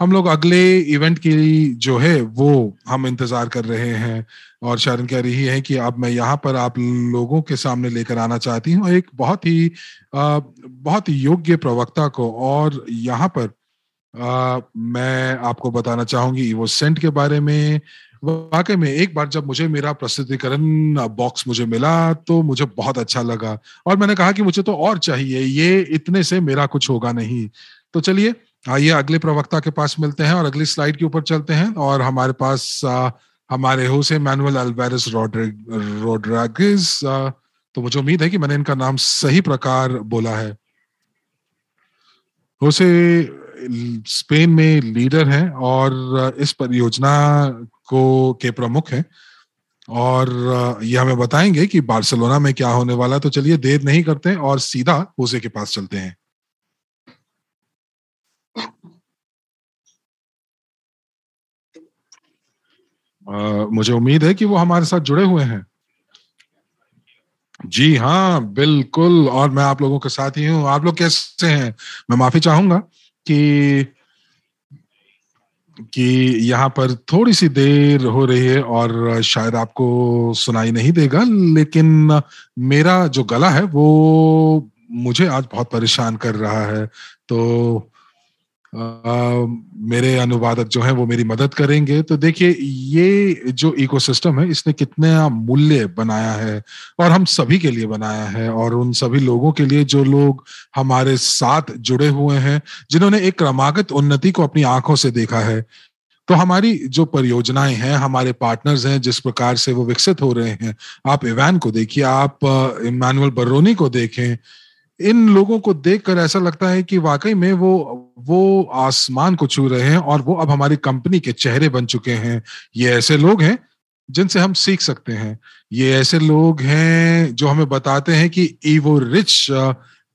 हम लोग अगले इवेंट के लिए जो है वो हम इंतजार कर रहे हैं और शारण कह रही है कि अब मैं यहाँ पर आप लोगों के सामने लेकर आना चाहती हूँ एक बहुत ही आ, बहुत ही योग्य प्रवक्ता को और यहाँ पर आ, मैं आपको बताना चाहूंगी वो सेंट के बारे में वाकई में एक बार जब मुझे मेरा प्रस्तुतिकरण बॉक्स मुझे मिला तो मुझे बहुत अच्छा लगा और मैंने कहा कि मुझे तो और चाहिए ये इतने से मेरा कुछ होगा नहीं तो चलिए आइए अगले प्रवक्ता के पास मिलते हैं और अगली स्लाइड के ऊपर चलते हैं और हमारे पास आ, हमारे से मैनुअल अल्वेरस रोड्रागिस तो मुझे उम्मीद है कि मैंने इनका नाम सही प्रकार बोला है होसे स्पेन में लीडर हैं और इस परियोजना को के प्रमुख हैं और ये हमें बताएंगे कि बार्सिलोना में क्या होने वाला तो चलिए देर नहीं करते और सीधा होसे के पास चलते हैं Uh, मुझे उम्मीद है कि वो हमारे साथ जुड़े हुए हैं जी हाँ बिल्कुल और मैं आप लोगों के साथ ही हूँ आप लोग कैसे हैं मैं माफी चाहूंगा कि कि यहाँ पर थोड़ी सी देर हो रही है और शायद आपको सुनाई नहीं देगा लेकिन मेरा जो गला है वो मुझे आज बहुत परेशान कर रहा है तो मेरे अनुवादक जो है वो मेरी मदद करेंगे तो देखिए ये जो इकोसिस्टम है इसने कितना मूल्य बनाया है और हम सभी के लिए बनाया है और उन सभी लोगों के लिए जो लोग हमारे साथ जुड़े हुए हैं जिन्होंने एक क्रमागत उन्नति को अपनी आंखों से देखा है तो हमारी जो परियोजनाएं हैं हमारे पार्टनर्स हैं जिस प्रकार से वो विकसित हो रहे हैं आप इवान को देखिए आप इमानुअल बर्रोनी को देखें इन लोगों को देखकर ऐसा लगता है कि वाकई में वो वो आसमान को छू रहे हैं और वो अब हमारी कंपनी के चेहरे बन चुके हैं ये ऐसे लोग हैं जिनसे हम सीख सकते हैं ये ऐसे लोग हैं जो हमें बताते हैं कि ईवो रिच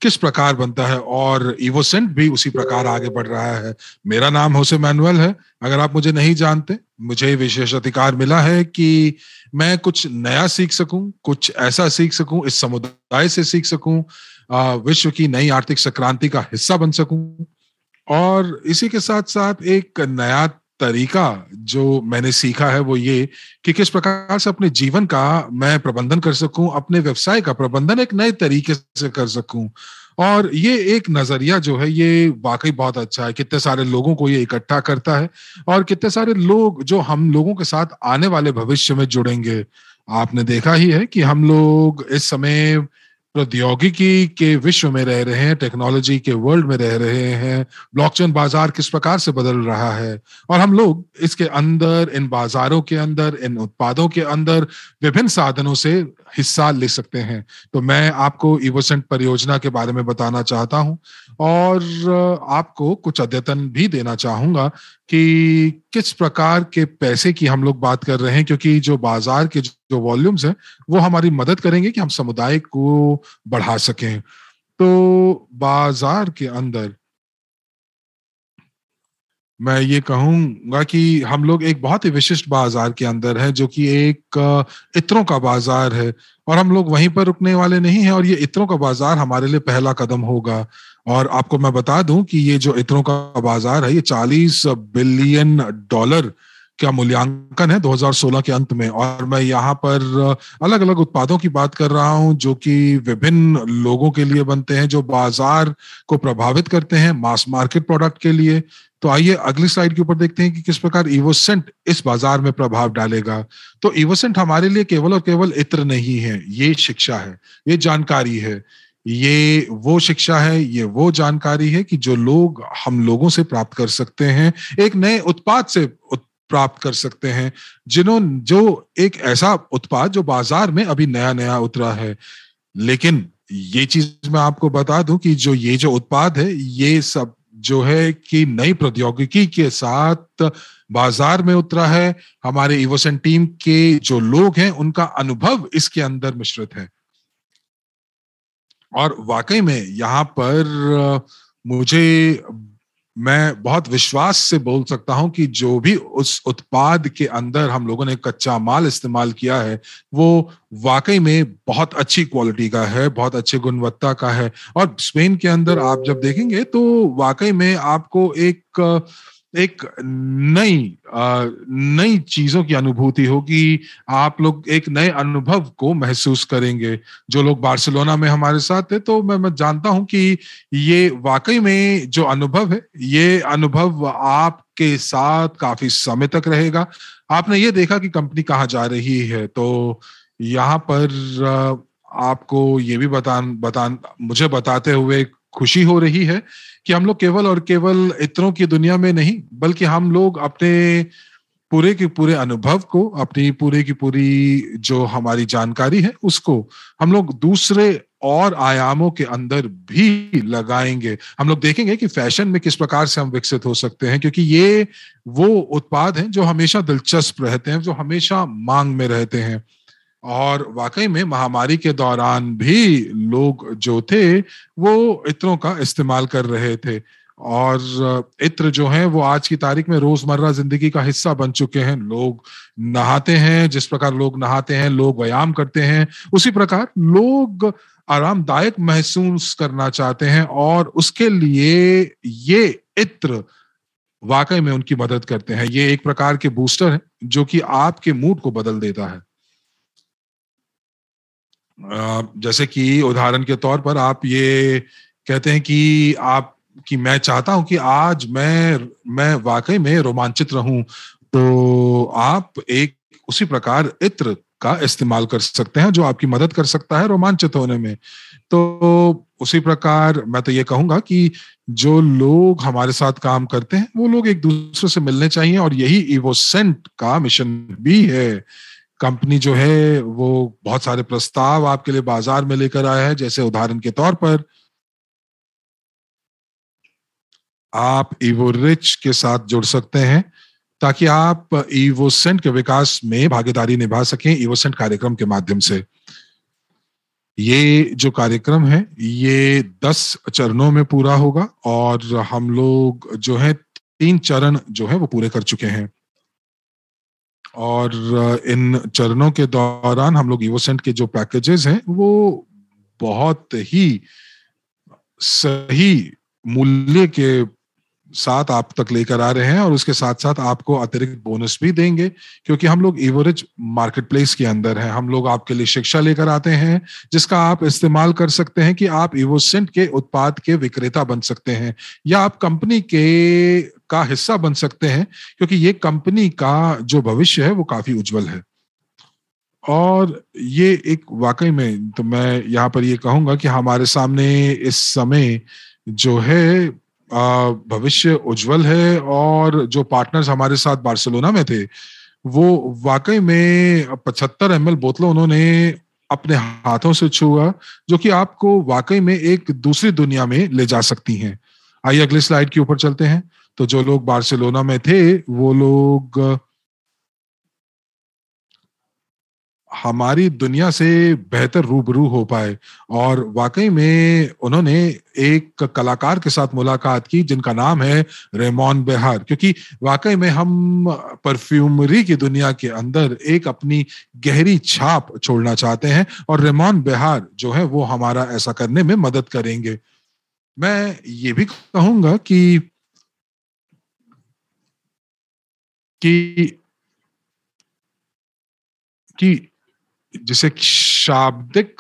किस प्रकार बनता है और ईवो सेंट भी उसी प्रकार आगे बढ़ रहा है मेरा नाम होसे मैनुअल है अगर आप मुझे नहीं जानते मुझे विशेष अधिकार मिला है कि मैं कुछ नया सीख सकूं कुछ ऐसा सीख सकूं इस समुदाय से सीख सकूं विश्व की नई आर्थिक संक्रांति का हिस्सा बन सकूं और इसी के साथ साथ एक नया तरीका जो मैंने सीखा है वो ये कि किस प्रकार से अपने जीवन का मैं प्रबंधन कर सकूं अपने व्यवसाय का प्रबंधन एक नए तरीके से कर सकूं और ये एक नजरिया जो है ये वाकई बहुत अच्छा है कितने सारे लोगों को ये इकट्ठा करता है और कितने सारे लोग जो हम लोगों के साथ आने वाले भविष्य में जुड़ेंगे आपने देखा ही है कि हम लोग इस समय प्रौद्योगिकी के विश्व में रह रहे हैं टेक्नोलॉजी के वर्ल्ड में रह रहे हैं ब्लॉकचेन बाजार किस प्रकार से बदल रहा है और हम लोग इसके अंदर इन बाजारों के अंदर इन उत्पादों के अंदर विभिन्न साधनों से हिस्सा ले सकते हैं तो मैं आपको इवोसेंट परियोजना के बारे में बताना चाहता हूं और आपको कुछ अद्यतन भी देना चाहूंगा कि किस प्रकार के पैसे की हम लोग बात कर रहे हैं क्योंकि जो बाजार के जो वॉल्यूम्स हैं वो हमारी मदद करेंगे कि हम समुदाय को बढ़ा सकें तो बाजार के अंदर मैं ये कहूंगा कि हम लोग एक बहुत ही विशिष्ट बाजार के अंदर है जो कि एक इत्रों का बाजार है और हम लोग वहीं पर रुकने वाले नहीं है और ये इत्रों का बाजार हमारे लिए पहला कदम होगा और आपको मैं बता दूं कि ये जो इत्रों का बाजार है ये 40 बिलियन डॉलर का मूल्यांकन है 2016 के अंत में और मैं यहाँ पर अलग अलग उत्पादों की बात कर रहा हूँ जो कि विभिन्न लोगों के लिए बनते हैं जो बाजार को प्रभावित करते हैं मास मार्केट प्रोडक्ट के लिए तो आइए अगली स्लाइड के ऊपर देखते हैं कि किस प्रकार इवोसेंट इस बाजार में प्रभाव डालेगा तो इवोसेंट हमारे लिए केवल और केवल इत्र नहीं है ये शिक्षा है ये जानकारी है ये वो शिक्षा है ये वो जानकारी है कि जो लोग हम लोगों से प्राप्त कर सकते हैं एक नए उत्पाद से प्राप्त कर सकते हैं जिन्हों जो एक ऐसा उत्पाद जो बाजार में अभी नया नया उतरा है लेकिन ये चीज मैं आपको बता दूं कि जो ये जो उत्पाद है ये सब जो है कि नई प्रौद्योगिकी के साथ बाजार में उतरा है हमारे इवोसन टीम के जो लोग हैं उनका अनुभव इसके अंदर मिश्रित है और वाकई में यहाँ पर मुझे मैं बहुत विश्वास से बोल सकता हूं कि जो भी उस उत्पाद के अंदर हम लोगों ने कच्चा माल इस्तेमाल किया है वो वाकई में बहुत अच्छी क्वालिटी का है बहुत अच्छे गुणवत्ता का है और स्पेन के अंदर आप जब देखेंगे तो वाकई में आपको एक एक नई नई चीजों की अनुभूति होगी आप लोग एक नए अनुभव को महसूस करेंगे जो लोग बार्सिलोना में हमारे साथ थे तो मैं मैं जानता हूं कि ये वाकई में जो अनुभव है ये अनुभव आपके साथ काफी समय तक रहेगा आपने ये देखा कि कंपनी कहाँ जा रही है तो यहाँ पर आपको ये भी बतान बता मुझे बताते हुए खुशी हो रही है कि हम लोग केवल और केवल इतरों की दुनिया में नहीं बल्कि हम लोग अपने पूरे के पूरे अनुभव को अपनी पूरे की पूरी जो हमारी जानकारी है उसको हम लोग दूसरे और आयामों के अंदर भी लगाएंगे हम लोग देखेंगे कि फैशन में किस प्रकार से हम विकसित हो सकते हैं क्योंकि ये वो उत्पाद हैं जो हमेशा दिलचस्प रहते हैं जो हमेशा मांग में रहते हैं और वाकई में महामारी के दौरान भी लोग जो थे वो इत्रों का इस्तेमाल कर रहे थे और इत्र जो है वो आज की तारीख में रोजमर्रा जिंदगी का हिस्सा बन चुके हैं लोग नहाते हैं जिस प्रकार लोग नहाते हैं लोग व्यायाम करते हैं उसी प्रकार लोग आरामदायक महसूस करना चाहते हैं और उसके लिए ये इत्र वाकई में उनकी मदद करते हैं ये एक प्रकार के बूस्टर है जो कि आपके मूड को बदल देता है जैसे कि उदाहरण के तौर पर आप ये कहते हैं कि आप कि मैं चाहता हूं कि आज मैं मैं वाकई में रोमांचित रहूं तो आप एक उसी प्रकार इत्र का इस्तेमाल कर सकते हैं जो आपकी मदद कर सकता है रोमांचित होने में तो उसी प्रकार मैं तो ये कहूंगा कि जो लोग हमारे साथ काम करते हैं वो लोग एक दूसरे से मिलने चाहिए और यही इवोसेंट का मिशन भी है कंपनी जो है वो बहुत सारे प्रस्ताव आपके लिए बाजार में लेकर आया है जैसे उदाहरण के तौर पर आप ईवो रिच के साथ जुड़ सकते हैं ताकि आप ईवोसेंट के विकास में भागीदारी निभा सकें ईवोसेंट कार्यक्रम के माध्यम से ये जो कार्यक्रम है ये दस चरणों में पूरा होगा और हम लोग जो है तीन चरण जो है वो पूरे कर चुके हैं और इन चरणों के दौरान हम लोग ईवोसेंट के जो पैकेजेस हैं वो बहुत ही सही मूल्य के साथ आप तक लेकर आ रहे हैं और उसके साथ साथ आपको अतिरिक्त बोनस भी देंगे क्योंकि हम लोग एवरेज मार्केट प्लेस के अंदर हैं हम लोग आपके लिए शिक्षा लेकर आते हैं जिसका आप इस्तेमाल कर सकते हैं कि आप इवोसेंट के उत्पाद के विक्रेता बन सकते हैं या आप कंपनी के का हिस्सा बन सकते हैं क्योंकि ये कंपनी का जो भविष्य है वो काफी उज्जवल है और ये एक वाकई में तो मैं यहाँ पर ये कहूंगा कि हमारे सामने इस समय जो है भविष्य उज्जवल है और जो पार्टनर्स हमारे साथ बार्सिलोना में थे वो वाकई में पचहत्तर एम बोतलों उन्होंने अपने हाथों से छुआ जो कि आपको वाकई में एक दूसरी दुनिया में ले जा सकती हैं आइए अगले स्लाइड के ऊपर चलते हैं तो जो लोग बार्सिलोना में थे वो लोग हमारी दुनिया से बेहतर रूबरू हो पाए और वाकई में उन्होंने एक कलाकार के साथ मुलाकात की जिनका नाम है रेमोन बेहार क्योंकि वाकई में हम परफ्यूमरी की दुनिया के अंदर एक अपनी गहरी छाप छोड़ना चाहते हैं और रेमोन बेहार जो है वो हमारा ऐसा करने में मदद करेंगे मैं ये भी कहूंगा कि कि कि जिसे शाब्दिक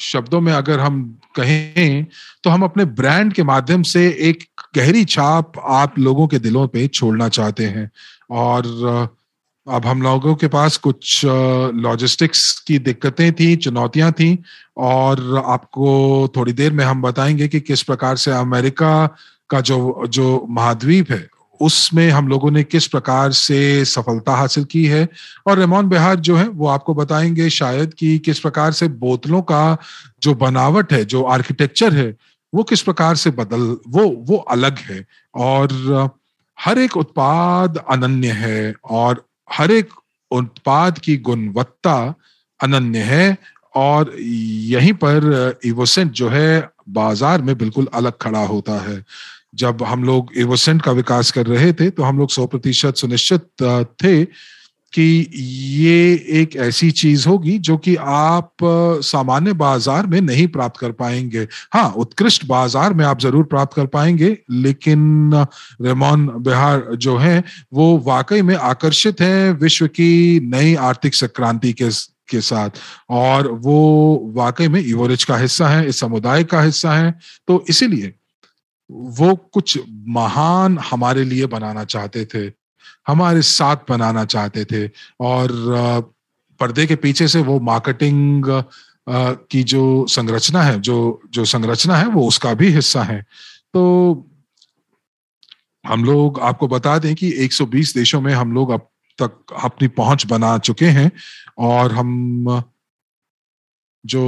शब्दों में अगर हम कहें तो हम अपने ब्रांड के माध्यम से एक गहरी छाप आप लोगों के दिलों पे छोड़ना चाहते हैं और अब हम लोगों के पास कुछ लॉजिस्टिक्स की दिक्कतें थी चुनौतियां थी और आपको थोड़ी देर में हम बताएंगे कि किस प्रकार से अमेरिका का जो जो महाद्वीप है उसमें हम लोगों ने किस प्रकार से सफलता हासिल की है और रेमोन बिहार जो है वो आपको बताएंगे शायद कि किस प्रकार से बोतलों का जो बनावट है जो आर्किटेक्चर है वो किस प्रकार से बदल वो वो अलग है और हर एक उत्पाद अनन्य है और हर एक उत्पाद की गुणवत्ता अनन्य है और यहीं पर इवोसेंट जो है बाजार में बिल्कुल अलग खड़ा होता है जब हम लोग इवोसेंट का विकास कर रहे थे तो हम लोग सौ प्रतिशत सुनिश्चित थे कि ये एक ऐसी चीज होगी जो कि आप सामान्य बाजार में नहीं प्राप्त कर पाएंगे हाँ उत्कृष्ट बाजार में आप जरूर प्राप्त कर पाएंगे लेकिन रेमोन बिहार जो है वो वाकई में आकर्षित है विश्व की नई आर्थिक संक्रांति के के साथ और वो वाकई में इवोरेज का हिस्सा है इस समुदाय का हिस्सा है तो इसीलिए वो कुछ महान हमारे लिए बनाना चाहते थे हमारे साथ बनाना चाहते थे और पर्दे के पीछे से वो मार्केटिंग की जो संरचना है जो जो संरचना है वो उसका भी हिस्सा है तो हम लोग आपको बता दें कि 120 देशों में हम लोग अब तक अपनी पहुंच बना चुके हैं और हम जो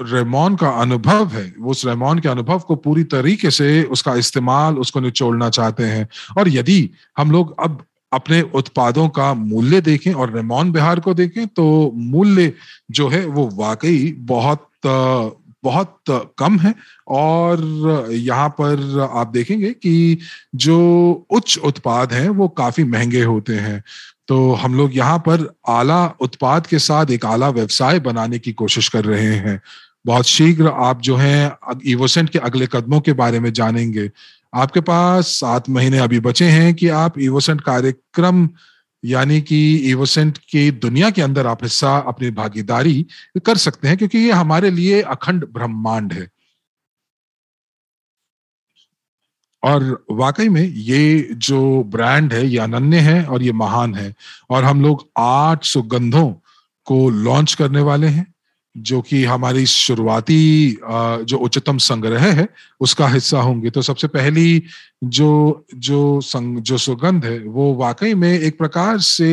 रहमान का अनुभव है उस रहमान के अनुभव को पूरी तरीके से उसका इस्तेमाल उसको निचोड़ना चाहते हैं और यदि हम लोग अब अपने उत्पादों का मूल्य देखें और रहमान बिहार को देखें तो मूल्य जो है वो वाकई बहुत बहुत कम है और यहाँ पर आप देखेंगे कि जो उच्च उत्पाद हैं वो काफी महंगे होते हैं तो हम लोग यहाँ पर आला उत्पाद के साथ एक आला व्यवसाय बनाने की कोशिश कर रहे हैं बहुत शीघ्र आप जो हैं ईवोसेंट के अगले कदमों के बारे में जानेंगे आपके पास सात महीने अभी बचे हैं कि आप ईवोसेंट कार्यक्रम यानी कि ईवोसेंट की दुनिया के अंदर आप हिस्सा अपनी भागीदारी कर सकते हैं क्योंकि ये हमारे लिए अखंड ब्रह्मांड है और वाकई में ये जो ब्रांड है ये अनन्य है और ये महान है और हम लोग आठ सुगंधों को लॉन्च करने वाले हैं जो कि हमारी शुरुआती जो उच्चतम संग्रह है उसका हिस्सा होंगे तो सबसे पहली जो जो संग, जो सुगंध है वो वाकई में एक प्रकार से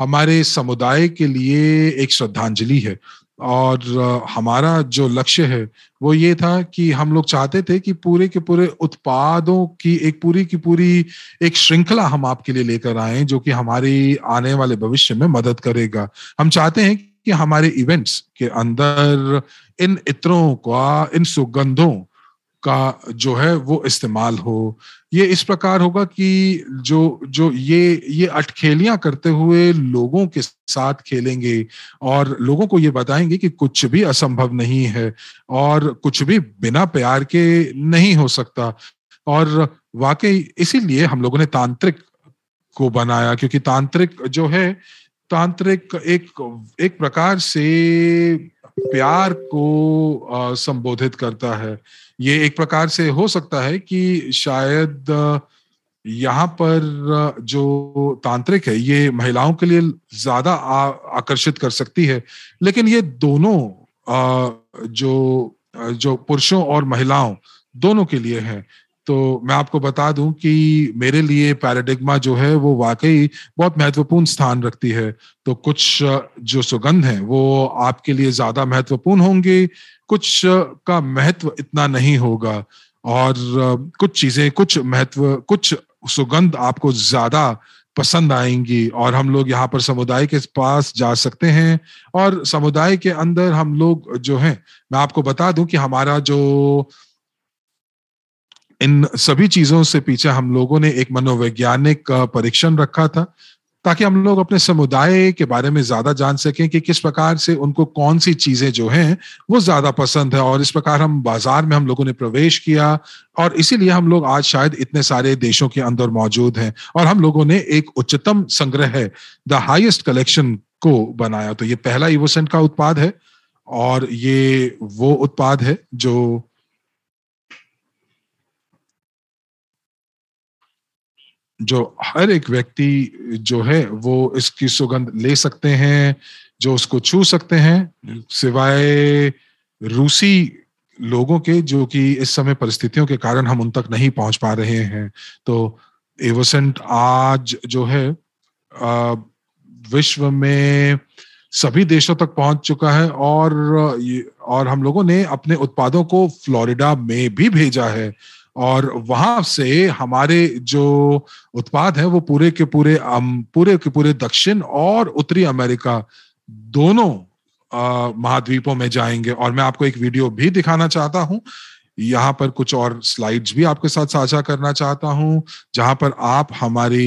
हमारे समुदाय के लिए एक श्रद्धांजलि है और हमारा जो लक्ष्य है वो ये था कि हम लोग चाहते थे कि पूरे के पूरे उत्पादों की एक पूरी की पूरी एक श्रृंखला हम आपके लिए लेकर आए जो कि हमारी आने वाले भविष्य में मदद करेगा हम चाहते हैं कि हमारे इवेंट्स के अंदर इन इत्रों का इन सुगंधों का जो है वो इस्तेमाल हो ये इस प्रकार होगा कि जो जो ये ये अटखेलियां करते हुए लोगों के साथ खेलेंगे और लोगों को ये बताएंगे कि कुछ भी असंभव नहीं है और कुछ भी बिना प्यार के नहीं हो सकता और वाकई इसीलिए हम लोगों ने तांत्रिक को बनाया क्योंकि तांत्रिक जो है तांत्रिक एक एक प्रकार से प्यार को संबोधित करता है ये एक प्रकार से हो सकता है कि शायद यहाँ पर जो तांत्रिक है ये महिलाओं के लिए ज्यादा आकर्षित कर सकती है लेकिन ये दोनों जो जो पुरुषों और महिलाओं दोनों के लिए है तो मैं आपको बता दूं कि मेरे लिए पैराडिग्मा जो है वो वाकई बहुत महत्वपूर्ण स्थान रखती है तो कुछ जो सुगंध है वो आपके लिए ज्यादा महत्वपूर्ण होंगे कुछ का महत्व इतना नहीं होगा और कुछ चीजें कुछ महत्व कुछ सुगंध आपको ज्यादा पसंद आएंगी और हम लोग यहाँ पर समुदाय के पास जा सकते हैं और समुदाय के अंदर हम लोग जो हैं मैं आपको बता दूं कि हमारा जो इन सभी चीजों से पीछे हम लोगों ने एक मनोवैज्ञानिक परीक्षण रखा था ताकि हम लोग अपने समुदाय के बारे में ज्यादा जान सकें कि किस प्रकार से उनको कौन सी चीजें जो हैं वो ज्यादा पसंद है और इस प्रकार हम बाजार में हम लोगों ने प्रवेश किया और इसीलिए हम लोग आज शायद इतने सारे देशों के अंदर मौजूद हैं और हम लोगों ने एक उच्चतम संग्रह द हाइएस्ट कलेक्शन को बनाया तो ये पहला इवोसेंट का उत्पाद है और ये वो उत्पाद है जो जो हर एक व्यक्ति जो है वो इसकी सुगंध ले सकते हैं जो उसको छू सकते हैं सिवाय रूसी लोगों के जो कि इस समय परिस्थितियों के कारण हम उन तक नहीं पहुंच पा रहे हैं तो एवोसेंट आज जो है विश्व में सभी देशों तक पहुंच चुका है और और हम लोगों ने अपने उत्पादों को फ्लोरिडा में भी भेजा है और वहां से हमारे जो उत्पाद है वो पूरे के पूरे पूरे के पूरे दक्षिण और उत्तरी अमेरिका दोनों महाद्वीपों में जाएंगे और मैं आपको एक वीडियो भी दिखाना चाहता हूं यहाँ पर कुछ और स्लाइड्स भी आपके साथ साझा करना चाहता हूं जहां पर आप हमारे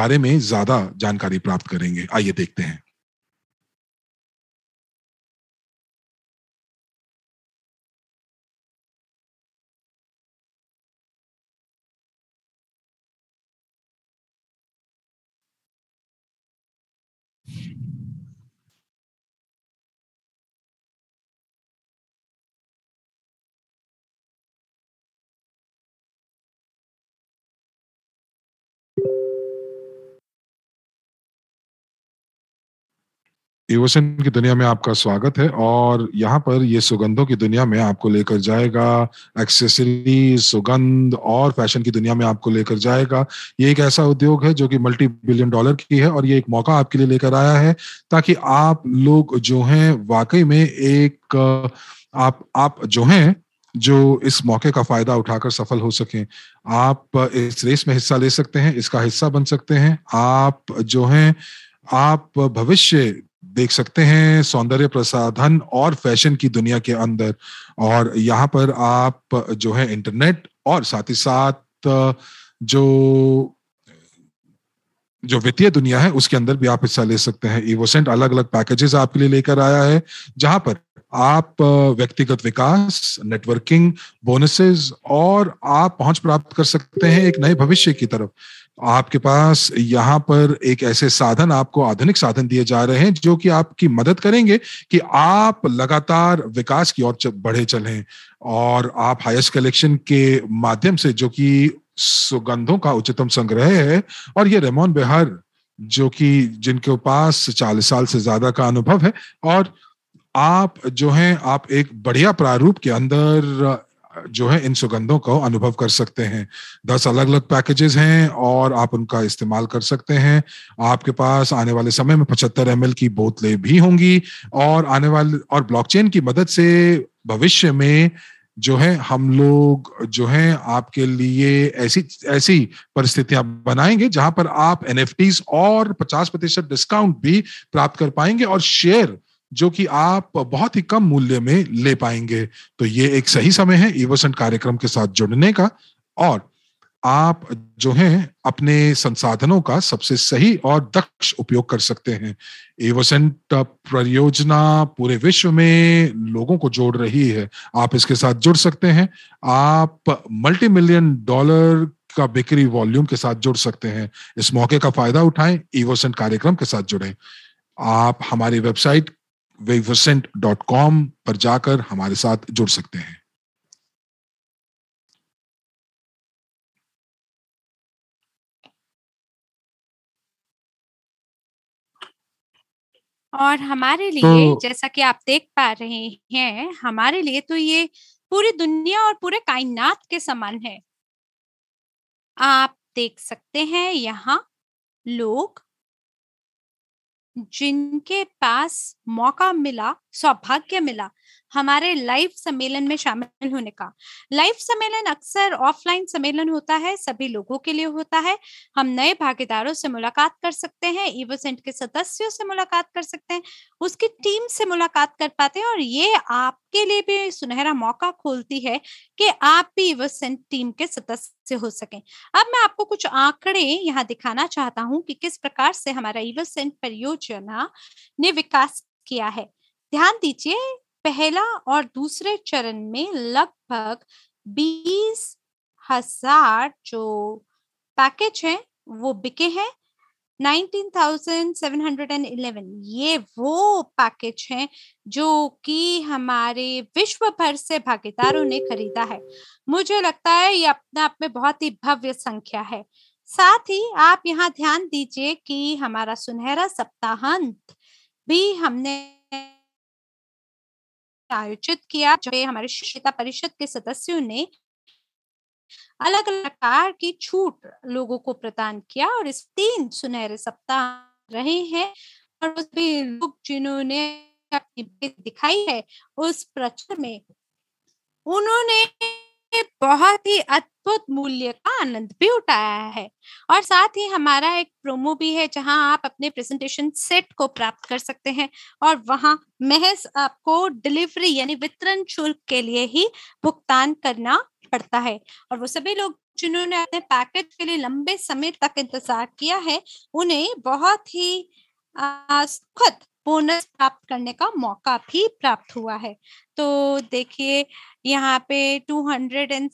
बारे में ज्यादा जानकारी प्राप्त करेंगे आइए देखते हैं यूवसन की दुनिया में आपका स्वागत है और यहाँ पर ये सुगंधों की दुनिया में आपको लेकर जाएगा एक्सेसरी सुगंध और फैशन की दुनिया में आपको लेकर जाएगा ये एक ऐसा उद्योग है जो कि मल्टी बिलियन डॉलर की है और ये एक मौका आपके लिए लेकर आया है ताकि आप लोग जो हैं वाकई में एक आप आप जो हैं जो इस मौके का फायदा उठाकर सफल हो सके आप इस रेस में हिस्सा ले सकते हैं इसका हिस्सा बन सकते हैं आप जो हैं आप भविष्य देख सकते हैं सौंदर्य प्रसाधन और फैशन की दुनिया के अंदर और यहाँ पर आप जो है इंटरनेट और साथ ही साथ जो जो वित्तीय दुनिया है उसके अंदर भी आप हिस्सा ले सकते हैं इवोसेंट अलग अलग पैकेजेस आपके लिए लेकर आया है जहां पर आप व्यक्तिगत विकास नेटवर्किंग बोनसेस और आप पहुंच प्राप्त कर सकते हैं एक नए भविष्य की तरफ आपके पास यहाँ पर एक ऐसे साधन आपको आधुनिक साधन दिए जा रहे हैं जो कि आपकी मदद करेंगे कि आप लगातार विकास की ओर बढ़े चलें और आप हाईएस्ट कलेक्शन के माध्यम से जो कि सुगंधों का उच्चतम संग्रह है और ये रेमोन बिहार जो कि जिनके पास चालीस साल से ज्यादा का अनुभव है और आप जो हैं आप एक बढ़िया प्रारूप के अंदर जो है इन सुगंधों को अनुभव कर सकते हैं दस अलग अलग पैकेजेस हैं और आप उनका इस्तेमाल कर सकते हैं आपके पास आने वाले समय में पचहत्तर एम की बोतलें भी होंगी और आने वाले और ब्लॉकचेन की मदद से भविष्य में जो है हम लोग जो है आपके लिए ऐसी ऐसी परिस्थितियां बनाएंगे जहां पर आप एन और पचास प्रतिशत डिस्काउंट भी प्राप्त कर पाएंगे और शेयर जो कि आप बहुत ही कम मूल्य में ले पाएंगे तो ये एक सही समय है ईवसेंट कार्यक्रम के साथ जुड़ने का और आप जो है अपने संसाधनों का सबसे सही और दक्ष उपयोग कर सकते हैं एवसेंट परियोजना पूरे विश्व में लोगों को जोड़ रही है आप इसके साथ जुड़ सकते हैं आप मल्टी मिलियन डॉलर का बिक्री वॉल्यूम के साथ जुड़ सकते हैं इस मौके का फायदा उठाएं ईवोसेंट कार्यक्रम के साथ जुड़ें आप हमारी वेबसाइट वेवसेंट डॉट कॉम पर जाकर हमारे साथ जुड़ सकते हैं और हमारे तो लिए तो, जैसा कि आप देख पा रहे हैं हमारे लिए तो ये पूरी दुनिया और पूरे कायनात के समान है आप देख सकते हैं यहाँ लोग जिनके पास मौका मिला सौभाग्य मिला हमारे लाइव सम्मेलन में शामिल होने का लाइव सम्मेलन अक्सर ऑफलाइन सम्मेलन होता है सभी लोगों के लिए होता है हम नए भागीदारों से मुलाकात कर सकते हैं इवोसेंट के सदस्यों से मुलाकात कर सकते हैं उसकी टीम से मुलाकात कर पाते हैं और ये आपके लिए भी सुनहरा मौका खोलती है कि आप भी इवोसेंट टीम के सदस्य हो सके अब मैं आपको कुछ आंकड़े यहाँ दिखाना चाहता हूँ कि किस प्रकार से हमारा इवोसेंट परियोजना ने विकास किया है ध्यान दीजिए पहला और दूसरे चरण में लगभग बीस हजार जो पैकेज हैं वो बिके हैं 19,711 ये वो पैकेज हैं जो कि हमारे विश्व भर से भागीदारों ने खरीदा है मुझे लगता है ये अपने आप में बहुत ही भव्य संख्या है साथ ही आप यहाँ ध्यान दीजिए कि हमारा सुनहरा सप्ताहांत भी हमने आयोजित किया जो हमारे शिक्षिता परिषद के सदस्यों ने अलग अलग प्रकार की छूट लोगों को प्रदान किया और इस तीन सुनहरे सप्ताह रहे हैं और उस भी लोग जिन्होंने दिखाई है उस प्रचार में उन्होंने बहुत ही अद्भुत मूल्य का आनंद भी उठाया है और साथ ही हमारा एक प्रोमो भी है जहां आप अपने प्रेजेंटेशन सेट को प्राप्त कर सकते हैं और वहां महज आपको डिलीवरी यानी वितरण शुल्क के लिए ही भुगतान करना पड़ता है और वो सभी लोग जिन्होंने अपने पैकेज के लिए लंबे समय तक इंतजार किया है उन्हें बहुत ही सुखद बोनस प्राप्त करने का मौका भी प्राप्त हुआ है तो देखिए यहाँ पे two hundred and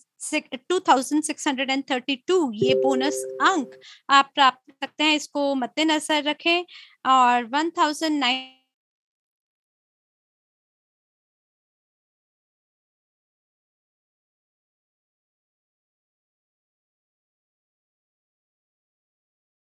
two thousand six hundred and thirty two ये बोनस अंक आप प्राप्त कर सकते हैं इसको मद्देनजर रखें और वन थाउजेंड नाइन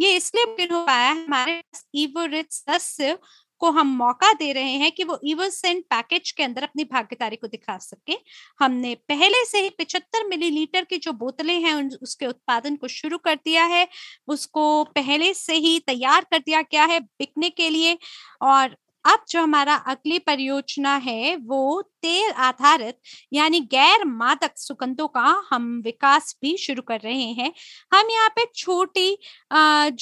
ये इसलिए मुमकिन हो पाया है हमारे पास को हम मौका दे रहे हैं कि वो सेंट पैकेज के अंदर अपनी भागीदारी को दिखा सके हमने पहले से ही 75 मिलीलीटर की जो बोतलें हैं उसके उत्पादन को शुरू कर दिया है उसको पहले से ही तैयार कर दिया गया है बिकने के लिए और अब जो हमारा अगली परियोजना है वो तेल आधारित यानी गैर मादक सुगंधों का हम विकास भी शुरू कर रहे हैं हम यहाँ पे छोटी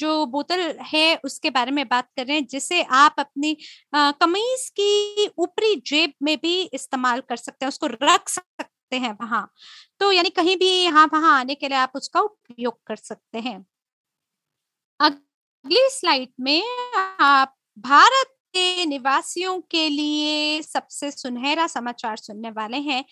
जो बोतल है उसके बारे में बात कर रहे हैं जिसे आप अपनी कमीज की ऊपरी जेब में भी इस्तेमाल कर सकते हैं उसको रख सकते हैं वहां तो यानी कहीं भी यहाँ वहां आने के लिए आप उसका उपयोग कर सकते हैं अगली स्लाइड में आप भारत निवासियों के लिए सबसे सुनहरा समाचार सुनने वाले हैं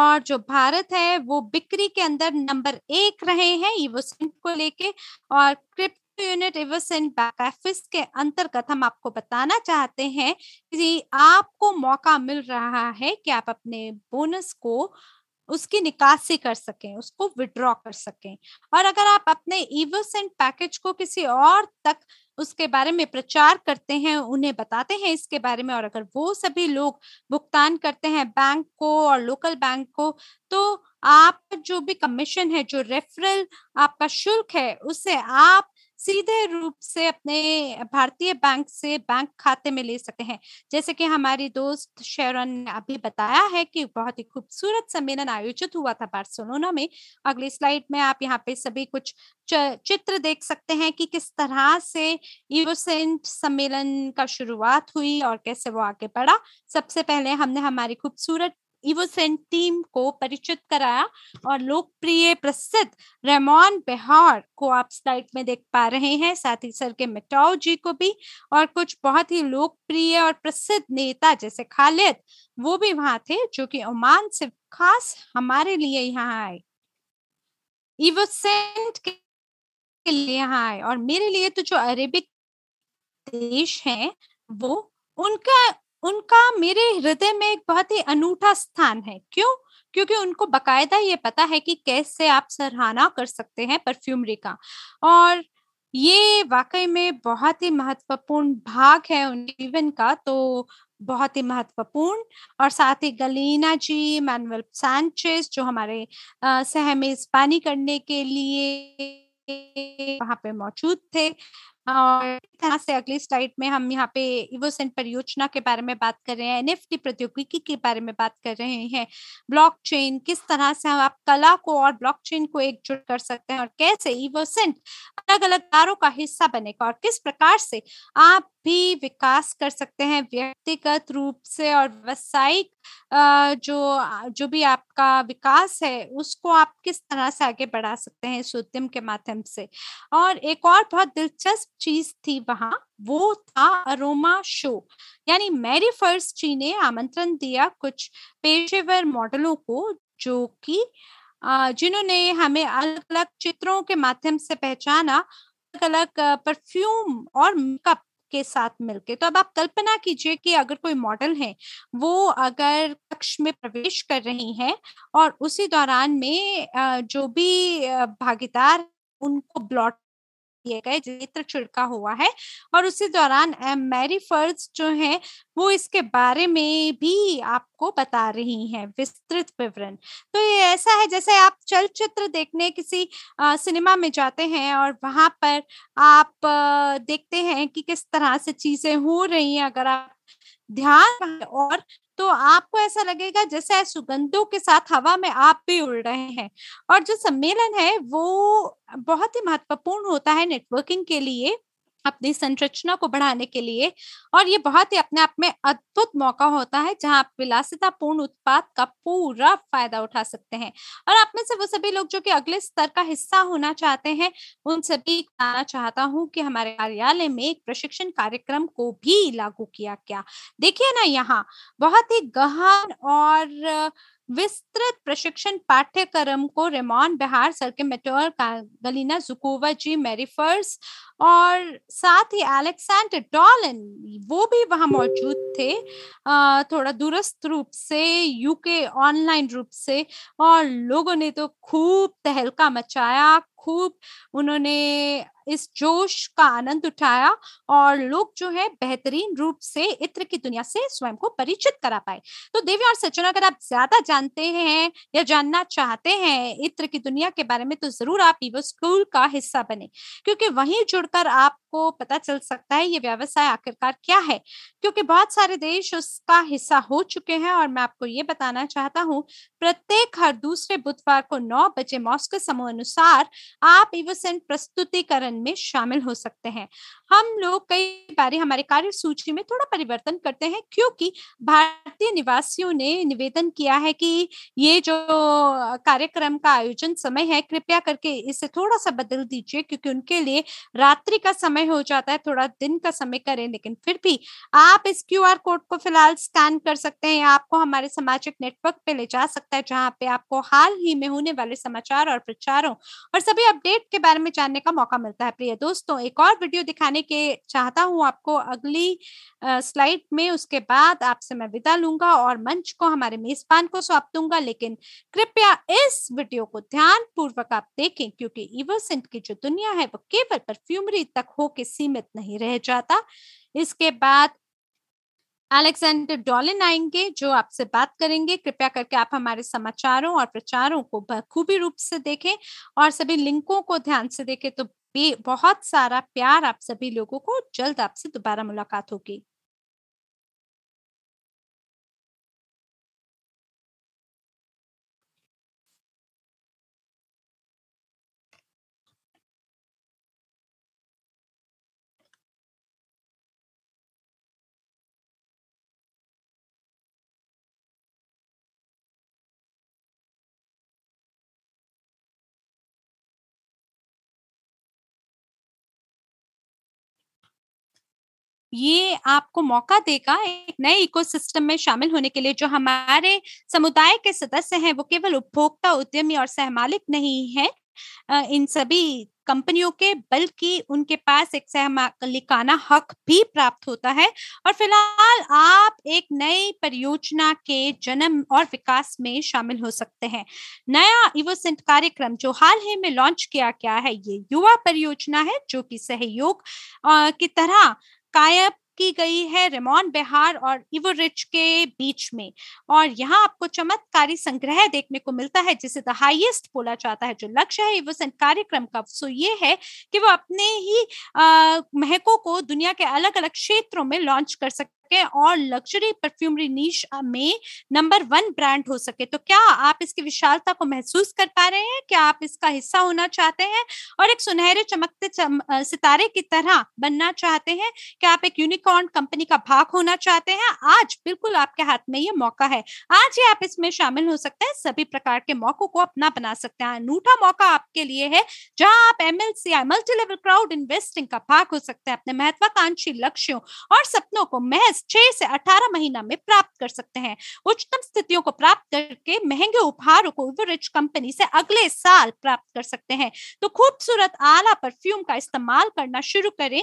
और जो भारत है वो बिक्री के अंदर नंबर एक रहे हैं इवोसेंट को लेके और crypto unit Evocent back office के अंतर्गत हम आपको बताना चाहते हैं कि आपको मौका मिल रहा है कि आप अपने बोनस को उसकी निकासी कर सकें उसको विड्रॉ कर सकें और अगर आप अपने इवोसेंट पैकेज को किसी और तक उसके बारे में प्रचार करते हैं उन्हें बताते हैं इसके बारे में और अगर वो सभी लोग भुगतान करते हैं बैंक को और लोकल बैंक को तो आप जो भी कमीशन है जो रेफरल आपका शुल्क है उसे आप सीधे रूप से अपने भारतीय बैंक से बैंक खाते में ले सकते हैं जैसे कि हमारी दोस्त शेरन ने अभी बताया है कि बहुत ही खूबसूरत सम्मेलन आयोजित हुआ था बार्सिलोना में अगली स्लाइड में आप यहाँ पे सभी कुछ चित्र देख सकते हैं कि किस तरह से यूरोसेंट सम्मेलन का शुरुआत हुई और कैसे वो आगे बढ़ा सबसे पहले हमने हमारी खूबसूरत इवोसेंट टीम को परिचित कराया और लोकप्रिय प्रसिद्ध रेमॉन बेहार को आप स्लाइड में देख पा रहे हैं साथ ही सर के मिटाओ जी को भी और कुछ बहुत ही लोकप्रिय और प्रसिद्ध नेता जैसे खालिद वो भी वहां थे जो कि ओमान से खास हमारे लिए यहाँ आए इवोसेंट के लिए यहाँ आए और मेरे लिए तो जो अरेबिक देश है वो उनका उनका मेरे हृदय में एक बहुत ही अनूठा स्थान है क्यों क्योंकि उनको बकायदा ये पता है कि कैसे आप सराहना कर सकते हैं परफ्यूमरी का और ये वाकई में बहुत ही महत्वपूर्ण भाग है उन जीवन का तो बहुत ही महत्वपूर्ण और साथ ही गलीना जी मैनुअल सैंचेस जो हमारे सह मेजबानी करने के लिए वहां पे मौजूद थे और तरह से अगली स्लाइड में हम यहाँ पे इवोसेंट परियोजना के बारे में बात कर रहे हैं एनएफटी प्रौद्योगिकी के बारे में बात कर रहे हैं ब्लॉकचेन किस तरह से हम आप कला को और ब्लॉकचेन को एकजुट कर सकते हैं और कैसे इवोसेंट अलग अलग दारों का हिस्सा बनेगा और किस प्रकार से आप भी विकास कर सकते हैं व्यक्तिगत रूप से और व्यावसायिक जो जो भी आपका विकास है उसको आप किस तरह से आगे बढ़ा सकते हैं इस उद्यम के माध्यम से और एक और बहुत दिलचस्प चीज थी वहां वो था अरोमा शो यानी मैरी फर्स्ट जी ने आमंत्रण दिया कुछ पेशेवर मॉडलों को जो कि जिन्होंने हमें अलग अलग चित्रों के माध्यम से पहचाना अलग अलग परफ्यूम और मेकअप के साथ मिलके तो अब आप कल्पना कीजिए कि अगर कोई मॉडल है वो अगर कक्ष में प्रवेश कर रही है और उसी दौरान में जो भी भागीदार उनको ब्लॉट दिए गए जित्र छिड़का हुआ है और उसी दौरान एम मैरी फर्ज जो है वो इसके बारे में भी आपको बता रही हैं विस्तृत विवरण तो ये ऐसा है जैसे आप चलचित्र देखने किसी आ, सिनेमा में जाते हैं और वहां पर आप आ, देखते हैं कि किस तरह से चीजें हो रही हैं अगर आप ध्यान और तो आपको ऐसा लगेगा जैसे सुगंधों के साथ हवा में आप भी उड़ रहे हैं और जो सम्मेलन है वो बहुत ही महत्वपूर्ण होता है नेटवर्किंग के लिए अपनी संरचना को बढ़ाने के लिए और ये बहुत ही अपने आप में अद्भुत मौका होता है जहां आप विलासिता पूर्ण उत्पाद का पूरा फायदा उठा सकते हैं और आप में से वो सभी लोग जो कि अगले स्तर का हिस्सा होना चाहते हैं उन सभी बताना चाहता हूं कि हमारे कार्यालय में एक प्रशिक्षण कार्यक्रम को भी लागू किया गया देखिए ना यहाँ बहुत ही गहन और विस्तृत प्रशिक्षण पाठ्यक्रम को रेमॉन बिहार के मेटोर गलीना जुकोवा जी मेरीफर्स और साथ ही अलेक्सेंडर डॉलन वो भी वहाँ मौजूद थे थोड़ा दूरस्थ रूप से यूके ऑनलाइन रूप से और लोगों ने तो खूब तहलका मचाया खूब उन्होंने इस जोश का आनंद उठाया और लोग जो है बेहतरीन रूप से इत्र की दुनिया से स्वयं को परिचित करा पाए तो देवी और सचिन अगर आप ज्यादा जानते हैं या जानना चाहते हैं इत्र की दुनिया के बारे में तो जरूर आप ईवो स्कूल का हिस्सा बने क्योंकि वहीं जुड़कर आप आपको पता चल सकता है ये व्यवसाय आखिरकार क्या है क्योंकि बहुत सारे देश उसका हिस्सा हो चुके हैं और मैं आपको ये बताना चाहता हूँ प्रत्येक हर दूसरे बुधवार को नौ बजे मॉस्को समूह अनुसार आप इवोसेंट प्रस्तुतिकरण में शामिल हो सकते हैं हम लोग कई बार हमारे कार्य सूची में थोड़ा परिवर्तन करते हैं क्योंकि भारतीय निवासियों ने निवेदन किया है कि ये जो कार्यक्रम का आयोजन समय है कृपया करके इसे थोड़ा सा बदल दीजिए क्योंकि उनके लिए रात्रि का समय समय हो जाता है थोड़ा दिन का समय करें लेकिन फिर भी आप इस क्यू कोड को फिलहाल स्कैन कर सकते हैं आपको हमारे सामाजिक नेटवर्क पे ले जा सकता है जहाँ पे आपको हाल ही में होने वाले समाचार और प्रचारों और सभी अपडेट के बारे में जानने का मौका मिलता है प्रिय दोस्तों एक और वीडियो दिखाने के चाहता हूँ आपको अगली स्लाइड में उसके बाद आपसे मैं विदा लूंगा और मंच को हमारे मेजबान को सौंप दूंगा लेकिन कृपया इस वीडियो को ध्यान पूर्वक आप देखें क्योंकि इवोसेंट की जो दुनिया है वो केवल परफ्यूमरी तक हो के सीमित नहीं रह जाता इसके बाद अलेक्जेंडर डॉलिन आएंगे जो आपसे बात करेंगे कृपया करके आप हमारे समाचारों और प्रचारों को बखूबी रूप से देखें और सभी लिंकों को ध्यान से देखें तो बहुत सारा प्यार आप सभी लोगों को जल्द आपसे दोबारा मुलाकात होगी ये आपको मौका देगा एक नए इकोसिस्टम में शामिल होने के लिए जो हमारे समुदाय के सदस्य हैं वो केवल उपभोक्ता उद्यमी और सहमालिक नहीं है इन सभी कंपनियों के बल्कि उनके पास एक सहमालिकाना हक भी प्राप्त होता है और फिलहाल आप एक नई परियोजना के जन्म और विकास में शामिल हो सकते हैं नया इवोसेंट कार्यक्रम जो हाल ही में लॉन्च किया गया है ये युवा परियोजना है जो कि सहयोग की तरह कायप की गई है रेमॉन बिहार और इवरिच के बीच में और यहाँ आपको चमत्कारी संग्रह देखने को मिलता है जिसे द हाईएस्ट बोला जाता है जो लक्ष्य है इवोसेंट कार्यक्रम का सो ये है कि वो अपने ही अः महकों को दुनिया के अलग अलग क्षेत्रों में लॉन्च कर सकते सके और लग्जरी परफ्यूमरी नीच में नंबर वन ब्रांड हो सके तो क्या आप इसकी विशालता को महसूस कर पा रहे हैं क्या आप इसका हिस्सा होना चाहते हैं और एक सुनहरे चमकते चम, सितारे की तरह बनना चाहते हैं क्या आप एक यूनिकॉर्न कंपनी का भाग होना चाहते हैं आज बिल्कुल आपके हाथ में ये मौका है आज ही आप इसमें शामिल हो सकते हैं सभी प्रकार के मौकों को अपना बना सकते हैं अनूठा मौका आपके लिए है जहां आप MLCI multi level crowd investing का भाग हो सकते हैं अपने महत्वाकांक्षी लक्ष्यों और सपनों को महज छह से अठारह महीना में प्राप्त कर सकते हैं उच्चतम स्थितियों को प्राप्त करके महंगे उपहारों को रिच कंपनी से अगले साल प्राप्त कर सकते हैं तो खूबसूरत आला परफ्यूम का इस्तेमाल करना शुरू करें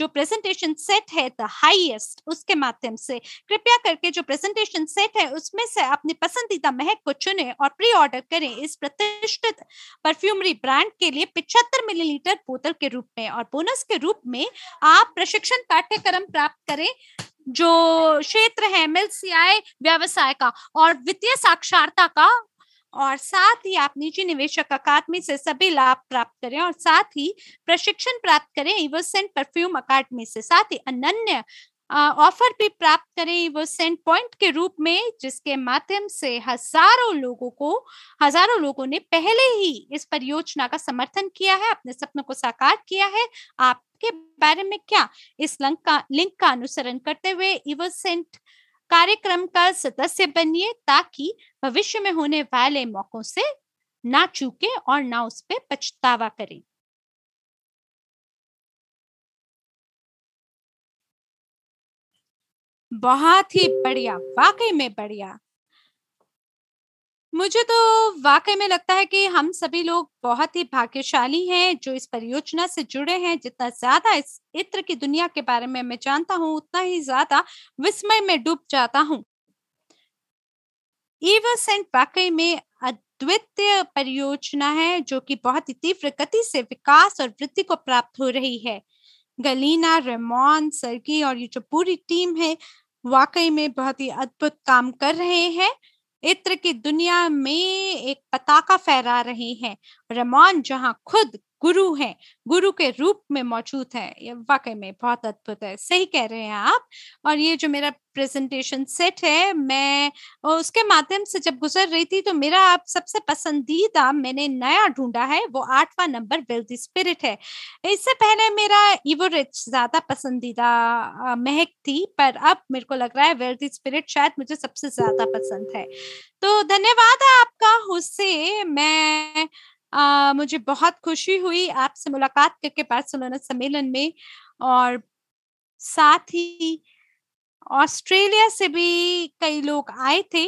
जो प्रेजेंटेशन सेट है द हाईएस्ट उसके माध्यम से कृपया करके जो प्रेजेंटेशन सेट है उसमें से अपनी पसंदीदा महक को चुने और प्री ऑर्डर करें इस प्रतिष्ठित परफ्यूमरी ब्रांड के लिए पिछहत्तर मिलीलीटर बोतल के रूप में और बोनस के रूप में आप प्रशिक्षण पाठ्यक्रम प्राप्त करें जो क्षेत्र है मिल सीआई व्यवसाय का और वित्तीय साक्षरता का और साथ ही आप निजी निवेशक अकादमी से सभी लाभ प्राप्त करें और साथ ही प्रशिक्षण प्राप्त करें इवोसेंट परफ्यूम अकादमी से साथ ही अनन्य ऑफर भी प्राप्त करें सेंट पॉइंट के रूप में जिसके माध्यम से हजारों लोगों को हजारों लोगों ने पहले ही इस परियोजना का समर्थन किया है अपने सपनों को साकार किया है आप के बारे में क्या इस लिंक का लिंक का अनुसरण करते हुए इवोसेंट कार्यक्रम का सदस्य बनिए ताकि भविष्य में होने वाले मौकों से ना चूके और ना उस पर पछतावा करें बहुत ही बढ़िया वाकई में बढ़िया मुझे तो वाकई में लगता है कि हम सभी लोग बहुत ही भाग्यशाली हैं जो इस परियोजना से जुड़े हैं जितना ज्यादा इस इत्र की दुनिया के बारे में मैं जानता हूं उतना ही ज्यादा विस्मय में डूब जाता हूँ सेंट वाकई में अद्वितीय परियोजना है जो कि बहुत ही तीव्र गति से विकास और वृद्धि को प्राप्त हो रही है गलीना रेमोन सर्गी और ये जो पूरी टीम है वाकई में बहुत ही अद्भुत काम कर रहे हैं इत्र की दुनिया में एक पताका फहरा रहे हैं रमान जहां खुद गुरु हैं गुरु के रूप में मौजूद है ये वाकई में बहुत अद्भुत है सही कह रहे हैं आप और ये जो मेरा प्रेजेंटेशन सेट है मैं उसके माध्यम से जब गुजर रही थी तो मेरा आप सबसे पसंदीदा मैंने नया ढूंढा है वो आठवां नंबर वेल्दी स्पिरिट है इससे पहले मेरा इवोरिच ज्यादा पसंदीदा महक थी पर अब मेरे को लग रहा है वेल्दी स्पिरिट शायद मुझे सबसे ज्यादा पसंद है तो धन्यवाद है आपका उससे मैं आ, मुझे बहुत खुशी हुई आपसे मुलाकात करके बार्सिलोना सम्मेलन में और साथ ही ऑस्ट्रेलिया से भी कई लोग आए थे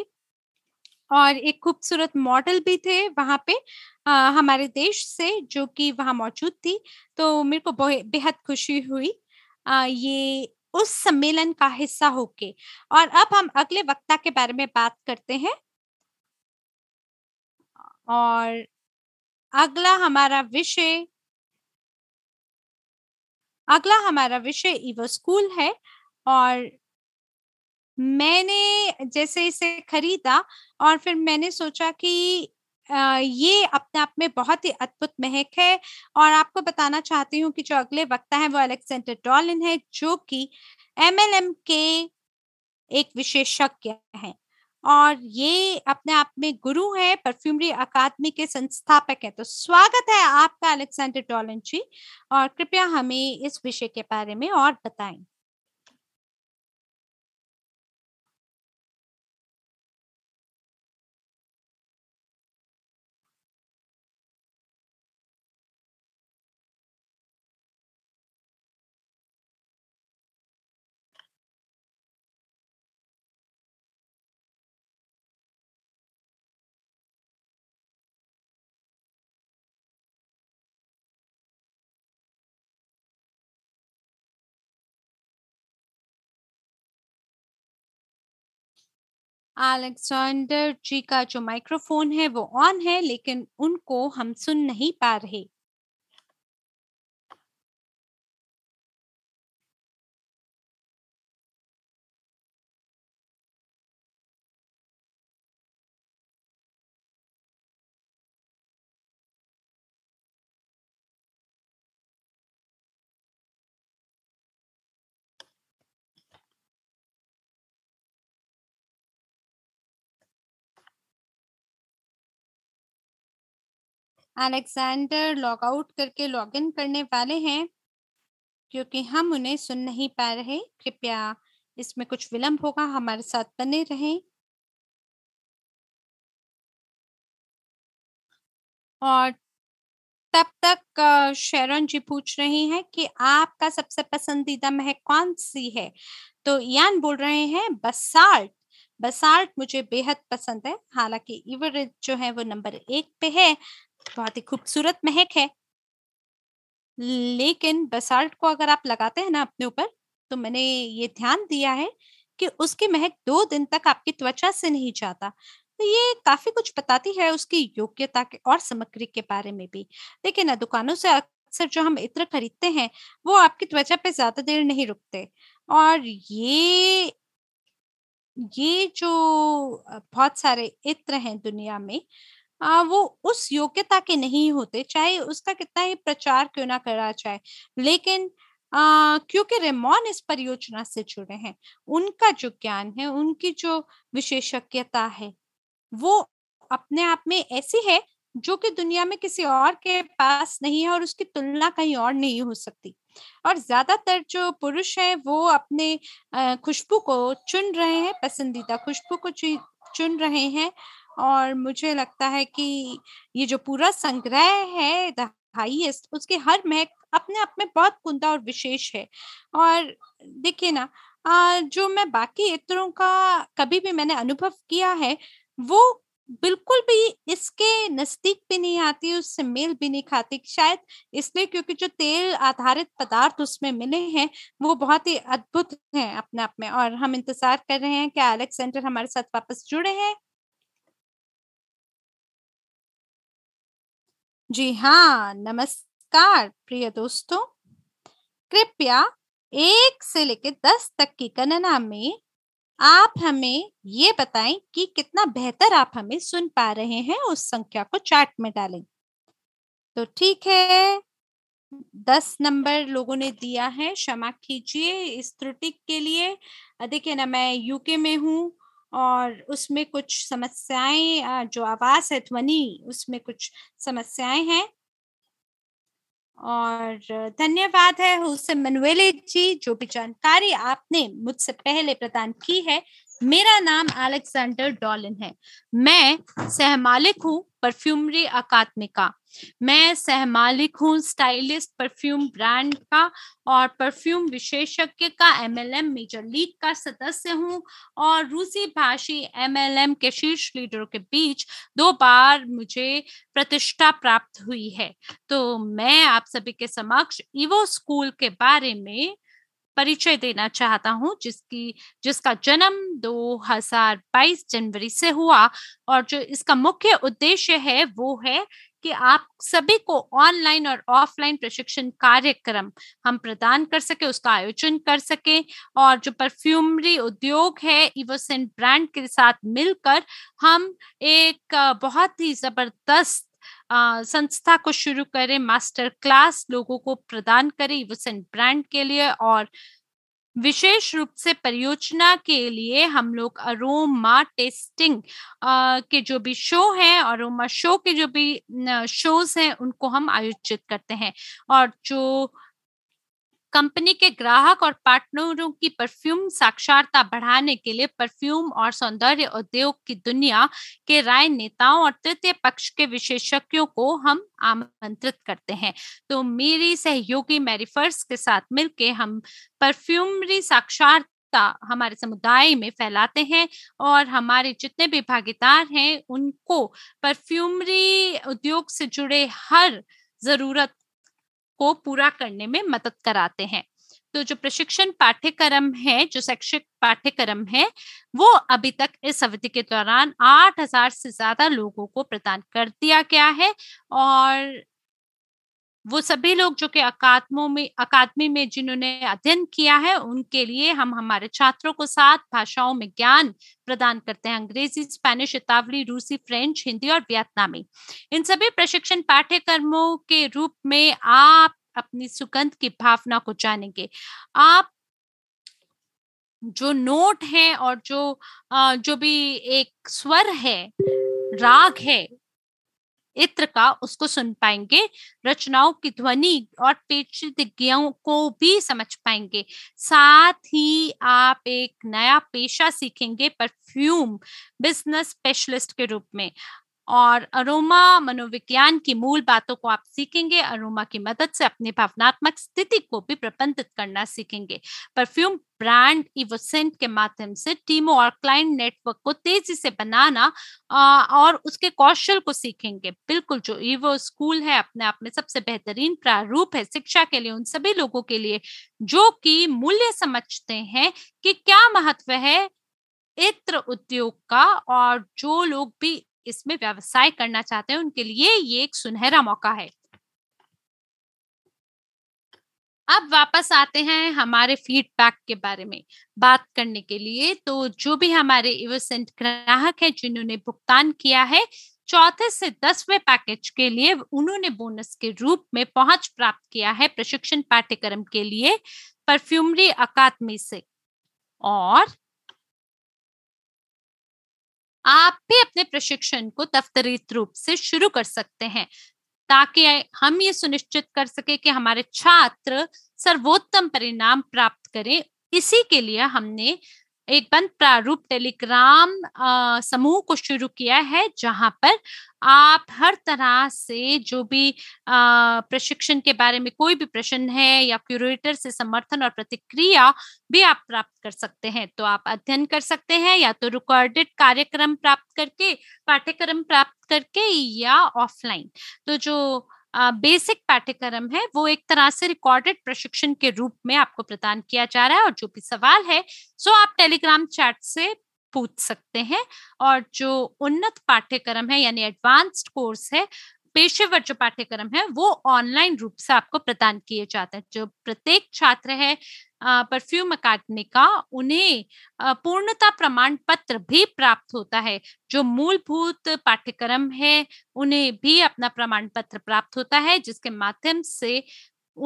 और एक खूबसूरत मॉडल भी थे वहां पे आ, हमारे देश से जो कि वहां मौजूद थी तो मेरे को बेहद खुशी हुई आ, ये उस सम्मेलन का हिस्सा होके और अब हम अगले वक्ता के बारे में बात करते हैं और अगला हमारा विषय अगला हमारा विषय इवो स्कूल है और मैंने जैसे इसे खरीदा और फिर मैंने सोचा कि ये अपने आप में बहुत ही अद्भुत महक है और आपको बताना चाहती हूँ कि जो अगले वक्ता है वो अलेक्सेंडर डॉलिन है जो कि एम के एक विशेषज्ञ हैं और ये अपने आप में गुरु है परफ्यूमरी अकादमी के संस्थापक है तो स्वागत है आपका अलेक्सेंडर डॉलन जी और कृपया हमें इस विषय के बारे में और बताएं अलेक्सेंडर जी का जो माइक्रोफोन है वो ऑन है लेकिन उनको हम सुन नहीं पा रहे अलेक्जेंडर लॉग आउट करके लॉग इन करने वाले हैं क्योंकि हम उन्हें सुन नहीं पा रहे कृपया इसमें कुछ विलंब होगा हमारे साथ बने रहें और तब तक शेरन जी पूछ रही हैं कि आपका सबसे पसंदीदा महक कौन सी है तो यान बोल रहे हैं बसाल्ट बसाल्ट मुझे बेहद पसंद है हालांकि इवर जो है वो नंबर एक पे है बहुत ही खूबसूरत महक है लेकिन बसाल्ट को अगर आप लगाते हैं ना अपने ऊपर तो मैंने ये ध्यान दिया है कि उसकी महक दो दिन तक आपकी त्वचा से नहीं जाता तो ये काफी कुछ बताती है उसकी योग्यता के और सामग्री के बारे में भी लेकिन दुकानों से अक्सर जो हम इत्र खरीदते हैं वो आपकी त्वचा पे ज्यादा देर नहीं रुकते और ये ये जो बहुत सारे इत्र हैं दुनिया में आ, वो उस योग्यता के नहीं होते चाहे उसका कितना ही प्रचार क्यों ना करा जाए लेकिन क्योंकि रेमॉन इस परियोजना से जुड़े हैं उनका जो ज्ञान है उनकी जो विशेषज्ञता है वो अपने आप में ऐसी है जो कि दुनिया में किसी और के पास नहीं है और उसकी तुलना कहीं और नहीं हो सकती और ज्यादातर जो पुरुष हैं वो अपने खुशबू को चुन रहे हैं पसंदीदा खुशबू को चुन रहे हैं और मुझे लगता है कि ये जो पूरा संग्रह है द हाईएस्ट उसके हर महक अपने आप में बहुत कुंदा और विशेष है और देखिए ना जो मैं बाकी इत्रों का कभी भी मैंने अनुभव किया है वो बिल्कुल भी इसके नजदीक भी नहीं आती उससे मेल भी नहीं खाती शायद इसलिए क्योंकि जो तेल आधारित पदार्थ उसमें मिले हैं वो बहुत ही अद्भुत हैं अपने आप में और हम इंतजार कर रहे हैं कि अलेक्सेंडर हमारे साथ वापस जुड़े हैं जी हाँ नमस्कार प्रिय दोस्तों कृपया एक से लेकर दस तक की गणना में आप हमें ये बताएं कि कितना बेहतर आप हमें सुन पा रहे हैं उस संख्या को चार्ट में डालें तो ठीक है दस नंबर लोगों ने दिया है क्षमा कीजिए इस त्रुटि के लिए देखिए ना मैं यूके में हूँ और उसमें कुछ समस्याएं जो आवाज है ध्वनि उसमें कुछ समस्याएं हैं और धन्यवाद है हुसे मनवेले जी जो भी जानकारी आपने मुझसे पहले प्रदान की है मेरा नाम अलेक्सेंडर डॉलिन है मैं सहमालिक हूँ परफ्यूमरी अकादमिका मैं सहमालिक हूँ स्टाइलिस्ट परफ्यूम ब्रांड का और परफ्यूम विशेषज्ञ का एमएलएम मेजर लीग का सदस्य हूँ और रूसी भाषी एमएलएम के शीर्ष लीडरों के बीच दो बार मुझे प्रतिष्ठा प्राप्त हुई है तो मैं आप सभी के समक्ष इवो स्कूल के बारे में परिचय देना चाहता हूं जिसकी जिसका जन्म 2022 जनवरी से हुआ और जो इसका मुख्य उद्देश्य है वो है कि आप सभी को ऑनलाइन और ऑफलाइन प्रशिक्षण कार्यक्रम हम प्रदान कर सके उसका आयोजन कर सके और जो परफ्यूमरी उद्योग है इवोसेंट ब्रांड के साथ मिलकर हम एक बहुत ही जबरदस्त संस्था को शुरू करें मास्टर क्लास लोगों को प्रदान करें इवसेंट ब्रांड के लिए और विशेष रूप से परियोजना के लिए हम लोग अरोमा टेस्टिंग आ, के जो भी शो हैं अरोमा शो के जो भी शोज हैं उनको हम आयोजित करते हैं और जो कंपनी के ग्राहक और पार्टनरों की परफ्यूम साक्षरता बढ़ाने के लिए परफ्यूम और सौंदर्य उद्योग की दुनिया के राय नेताओं और तृतीय पक्ष के विशेषज्ञों को हम आमंत्रित करते हैं तो मेरी सहयोगी मेरीफर्स के साथ मिलकर हम परफ्यूमरी साक्षरता हमारे समुदाय में फैलाते हैं और हमारे जितने भी भागीदार हैं उनको परफ्यूमरी उद्योग से जुड़े हर जरूरत को पूरा करने में मदद कराते हैं तो जो प्रशिक्षण पाठ्यक्रम है जो शैक्षिक पाठ्यक्रम है वो अभी तक इस अवधि के दौरान 8000 से ज्यादा लोगों को प्रदान कर दिया गया है और वो सभी लोग जो कि अकादमों में अकादमी में जिन्होंने अध्ययन किया है उनके लिए हम हमारे छात्रों को सात भाषाओं में ज्ञान प्रदान करते हैं अंग्रेजी स्पेनिश इतावली रूसी फ्रेंच हिंदी और वियतनामी इन सभी प्रशिक्षण पाठ्यक्रमों के रूप में आप अपनी सुगंध की भावना को जानेंगे आप जो नोट है और जो जो भी एक स्वर है राग है इत्र का उसको सुन पाएंगे रचनाओं की ध्वनि और पेचीदगियों को भी समझ पाएंगे साथ ही आप एक नया पेशा सीखेंगे परफ्यूम बिजनेस स्पेशलिस्ट के रूप में और अरोमा मनोविज्ञान की मूल बातों को आप सीखेंगे अरोमा की मदद से अपनी भावनात्मक स्थिति को भी प्रबंधित करना सीखेंगे परफ्यूम ब्रांड इवोसेंट के माध्यम से टीमों और क्लाइंट नेटवर्क को तेजी से बनाना और उसके कौशल को सीखेंगे बिल्कुल जो ईवो स्कूल है अपने आप में सबसे बेहतरीन प्रारूप है शिक्षा के लिए उन सभी लोगों के लिए जो कि मूल्य समझते हैं कि क्या महत्व है इत्र उद्योग का और जो लोग भी इसमें व्यवसाय करना चाहते हैं उनके लिए ये एक सुनहरा मौका है अब वापस आते हैं हमारे फीडबैक के बारे में बात करने के लिए तो जो भी हमारे इवोसेंट ग्राहक हैं जिन्होंने भुगतान किया है चौथे से दसवें पैकेज के लिए उन्होंने बोनस के रूप में पहुंच प्राप्त किया है प्रशिक्षण पाठ्यक्रम के लिए परफ्यूमरी अकादमी से और आप भी अपने प्रशिक्षण को तफ्तरित रूप से शुरू कर सकते हैं ताकि हम ये सुनिश्चित कर सके कि हमारे छात्र सर्वोत्तम परिणाम प्राप्त करें इसी के लिए हमने एक बंद प्रारूप टेलीग्राम समूह को शुरू किया है जहां पर आप हर तरह से जो भी प्रशिक्षण के बारे में कोई भी प्रश्न है या क्यूरेटर से समर्थन और प्रतिक्रिया भी आप प्राप्त कर सकते हैं तो आप अध्ययन कर सकते हैं या तो रिकॉर्डेड कार्यक्रम प्राप्त करके पाठ्यक्रम प्राप्त करके या ऑफलाइन तो जो बेसिक पाठ्यक्रम है वो एक तरह से रिकॉर्डेड प्रशिक्षण के रूप में आपको प्रदान किया जा रहा है और जो भी सवाल है सो आप टेलीग्राम चैट से पूछ सकते हैं और जो उन्नत पाठ्यक्रम है यानी एडवांस्ड कोर्स है पेशेवर जो पाठ्यक्रम है वो ऑनलाइन रूप से आपको प्रदान किए जाते हैं जो प्रत्येक छात्र है परफ्यूम अकादमी का उन्हें पूर्णता प्रमाण पत्र भी प्राप्त होता है जो मूलभूत पाठ्यक्रम है उन्हें भी अपना प्रमाण पत्र प्राप्त होता है जिसके माध्यम से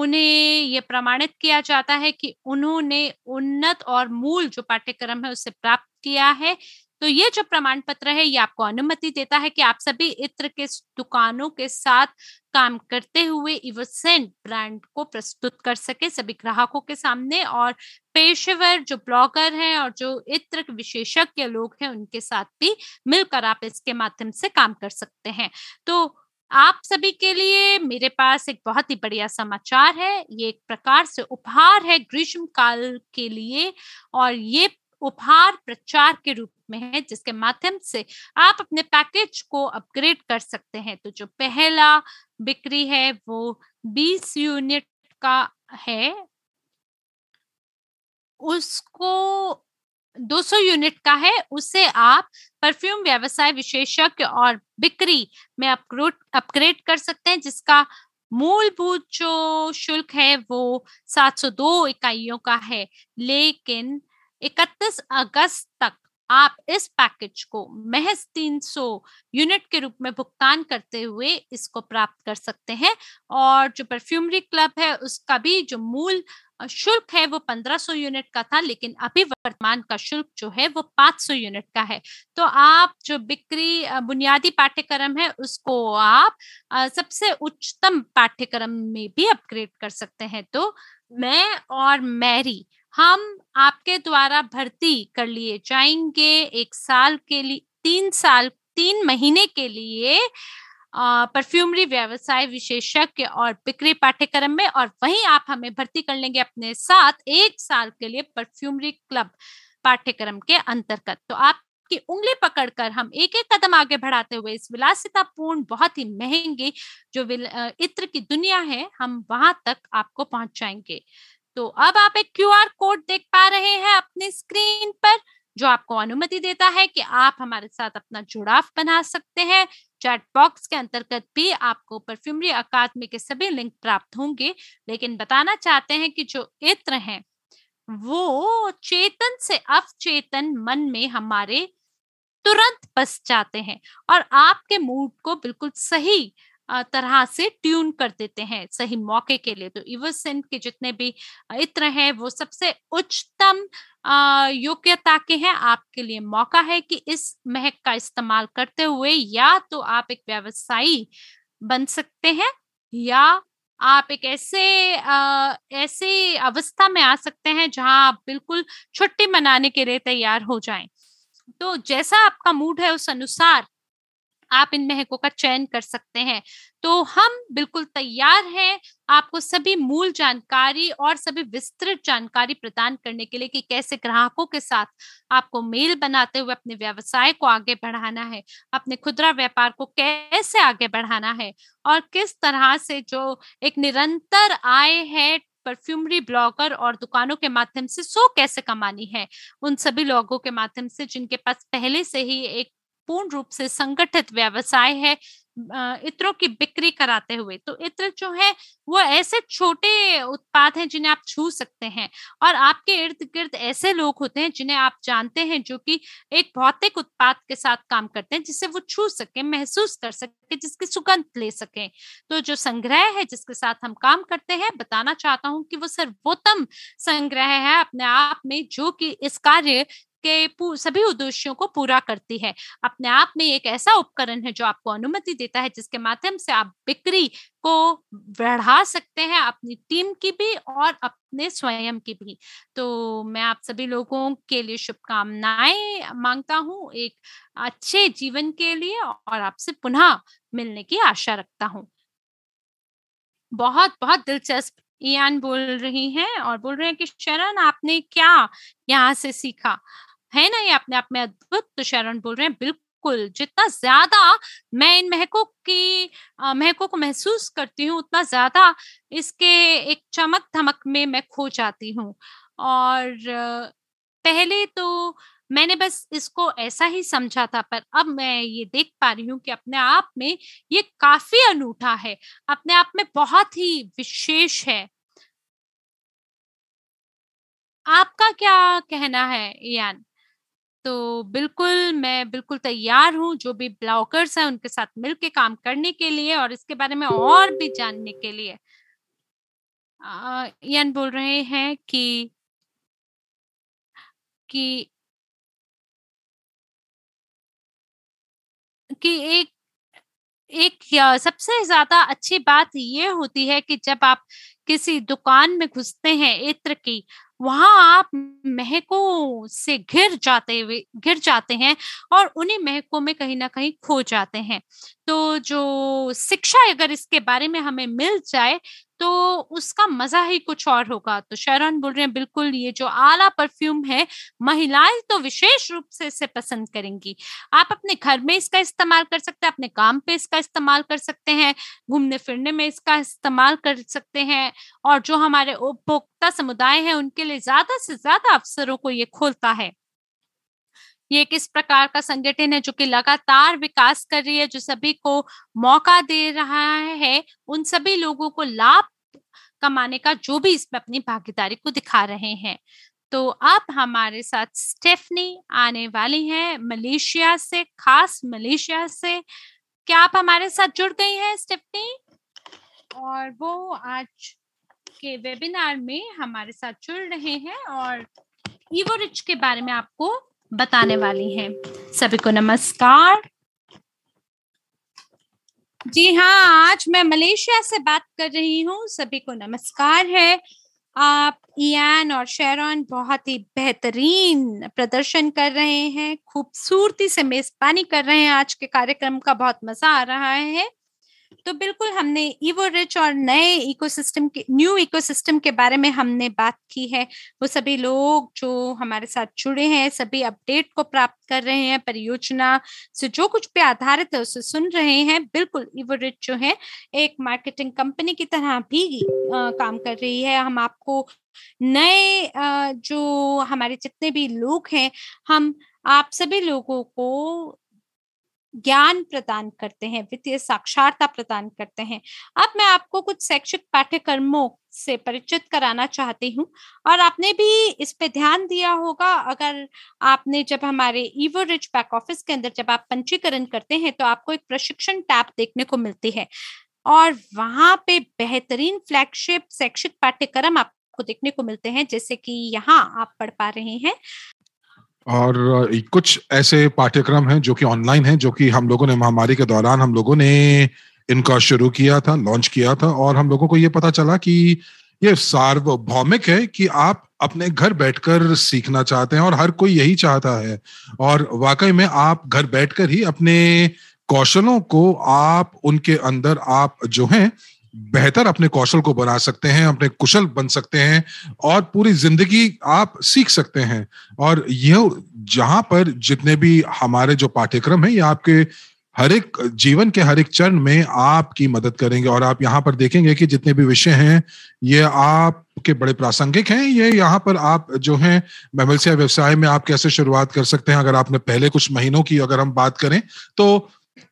उन्हें ये प्रमाणित किया जाता है कि उन्होंने उन्नत और मूल जो पाठ्यक्रम है उसे प्राप्त किया है तो ये जो प्रमाण पत्र है ये आपको अनुमति देता है कि आप सभी इत्र के दुकानों के साथ काम करते हुए इवसेंट ब्रांड को प्रस्तुत कर सके सभी ग्राहकों के सामने और पेशेवर जो ब्लॉगर हैं और जो इत्र विशेषज्ञ लोग हैं उनके साथ भी मिलकर आप इसके माध्यम से काम कर सकते हैं तो आप सभी के लिए मेरे पास एक बहुत ही बढ़िया समाचार है ये एक प्रकार से उपहार है ग्रीष्म काल के लिए और ये उपहार प्रचार के रूप में है जिसके माध्यम से आप अपने पैकेज को अपग्रेड कर सकते हैं तो जो पहला बिक्री है वो 20 यूनिट का है उसको 200 यूनिट का है उसे आप परफ्यूम व्यवसाय विशेषज्ञ और बिक्री में अपग्रोड अपग्रेड कर सकते हैं जिसका मूलभूत जो शुल्क है वो 702 इकाइयों का है लेकिन 31 अगस्त तक आप इस पैकेज को महज 300 यूनिट के रूप में भुगतान करते हुए इसको प्राप्त कर सकते हैं और जो परफ्यूमरी क्लब है उसका भी जो मूल शुल्क है वो 1500 यूनिट का था लेकिन अभी वर्तमान का शुल्क जो है वो 500 यूनिट का है तो आप जो बिक्री बुनियादी पाठ्यक्रम है उसको आप सबसे उच्चतम पाठ्यक्रम में भी अपग्रेड कर सकते हैं तो मैं और मैरी हम आपके द्वारा भर्ती कर लिए जाएंगे एक साल के लिए तीन साल तीन महीने के लिए परफ्यूमरी व्यवसाय विशेषज्ञ और बिक्री पाठ्यक्रम में और वहीं आप हमें भर्ती कर लेंगे अपने साथ एक साल के लिए परफ्यूमरी क्लब पाठ्यक्रम के अंतर्गत तो आप की उंगली पकड़कर हम एक एक कदम आगे बढ़ाते हुए इस विलासितापूर्ण बहुत ही महंगी जो इत्र की दुनिया है हम वहां तक आपको पहुंचाएंगे तो अब आप एक क्यू कोड देख पा रहे हैं अपने स्क्रीन पर जो आपको अनुमति देता है कि आप हमारे साथ अपना जुड़ाव बना सकते हैं चैट बॉक्स के अंतर्गत भी आपको परफ्यूमरी अकादमी के सभी लिंक प्राप्त होंगे लेकिन बताना चाहते हैं कि जो इत्र हैं वो चेतन से अवचेतन मन में हमारे तुरंत बस जाते हैं और आपके मूड को बिल्कुल सही तरह से ट्यून कर देते हैं सही मौके के लिए तो इवसेंट के जितने भी इत्र हैं वो सबसे उच्चतम योग्यता के हैं आपके लिए मौका है कि इस महक का इस्तेमाल करते हुए या तो आप एक व्यवसायी बन सकते हैं या आप एक ऐसे अः ऐसी अवस्था में आ सकते हैं जहां आप बिल्कुल छुट्टी मनाने के लिए तैयार हो जाएं तो जैसा आपका मूड है उस अनुसार आप इन महकों का चयन कर सकते हैं तो हम बिल्कुल तैयार हैं आपको सभी मूल जानकारी और सभी विस्तृत जानकारी प्रदान करने के लिए कि कैसे ग्राहकों के साथ आपको मेल बनाते हुए अपने व्यवसाय को आगे बढ़ाना है अपने खुदरा व्यापार को कैसे आगे बढ़ाना है और किस तरह से जो एक निरंतर आय है परफ्यूमरी ब्लॉगर और दुकानों के माध्यम से सो कैसे कमानी है उन सभी लोगों के माध्यम से जिनके पास पहले से ही एक पूर्ण रूप से संगठित व्यवसाय है इत्रों की बिक्री कराते हुए तो इत्र जो है वो ऐसे छोटे उत्पाद हैं जिन्हें आप छू सकते हैं और आपके इर्द गिर्द ऐसे लोग होते हैं जिन्हें आप जानते हैं जो कि एक भौतिक उत्पाद के साथ काम करते हैं जिसे वो छू सके महसूस कर सके जिसकी सुगंध ले सके तो जो संग्रह है जिसके साथ हम काम करते हैं बताना चाहता हूँ कि वो सर्वोत्तम संग्रह है अपने आप में जो कि इस कार्य के सभी उद्देश्यों को पूरा करती है अपने आप में एक ऐसा उपकरण है जो आपको अनुमति देता है जिसके माध्यम से आप बिक्री को बढ़ा सकते हैं अपनी टीम की भी और अपने स्वयं की भी तो मैं आप सभी लोगों के लिए शुभकामनाएं मांगता हूँ एक अच्छे जीवन के लिए और आपसे पुनः मिलने की आशा रखता हूँ बहुत बहुत दिलचस्प इयान बोल रही हैं और बोल रहे हैं कि शरण आपने क्या यहाँ से सीखा है ना ये अपने आप में अद्भुत तो शरण बोल रहे हैं बिल्कुल जितना ज्यादा मैं इन महकों की महकों को महसूस करती हूँ उतना ज्यादा इसके एक चमक धमक में मैं खो जाती हूँ और पहले तो मैंने बस इसको ऐसा ही समझा था पर अब मैं ये देख पा रही हूँ कि अपने आप में ये काफी अनूठा है अपने आप में बहुत ही विशेष है आपका क्या कहना है यान तो बिल्कुल मैं बिल्कुल तैयार हूँ जो भी ब्लॉगर्स हैं उनके साथ मिलके काम करने के लिए और इसके बारे में और भी जानने के लिए आ, बोल रहे हैं कि कि कि एक एक सबसे ज्यादा अच्छी बात ये होती है कि जब आप किसी दुकान में घुसते हैं इत्र की वहां आप महकों से घिर जाते हुए घिर जाते हैं और उन्हीं महकों में कहीं ना कहीं खो जाते हैं तो जो शिक्षा अगर इसके बारे में हमें मिल जाए तो उसका मजा ही कुछ और होगा तो शरण बोल रहे हैं बिल्कुल ये जो आला परफ्यूम है महिलाएं तो विशेष रूप से इसे पसंद करेंगी आप अपने घर में इसका इस्तेमाल कर सकते हैं अपने काम पे इसका इस्तेमाल कर सकते हैं घूमने फिरने में इसका इस्तेमाल कर सकते हैं और जो हमारे उपभोक्ता समुदाय है उनके लिए ज्यादा से ज्यादा अवसरों को ये खोलता है ये किस प्रकार का संगठन है जो कि लगातार विकास कर रही है जो सभी को मौका दे रहा है उन सभी लोगों को लाभ कमाने का जो भी इसमें अपनी भागीदारी को दिखा रहे हैं तो अब हमारे साथ स्टेफनी आने वाली हैं मलेशिया से खास मलेशिया से क्या आप हमारे साथ जुड़ गई हैं स्टेफनी और वो आज के वेबिनार में हमारे साथ जुड़ रहे हैं और ईवो रिच के बारे में आपको बताने वाली हैं सभी को नमस्कार जी हाँ आज मैं मलेशिया से बात कर रही हूँ सभी को नमस्कार है आप इयान और शेरॉन बहुत ही बेहतरीन प्रदर्शन कर रहे हैं खूबसूरती से मेजबानी कर रहे हैं आज के कार्यक्रम का बहुत मजा आ रहा है तो बिल्कुल हमने ईवो रिच और नए इकोसिस्टम के न्यू इकोसिस्टम के बारे में हमने बात की है वो सभी लोग जो हमारे साथ जुड़े हैं सभी अपडेट को प्राप्त कर रहे हैं परियोजना से जो कुछ पे आधारित है उसे सुन रहे हैं बिल्कुल ईवो रिच जो है एक मार्केटिंग कंपनी की तरह भी आ, काम कर रही है हम आपको नए जो हमारे जितने भी लोग हैं हम आप सभी लोगों को ज्ञान प्रदान करते हैं वित्तीय साक्षरता प्रदान करते हैं अब मैं आपको कुछ शैक्षिक पाठ्यक्रमों से परिचित कराना चाहती हूँ और आपने भी इस पे ध्यान दिया होगा अगर आपने जब हमारे ईवो रिच बैक ऑफिस के अंदर जब आप पंजीकरण करते हैं तो आपको एक प्रशिक्षण टैब देखने को मिलती है और वहां पे बेहतरीन फ्लैगशिप शैक्षिक पाठ्यक्रम आपको देखने को मिलते हैं जैसे कि यहाँ आप पढ़ पा रहे हैं और कुछ ऐसे पाठ्यक्रम हैं जो कि ऑनलाइन हैं जो कि हम लोगों ने महामारी के दौरान हम लोगों ने इनका शुरू किया था लॉन्च किया था और हम लोगों को ये पता चला कि ये सार्वभौमिक है कि आप अपने घर बैठकर सीखना चाहते हैं और हर कोई यही चाहता है और वाकई में आप घर बैठकर ही अपने कौशलों को आप उनके अंदर आप जो हैं बेहतर अपने कौशल को बना सकते हैं अपने कुशल बन सकते हैं और पूरी जिंदगी आप सीख सकते हैं और यह जहां पर जितने भी हमारे जो पाठ्यक्रम है ये आपके हर एक जीवन के हर एक चरण में आपकी मदद करेंगे और आप यहाँ पर देखेंगे कि जितने भी विषय हैं ये आपके बड़े प्रासंगिक हैं ये यहाँ पर आप जो हैं मेमलसिया व्यवसाय में आप कैसे शुरुआत कर सकते हैं अगर आपने पहले कुछ महीनों की अगर हम बात करें तो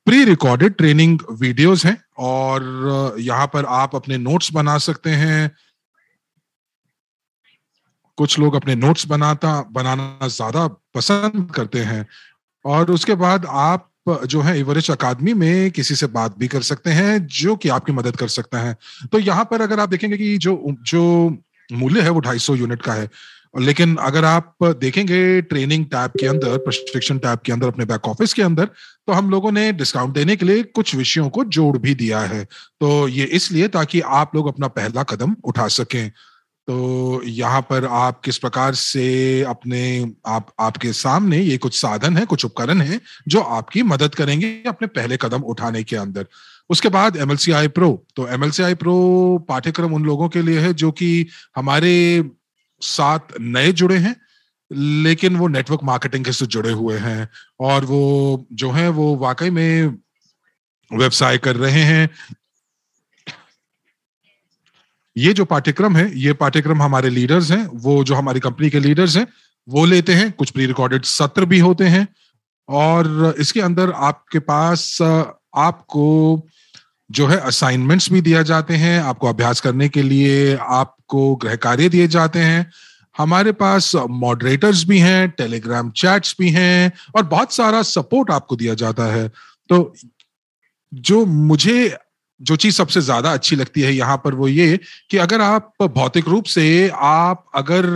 प्री रिकॉर्डेड ट्रेनिंग वीडियोस हैं और uh, यहाँ पर आप अपने नोट्स बना सकते हैं कुछ लोग अपने नोट्स बनाता बनाना ज्यादा पसंद करते हैं और उसके बाद आप जो है एवरेज अकादमी में किसी से बात भी कर सकते हैं जो कि आपकी मदद कर सकता है तो यहाँ पर अगर आप देखेंगे कि जो जो मूल्य है वो सौ यूनिट का है और लेकिन अगर आप देखेंगे ट्रेनिंग टैब के अंदर प्रशिक्षण टैब के अंदर अपने बैक ऑफिस के अंदर तो हम लोगों ने डिस्काउंट देने के लिए कुछ विषयों को जोड़ भी दिया है तो ये इसलिए ताकि आप लोग अपना पहला कदम उठा सकें तो यहाँ पर आप किस प्रकार से अपने आप आपके सामने ये कुछ साधन है कुछ उपकरण है जो आपकी मदद करेंगे अपने पहले कदम उठाने के अंदर उसके बाद M L C I pro तो M L C I pro पाठ्यक्रम उन लोगों के लिए है जो कि हमारे सात नए जुड़े हैं लेकिन वो नेटवर्क मार्केटिंग के से जुड़े हुए हैं और वो जो है वो वाकई में व्यवसाय कर रहे हैं ये जो पाठ्यक्रम है ये पाठ्यक्रम हमारे लीडर्स हैं वो जो हमारी कंपनी के लीडर्स हैं वो लेते हैं कुछ प्री रिकॉर्डेड सत्र भी होते हैं और इसके अंदर आपके पास आपको जो है असाइनमेंट्स भी दिया जाते हैं आपको अभ्यास करने के लिए आपको गृह कार्य दिए जाते हैं हमारे पास मॉडरेटर्स भी हैं टेलीग्राम चैट्स भी हैं और बहुत सारा सपोर्ट आपको दिया जाता है तो जो मुझे जो चीज सबसे ज्यादा अच्छी लगती है यहाँ पर वो ये कि अगर आप भौतिक रूप से आप अगर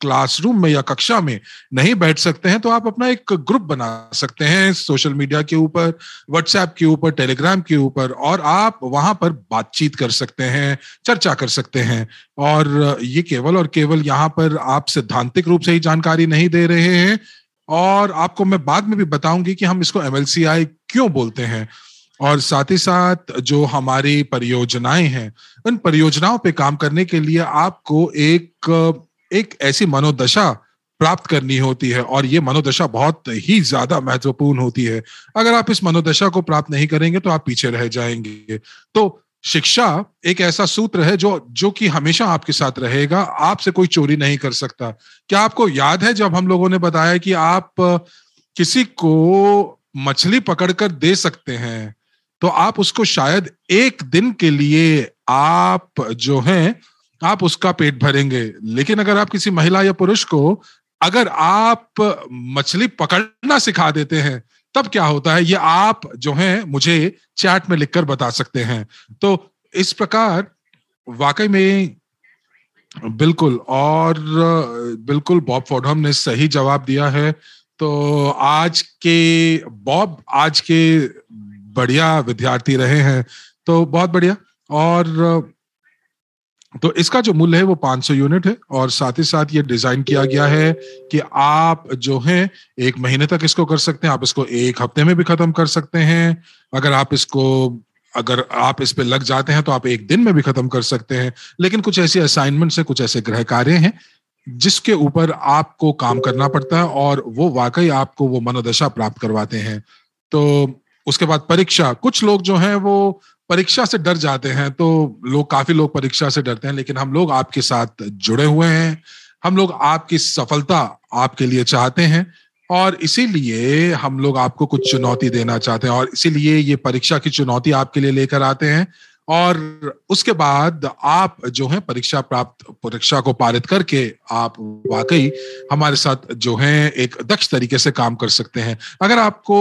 क्लासरूम में या कक्षा में नहीं बैठ सकते हैं तो आप अपना एक ग्रुप बना सकते हैं सोशल मीडिया के ऊपर व्हाट्सएप के ऊपर टेलीग्राम के ऊपर और आप वहां पर बातचीत कर सकते हैं चर्चा कर सकते हैं और ये केवल और केवल यहाँ पर आप सिद्धांतिक रूप से ही जानकारी नहीं दे रहे हैं और आपको मैं बाद में भी बताऊंगी कि हम इसको एम क्यों बोलते हैं और साथ ही साथ जो हमारी परियोजनाएं हैं उन परियोजनाओं पे काम करने के लिए आपको एक एक ऐसी मनोदशा प्राप्त करनी होती है और ये मनोदशा बहुत ही ज्यादा महत्वपूर्ण होती है अगर आप इस मनोदशा को प्राप्त नहीं करेंगे तो आप पीछे रह जाएंगे तो शिक्षा एक ऐसा सूत्र है जो जो कि हमेशा आपके साथ रहेगा आपसे कोई चोरी नहीं कर सकता क्या आपको याद है जब हम लोगों ने बताया कि आप किसी को मछली पकड़कर दे सकते हैं तो आप उसको शायद एक दिन के लिए आप जो हैं आप उसका पेट भरेंगे लेकिन अगर आप किसी महिला या पुरुष को अगर आप मछली पकड़ना सिखा देते हैं तब क्या होता है ये आप जो हैं मुझे चैट में लिखकर बता सकते हैं तो इस प्रकार वाकई में बिल्कुल और बिल्कुल बॉब फोडम ने सही जवाब दिया है तो आज के बॉब आज के बढ़िया विद्यार्थी रहे हैं तो बहुत बढ़िया और तो इसका जो मूल्य है वो 500 यूनिट है और साथ ही साथ ये डिजाइन किया गया है कि आप जो है एक महीने तक इसको कर सकते हैं आप इसको एक हफ्ते में भी खत्म कर सकते हैं अगर आप इसको अगर आप इस पे लग जाते हैं तो आप एक दिन में भी खत्म कर सकते हैं लेकिन कुछ ऐसी असाइनमेंट्स है कुछ ऐसे ग्रह कार्य हैं जिसके ऊपर आपको काम करना पड़ता है और वो वाकई आपको वो मनोदशा प्राप्त करवाते हैं तो उसके बाद परीक्षा कुछ लोग जो हैं वो परीक्षा से डर जाते हैं तो लोग काफी लोग परीक्षा से डरते हैं लेकिन हम लोग आपके साथ जुड़े हुए हैं हम लोग आपकी सफलता आपके लिए चाहते हैं और इसीलिए हम लोग आपको कुछ चुनौती देना चाहते हैं और इसीलिए ये परीक्षा की चुनौती आपके लिए लेकर आते हैं और उसके बाद आप जो है परीक्षा प्राप्त परीक्षा को पारित करके आप वाकई हमारे साथ जो है एक दक्ष तरीके से काम कर सकते हैं अगर आपको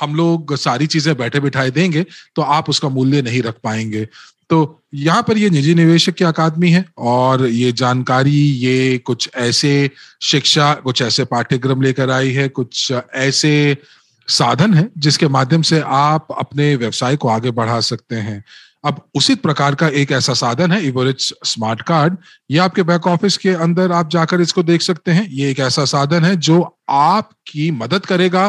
हम लोग सारी चीजें बैठे बिठाए देंगे तो आप उसका मूल्य नहीं रख पाएंगे तो यहाँ पर ये निजी निवेशक की अकादमी है और ये जानकारी ये कुछ ऐसे शिक्षा कुछ ऐसे पाठ्यक्रम लेकर आई है कुछ ऐसे साधन है जिसके माध्यम से आप अपने व्यवसाय को आगे बढ़ा सकते हैं अब उसी प्रकार का एक ऐसा साधन है इवोरिच स्मार्ट कार्ड ये आपके बैक ऑफिस के अंदर आप जाकर इसको देख सकते हैं ये एक ऐसा साधन है जो आपकी मदद करेगा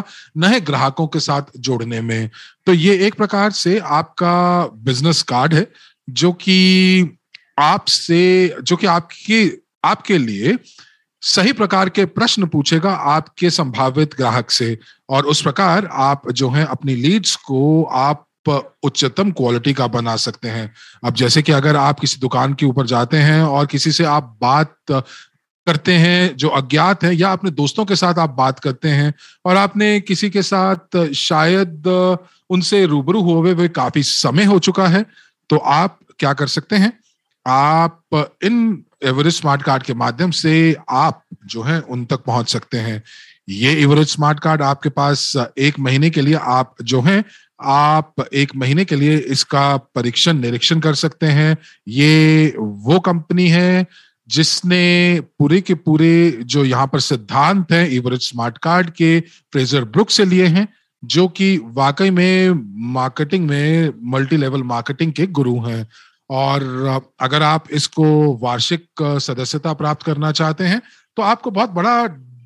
नए ग्राहकों के साथ जोड़ने में तो ये एक प्रकार से आपका बिजनेस कार्ड है जो कि आपसे जो कि आपकी आपके लिए सही प्रकार के प्रश्न पूछेगा आपके संभावित ग्राहक से और उस प्रकार आप जो है अपनी लीड्स को आप उच्चतम क्वालिटी का बना सकते हैं अब जैसे कि अगर आप किसी दुकान के ऊपर जाते हैं और किसी से आप बात करते हैं जो अज्ञात है या अपने दोस्तों के साथ आप बात करते हैं और आपने किसी के साथ शायद उनसे रूबरू हुए हुए काफी समय हो चुका है तो आप क्या कर सकते हैं आप इन एवरेज स्मार्ट कार्ड के माध्यम से आप जो है उन तक पहुंच सकते हैं ये एवरेज स्मार्ट कार्ड आपके पास एक महीने के लिए आप जो है आप एक महीने के लिए इसका परीक्षण निरीक्षण कर सकते हैं ये वो कंपनी है जिसने पूरे के पूरे जो यहाँ पर सिद्धांत है इवरेज स्मार्ट कार्ड के फ्रेजर ब्रुक से लिए हैं जो कि वाकई में मार्केटिंग में मल्टी लेवल मार्केटिंग के गुरु हैं और अगर आप इसको वार्षिक सदस्यता प्राप्त करना चाहते हैं तो आपको बहुत बड़ा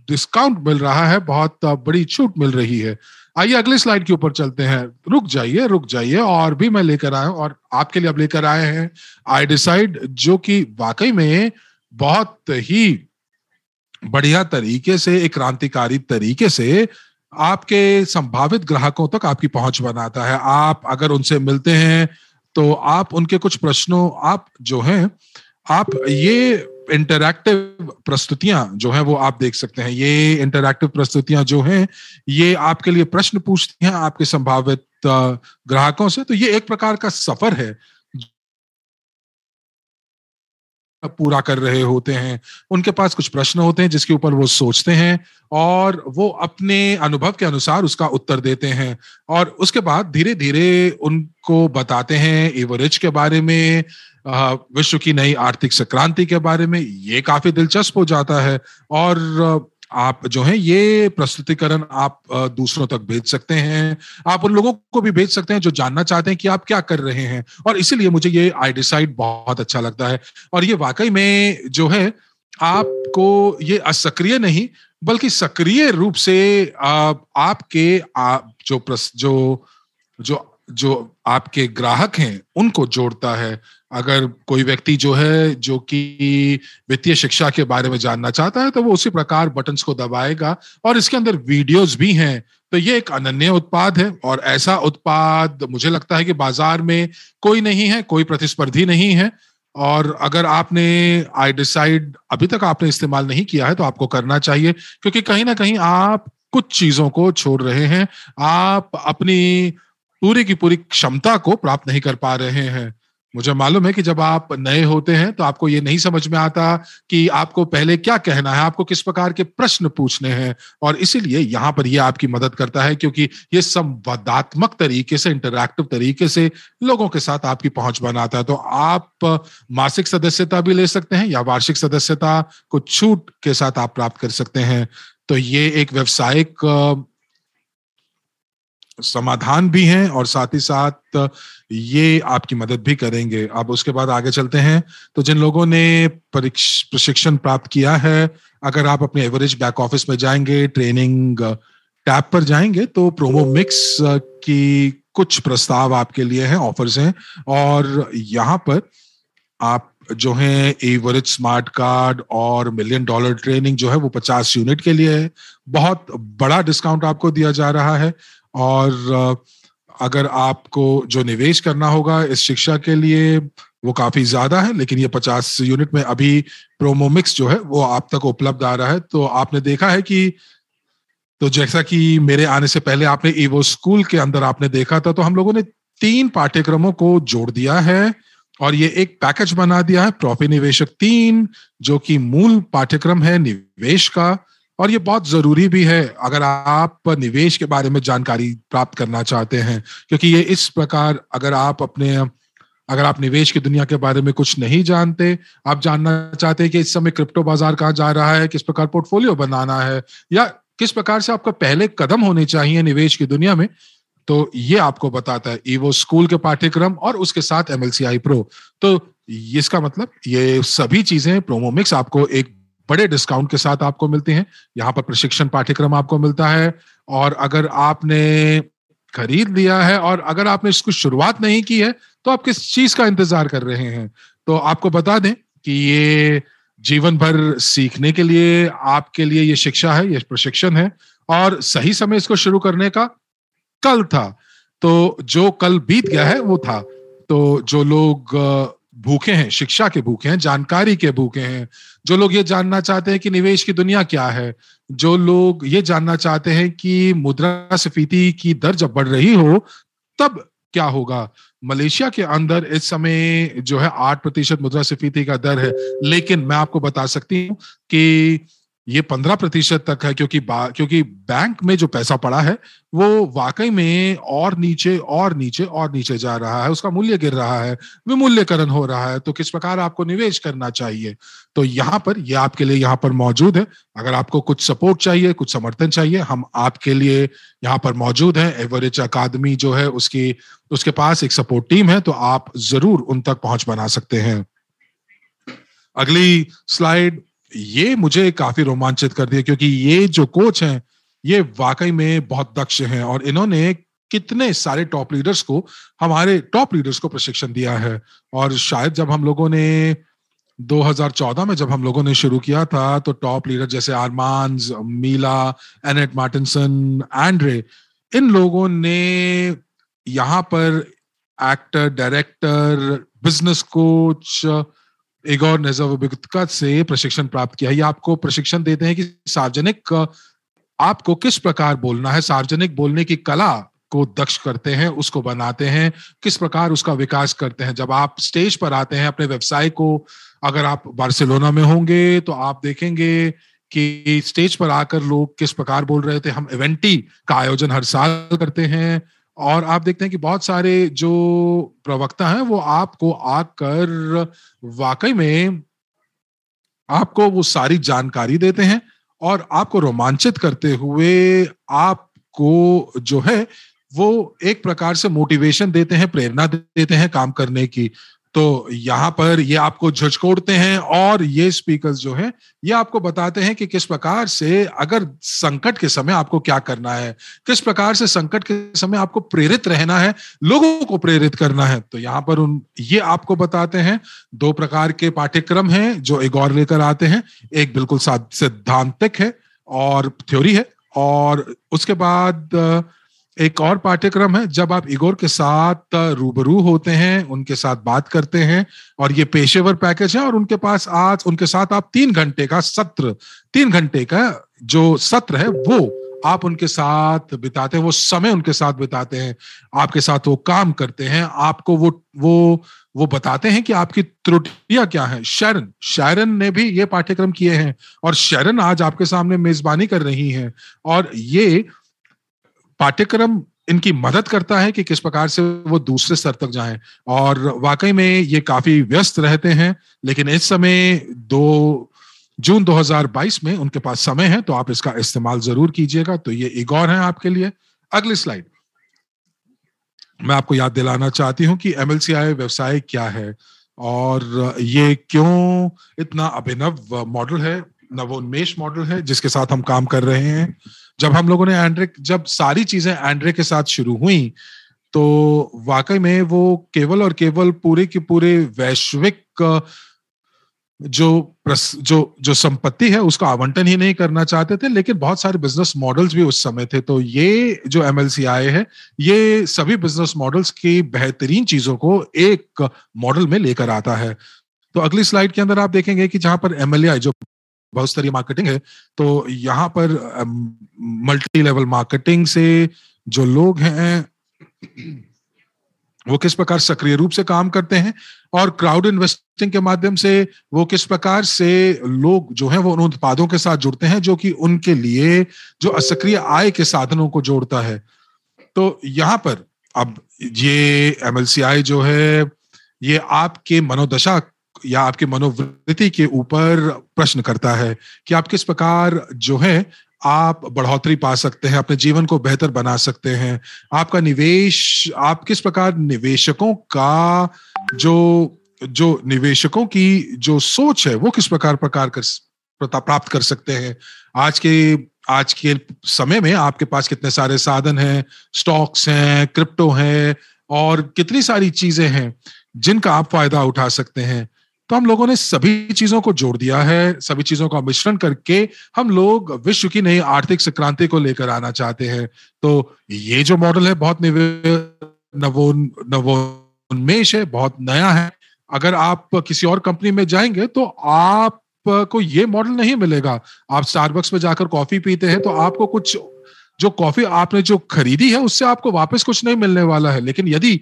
डिस्काउंट मिल रहा है बहुत बड़ी छूट मिल रही है आइए अगले स्लाइड के ऊपर चलते हैं रुक जाइए रुक जाइए और भी मैं लेकर आया हूं और आपके लिए अब लेकर आए हैं आई डिसाइड जो कि वाकई में बहुत ही बढ़िया तरीके से एक क्रांतिकारी तरीके से आपके संभावित ग्राहकों तक आपकी पहुंच बनाता है आप अगर उनसे मिलते हैं तो आप उनके कुछ प्रश्नों आप जो हैं आप ये इंटरैक्टिव प्रस्तुतियां जो है वो आप देख सकते हैं ये इंटरैक्टिव प्रस्तुतियां जो हैं ये आपके लिए प्रश्न पूछती हैं आपके संभावित ग्राहकों से तो ये एक प्रकार का सफर है पूरा कर रहे होते हैं उनके पास कुछ प्रश्न होते हैं जिसके ऊपर वो सोचते हैं और वो अपने अनुभव के अनुसार उसका उत्तर देते हैं और उसके बाद धीरे धीरे उनको बताते हैं एवरेज के बारे में विश्व की नई आर्थिक संक्रांति के बारे में ये काफी दिलचस्प हो जाता है और आप जो है ये प्रस्तुतिकरण आप दूसरों तक भेज सकते हैं आप उन लोगों को भी भेज सकते हैं जो जानना चाहते हैं कि आप क्या कर रहे हैं और इसीलिए मुझे ये आई डिसाइड बहुत अच्छा लगता है और ये वाकई में जो है आपको ये असक्रिय नहीं बल्कि सक्रिय रूप से आप, आपके आप जो प्रस, जो जो जो आपके ग्राहक हैं उनको जोड़ता है अगर कोई व्यक्ति जो है जो कि वित्तीय शिक्षा के बारे में जानना चाहता है तो वो उसी प्रकार बटन्स को दबाएगा और इसके अंदर वीडियोस भी हैं तो ये एक अनन्य उत्पाद है और ऐसा उत्पाद मुझे लगता है कि बाजार में कोई नहीं है कोई प्रतिस्पर्धी नहीं है और अगर आपने आई डिसाइड अभी तक आपने इस्तेमाल नहीं किया है तो आपको करना चाहिए क्योंकि कहीं ना कहीं आप कुछ चीजों को छोड़ रहे हैं आप अपनी पूरी की पूरी क्षमता को प्राप्त नहीं कर पा रहे हैं मुझे मालूम है कि जब आप नए होते हैं तो आपको ये नहीं समझ में आता कि आपको पहले क्या कहना है आपको किस प्रकार के प्रश्न पूछने हैं और इसीलिए यहाँ पर ये आपकी मदद करता है क्योंकि ये संवादात्मक तरीके से इंटरैक्टिव तरीके से लोगों के साथ आपकी पहुंच बनाता है तो आप मासिक सदस्यता भी ले सकते हैं या वार्षिक सदस्यता को छूट के साथ आप प्राप्त कर सकते हैं तो ये एक व्यवसायिक समाधान भी हैं और साथ ही साथ ये आपकी मदद भी करेंगे अब उसके बाद आगे चलते हैं तो जिन लोगों ने प्रशिक्षण प्राप्त किया है अगर आप अपने एवरेज बैक ऑफिस में जाएंगे ट्रेनिंग टैब पर जाएंगे तो प्रोमो मिक्स की कुछ प्रस्ताव आपके लिए हैं ऑफर्स हैं और यहाँ पर आप जो है एवरेज स्मार्ट कार्ड और मिलियन डॉलर ट्रेनिंग जो है वो पचास यूनिट के लिए है बहुत बड़ा डिस्काउंट आपको दिया जा रहा है और अगर आपको जो निवेश करना होगा इस शिक्षा के लिए वो काफी ज्यादा है लेकिन ये पचास यूनिट में अभी प्रोमोमिक्स जो है वो आप तक उपलब्ध आ रहा है तो आपने देखा है कि तो जैसा कि मेरे आने से पहले आपने ईवो स्कूल के अंदर आपने देखा था तो हम लोगों ने तीन पाठ्यक्रमों को जोड़ दिया है और ये एक पैकेज बना दिया है प्रॉफी निवेशक तीन जो कि मूल पाठ्यक्रम है निवेश का और ये बहुत जरूरी भी है अगर आप निवेश के बारे में जानकारी प्राप्त करना चाहते हैं क्योंकि ये इस प्रकार अगर आप अपने अगर आप निवेश की दुनिया के बारे में कुछ नहीं जानते आप जानना चाहते हैं कि इस समय क्रिप्टो बाजार कहाँ जा रहा है किस प्रकार पोर्टफोलियो बनाना है या किस प्रकार से आपका पहले कदम होने चाहिए निवेश की दुनिया में तो ये आपको बताता है ईवो स्कूल के पाठ्यक्रम और उसके साथ एमएलसीआई प्रो तो इसका मतलब ये सभी चीजें प्रोमोमिक्स आपको एक बड़े डिस्काउंट के साथ आपको मिलती हैं यहाँ पर प्रशिक्षण पाठ्यक्रम आपको मिलता है और अगर आपने खरीद लिया है और अगर आपने इसको शुरुआत नहीं की है तो आप किस चीज का इंतजार कर रहे हैं तो आपको बता दें कि ये जीवन भर सीखने के लिए आपके लिए ये शिक्षा है ये प्रशिक्षण है और सही समय इसको शुरू करने का कल था तो जो कल बीत गया है वो था तो जो लोग भूखे हैं शिक्षा के भूखे हैं जानकारी के भूखे हैं जो लोग ये जानना चाहते हैं कि निवेश की दुनिया क्या है जो लोग ये जानना चाहते हैं कि मुद्रा स्फीति की दर जब बढ़ रही हो तब क्या होगा मलेशिया के अंदर इस समय जो है आठ प्रतिशत मुद्रा स्फीति का दर है लेकिन मैं आपको बता सकती हूँ कि ये पंद्रह प्रतिशत तक है क्योंकि क्योंकि बैंक में जो पैसा पड़ा है वो वाकई में और नीचे और नीचे और नीचे जा रहा है उसका मूल्य गिर रहा है विमूल्यकरण हो रहा है तो किस प्रकार आपको निवेश करना चाहिए तो यहाँ पर ये आपके लिए यहाँ पर मौजूद है अगर आपको कुछ सपोर्ट चाहिए कुछ समर्थन चाहिए हम आपके लिए यहाँ पर मौजूद है एवरेज अकादमी जो है उसकी उसके पास एक सपोर्ट टीम है तो आप जरूर उन तक पहुंच बना सकते हैं अगली स्लाइड ये मुझे काफी रोमांचित कर दिया क्योंकि ये जो कोच हैं ये वाकई में बहुत दक्ष हैं और इन्होंने कितने सारे टॉप लीडर्स को हमारे टॉप लीडर्स को प्रशिक्षण दिया है और शायद जब हम लोगों ने 2014 में जब हम लोगों ने शुरू किया था तो टॉप लीडर जैसे Arman Mila Annette Martinson Andre इन लोगों ने यहाँ पर एक्टर डायरेक्टर बिजनेस कोच एगोर नेजोविका से प्रशिक्षण प्राप्त किया है ये आपको प्रशिक्षण देते हैं कि सार्वजनिक आपको किस प्रकार बोलना है सार्वजनिक बोलने की कला को दक्ष करते हैं उसको बनाते हैं किस प्रकार उसका विकास करते हैं जब आप स्टेज पर आते हैं अपने व्यवसाय को अगर आप बार्सिलोना में होंगे तो आप देखेंगे कि स्टेज पर आकर लोग किस प्रकार बोल रहे थे हम इवेंटी का आयोजन हर साल करते हैं और आप देखते हैं कि बहुत सारे जो प्रवक्ता हैं वो आपको आकर वाकई में आपको वो सारी जानकारी देते हैं और आपको रोमांचित करते हुए आपको जो है वो एक प्रकार से मोटिवेशन देते हैं प्रेरणा देते हैं काम करने की तो यहां पर ये आपको झुझकोड़ते हैं और ये स्पीकर्स जो है ये आपको बताते हैं कि किस प्रकार से अगर संकट के समय आपको क्या करना है किस प्रकार से संकट के समय आपको प्रेरित रहना है लोगों को प्रेरित करना है तो यहाँ पर उन ये आपको बताते हैं दो प्रकार के पाठ्यक्रम हैं जो और लेकर आते हैं एक बिल्कुल सिद्धांतिक है और थ्योरी है और उसके बाद एक और पाठ्यक्रम है जब आप इगोर के साथ रूबरू होते हैं उनके साथ बात करते हैं और ये पेशेवर पैकेज है और उनके पास आज उनके साथ आप तीन घंटे का सत्र तीन घंटे का जो सत्र है वो आप उनके साथ बिताते हैं वो समय उनके साथ बिताते हैं आपके साथ वो काम करते हैं आपको वो वो वो बताते हैं कि आपकी त्रुटियां क्या हैं शरण शरण ने भी ये पाठ्यक्रम किए हैं और शरण आज आपके सामने मेजबानी कर रही हैं और ये पाठ्यक्रम इनकी मदद करता है कि किस प्रकार से वो दूसरे स्तर तक जाएं और वाकई में ये काफी व्यस्त रहते हैं लेकिन इस समय दो जून 2022 में उनके पास समय है तो आप इसका इस्तेमाल जरूर कीजिएगा तो ये एक और है आपके लिए अगली स्लाइड मैं आपको याद दिलाना चाहती हूं कि एमएलसीआई व्यवसाय क्या है और ये क्यों इतना अभिनव मॉडल है नवोन्मेष मॉडल है जिसके साथ हम काम कर रहे हैं जब हम लोगों ने एंड्रे जब सारी चीजें एंड्रे के साथ शुरू हुई तो वाकई में वो केवल और केवल पूरे के पूरे वैश्विक जो प्रस, जो जो संपत्ति है उसका आवंटन ही नहीं करना चाहते थे लेकिन बहुत सारे बिजनेस मॉडल्स भी उस समय थे तो ये जो सी आए हैं ये सभी बिजनेस मॉडल्स की बेहतरीन चीजों को एक मॉडल में लेकर आता है तो अगली स्लाइड के अंदर आप देखेंगे कि जहां पर एमएलए जो बहुत सारी मार्केटिंग है तो यहाँ पर मल्टी लेवल मार्केटिंग से जो लोग हैं वो किस प्रकार सक्रिय रूप से काम करते हैं और क्राउड इन्वेस्टिंग के माध्यम से वो किस प्रकार से लोग जो है वो उन उत्पादों के साथ जुड़ते हैं जो कि उनके लिए जो असक्रिय आय के साधनों को जोड़ता है तो यहाँ पर अब ये एमएलसीआई जो है ये आपके मनोदशा या आपके मनोवृत्ति के ऊपर प्रश्न करता है कि आप किस प्रकार जो है आप बढ़ोतरी पा सकते हैं अपने जीवन को बेहतर बना सकते हैं आपका निवेश आप किस प्रकार निवेशकों का जो जो निवेशकों की जो सोच है वो किस प्रकार प्रकार कर प्राप्त कर सकते हैं आज के आज के समय में आपके पास कितने सारे साधन हैं स्टॉक्स हैं क्रिप्टो हैं और कितनी सारी चीजें हैं जिनका आप फायदा उठा सकते हैं तो हम लोगों ने सभी चीजों को जोड़ दिया है सभी चीजों का मिश्रण करके हम लोग विश्व की नई आर्थिक संक्रांति को लेकर आना चाहते हैं तो ये जो मॉडल है बहुत नवो नवोन्मेष है बहुत नया है अगर आप किसी और कंपनी में जाएंगे तो आप को ये मॉडल नहीं मिलेगा आप स्टारबक्स में जाकर कॉफी पीते हैं तो आपको कुछ जो कॉफी आपने जो खरीदी है उससे आपको वापस कुछ नहीं मिलने वाला है लेकिन यदि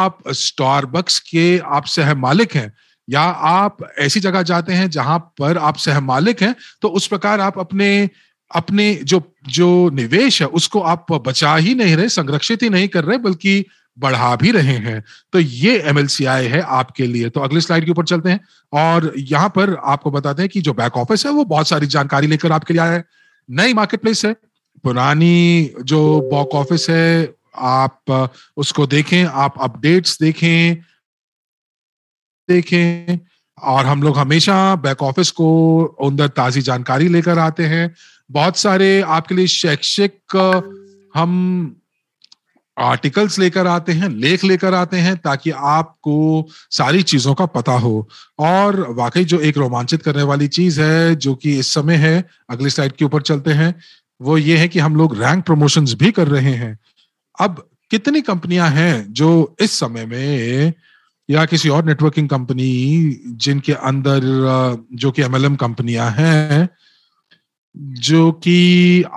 आप स्टारबक्स के आप सह मालिक हैं या आप ऐसी जगह जाते हैं जहां पर आप सहमालिक हैं तो उस प्रकार आप अपने अपने जो जो निवेश है उसको आप बचा ही नहीं रहे संरक्षित ही नहीं कर रहे बल्कि बढ़ा भी रहे हैं तो ये एम है आपके लिए तो अगली स्लाइड के ऊपर चलते हैं और यहाँ पर आपको बताते हैं कि जो बैक ऑफिस है वो बहुत सारी जानकारी लेकर आपके लिए आया है नई मार्केट प्लेस है पुरानी जो बॉक ऑफिस है आप उसको देखें आप अपडेट्स देखें देखें और हम लोग हमेशा बैक ऑफिस को अंदर ताज़ी जानकारी लेकर आते हैं बहुत सारे आपके लिए शैक्षिक हम आर्टिकल्स लेकर आते हैं लेख लेकर आते हैं ताकि आपको सारी चीजों का पता हो और वाकई जो एक रोमांचित करने वाली चीज है जो कि इस समय है अगली स्लाइड के ऊपर चलते हैं वो ये है कि हम लोग रैंक प्रमोशन भी कर रहे हैं अब कितनी कंपनियां हैं जो इस समय में या किसी और नेटवर्किंग कंपनी जिनके अंदर जो कि एमएलएम कंपनियां हैं जो कि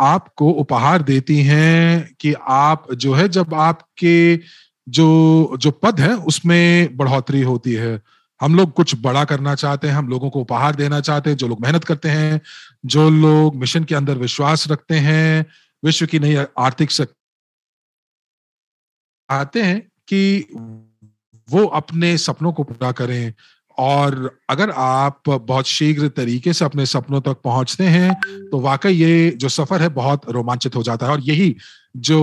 आपको उपहार देती हैं कि आप जो है जब आपके जो जो पद है उसमें बढ़ोतरी होती है हम लोग कुछ बड़ा करना चाहते हैं हम लोगों को उपहार देना चाहते हैं जो लोग मेहनत करते हैं जो लोग मिशन के अंदर विश्वास रखते हैं विश्व की नई आर्थिक शक्ति आते हैं कि वो अपने सपनों को पूरा करें और अगर आप बहुत शीघ्र तरीके से अपने सपनों तक पहुंचते हैं तो वाकई ये जो सफर है बहुत रोमांचित हो जाता है और यही जो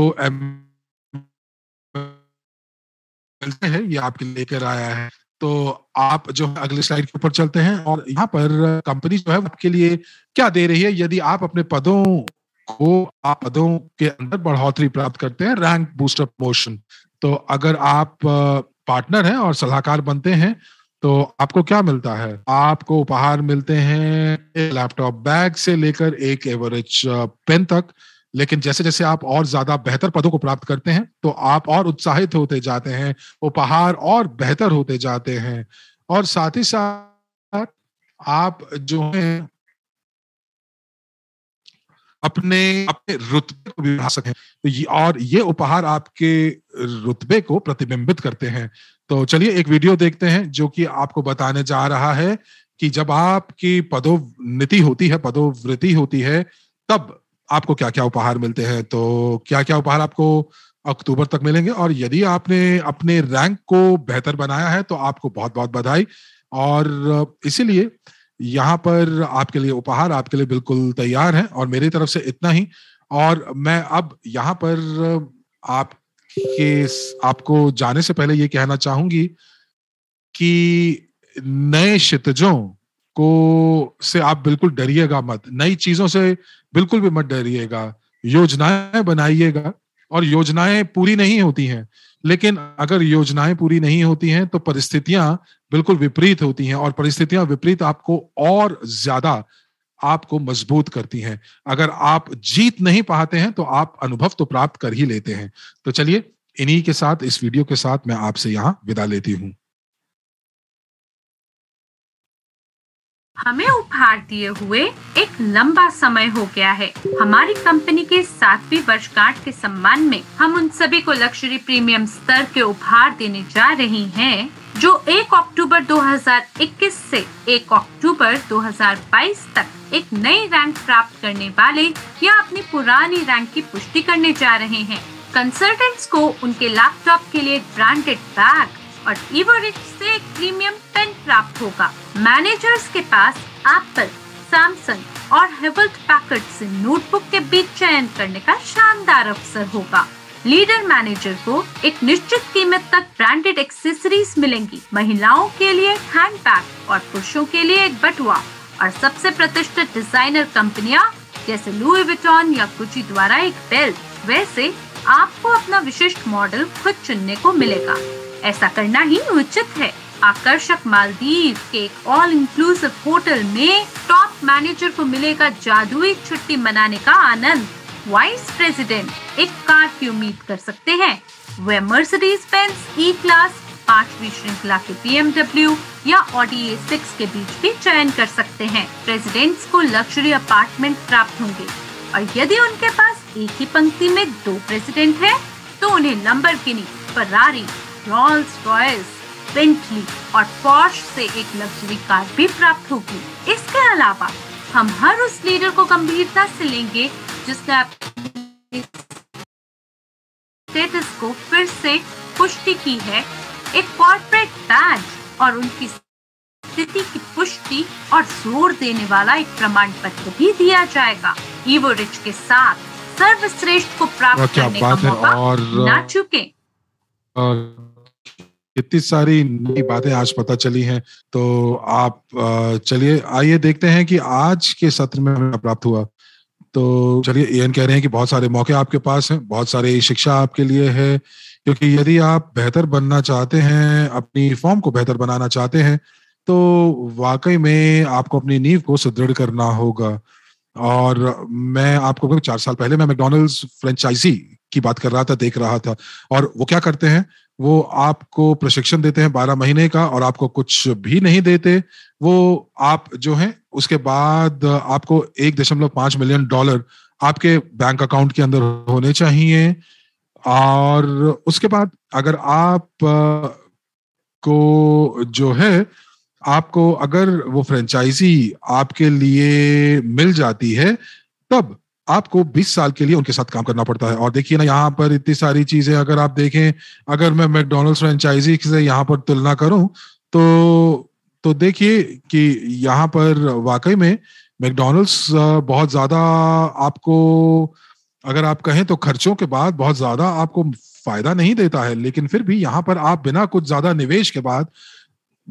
है ये आपके लेकर आया है तो आप जो है अगले स्लाइड के ऊपर चलते हैं और यहाँ पर कंपनी जो है आपके लिए क्या दे रही है यदि आप अपने पदों को आप पदों के अंदर बढ़ोतरी प्राप्त करते हैं रैंक बूस्टर प्रमोशन तो अगर आप पार्टनर हैं और सलाहकार बनते हैं तो आपको क्या मिलता है आपको उपहार मिलते हैं लैपटॉप बैग से लेकर एक एवरेज पेन तक लेकिन जैसे जैसे आप और ज्यादा बेहतर पदों को प्राप्त करते हैं तो आप और उत्साहित होते जाते हैं उपहार और बेहतर होते जाते हैं और साथ ही साथ आप जो है अपने अपने रुतबे को भी बढ़ा सके तो ये और ये उपहार आपके रुतबे को प्रतिबिंबित करते हैं तो चलिए एक वीडियो देखते हैं जो कि आपको बताने जा रहा है कि जब आपकी पदोन्नति होती है पदोवृत्ति होती है तब आपको क्या क्या उपहार मिलते हैं तो क्या क्या उपहार आपको अक्टूबर तक मिलेंगे और यदि आपने अपने रैंक को बेहतर बनाया है तो आपको बहुत बहुत बधाई और इसीलिए यहाँ पर आपके लिए उपहार आपके लिए बिल्कुल तैयार है और मेरी तरफ से इतना ही और मैं अब यहाँ पर आप आपको जाने से पहले ये कहना चाहूंगी कि नए क्षितजों को से आप बिल्कुल डरिएगा मत नई चीजों से बिल्कुल भी मत डरिएगा योजनाएं बनाइएगा और योजनाएं पूरी नहीं होती हैं लेकिन अगर योजनाएं पूरी नहीं होती हैं तो परिस्थितियां बिल्कुल विपरीत होती हैं और परिस्थितियां विपरीत आपको और ज्यादा आपको मजबूत करती हैं अगर आप जीत नहीं पाते हैं तो आप अनुभव तो प्राप्त कर ही लेते हैं तो चलिए इन्हीं के साथ इस वीडियो के साथ मैं आपसे यहाँ विदा लेती हूँ हमें उपहार दिए हुए एक लंबा समय हो गया है हमारी कंपनी के सातवीं वर्षगांठ के सम्मान में हम उन सभी को लग्जरी प्रीमियम स्तर के उपहार देने जा रहे हैं जो 1 अक्टूबर 2021 से 1 अक्टूबर 2022 तक एक नई रैंक प्राप्त करने वाले या अपनी पुरानी रैंक की पुष्टि करने जा रहे हैं कंसल्टेंट्स को उनके लैपटॉप के लिए ब्रांडेड बैग और इवोरिक से एक प्रीमियम पेन प्राप्त होगा मैनेजर्स के पास एप्पल सैमसंग और हेवल्ट पैकेट से नोटबुक के बीच चयन करने का शानदार अवसर होगा लीडर मैनेजर को एक निश्चित कीमत तक ब्रांडेड एक्सेसरीज मिलेंगी महिलाओं के लिए हैंड बैग और पुरुषों के लिए एक बटुआ और सबसे प्रतिष्ठित डिजाइनर कंपनियां जैसे लुई विटॉन या कुछ द्वारा एक बेल्ट वैसे आपको अपना विशिष्ट मॉडल खुद चुनने को मिलेगा ऐसा करना ही उचित है आकर्षक मालदीव के एक ऑल इंक्लूसिव होटल में टॉप मैनेजर को मिलेगा जादुई छुट्टी मनाने का आनंद वाइस प्रेसिडेंट एक कार की उम्मीद कर सकते हैं वह मर्सिडीज बेंज ई क्लास पांचवी श्रृंखला के पी या ऑडी ए सिक्स के बीच भी चयन कर सकते हैं प्रेसिडेंट्स को लग्जरी अपार्टमेंट प्राप्त होंगे और यदि उनके पास एक ही पंक्ति में दो प्रेसिडेंट हैं, तो उन्हें नंबर गिनी फरारी रॉल्स रॉयल्स बेंटली और पॉश से एक लग्जरी कार भी प्राप्त होगी इसके अलावा हम हर उस लीडर को गंभीरता से लेंगे जिसने अपनी स्टेटस को फिर से पुष्टि की है एक कॉर्पोरेट बैंक और उनकी स्थिति की पुष्टि और जोर देने वाला एक प्रमाण पत्र भी दिया जाएगा रिच के साथ सर्वश्रेष्ठ को प्राप्त करने का मौका और ना चुके इतनी सारी नई बातें आज पता चली हैं तो आप चलिए आइए देखते हैं कि आज के सत्र में हमें प्राप्त हुआ तो चलिए एन कह रहे हैं कि बहुत सारे मौके आपके पास हैं बहुत सारे शिक्षा आपके लिए है क्योंकि यदि आप बेहतर बनना चाहते हैं अपनी फॉर्म को बेहतर बनाना चाहते हैं तो वाकई में आपको अपनी नींव को सुदृढ़ करना होगा और मैं आपको चार साल पहले मैं मैकडोनल्ड फ्रेंचाइजी की बात कर रहा था देख रहा था और वो क्या करते हैं वो आपको प्रशिक्षण देते हैं बारह महीने का और आपको कुछ भी नहीं देते वो आप जो है उसके बाद आपको एक दशमलव पांच मिलियन डॉलर आपके बैंक अकाउंट के अंदर होने चाहिए और उसके बाद अगर आप को जो है आपको अगर वो फ्रेंचाइजी आपके लिए मिल जाती है तब आपको 20 साल के लिए उनके साथ काम करना पड़ता है और देखिए ना यहाँ पर इतनी सारी चीजें अगर आप देखें अगर मैं मैकडोनल्ड्स फ्रेंचाइजी से यहाँ पर तुलना करूं तो तो देखिए कि यहाँ पर वाकई में मैकडोनल्ड्स बहुत ज्यादा आपको अगर आप कहें तो खर्चों के बाद बहुत ज्यादा आपको फायदा नहीं देता है लेकिन फिर भी यहाँ पर आप बिना कुछ ज्यादा निवेश के बाद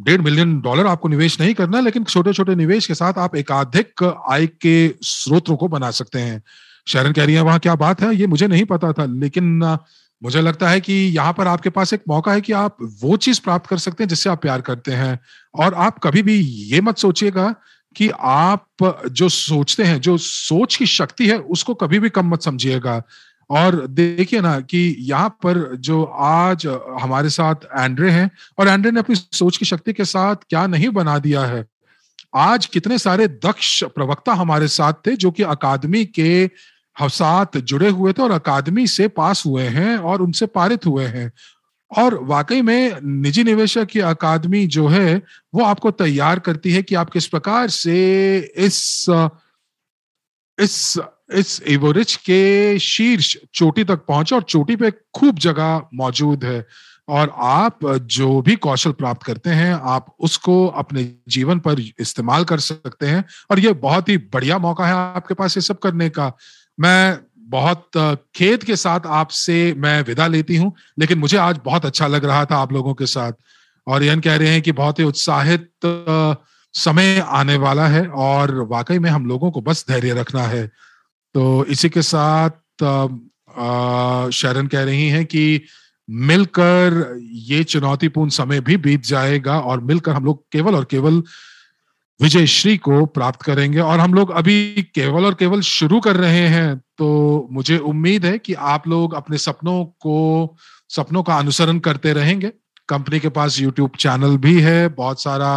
डेढ़ मिलियन डॉलर आपको निवेश नहीं करना लेकिन छोटे छोटे निवेश के साथ आप एकाधिक आय के स्रोतों को बना सकते हैं शरण कह रही है वहां क्या बात है ये मुझे नहीं पता था लेकिन मुझे लगता है कि यहाँ पर आपके पास एक मौका है कि आप वो चीज प्राप्त कर सकते हैं जिससे आप प्यार करते हैं और आप कभी भी ये मत सोचिएगा कि आप जो सोचते हैं जो सोच की शक्ति है उसको कभी भी कम मत समझिएगा और देखिए ना कि यहाँ पर जो आज हमारे साथ एंड्रे हैं और एंड्रे ने अपनी सोच की शक्ति के साथ क्या नहीं बना दिया है आज कितने सारे दक्ष प्रवक्ता हमारे साथ थे जो कि अकादमी के हवसात जुड़े हुए थे और अकादमी से पास हुए हैं और उनसे पारित हुए हैं और वाकई में निजी निवेशक की अकादमी जो है वो आपको तैयार करती है कि आप किस प्रकार से इस इस इस एवरेज के शीर्ष चोटी तक पहुंचे और चोटी पे खूब जगह मौजूद है और आप जो भी कौशल प्राप्त करते हैं आप उसको अपने जीवन पर इस्तेमाल कर सकते हैं और यह बहुत ही बढ़िया मौका है आपके पास ये सब करने का मैं बहुत खेद के साथ आपसे मैं विदा लेती हूँ लेकिन मुझे आज बहुत अच्छा लग रहा था आप लोगों के साथ और यन कह रहे हैं कि बहुत ही उत्साहित समय आने वाला है और वाकई में हम लोगों को बस धैर्य रखना है तो इसी के साथ शरण कह रही हैं कि मिलकर ये चुनौतीपूर्ण समय भी बीत जाएगा और मिलकर हम लोग केवल और केवल विजय श्री को प्राप्त करेंगे और हम लोग अभी केवल और केवल शुरू कर रहे हैं तो मुझे उम्मीद है कि आप लोग अपने सपनों को सपनों का अनुसरण करते रहेंगे कंपनी के पास यूट्यूब चैनल भी है बहुत सारा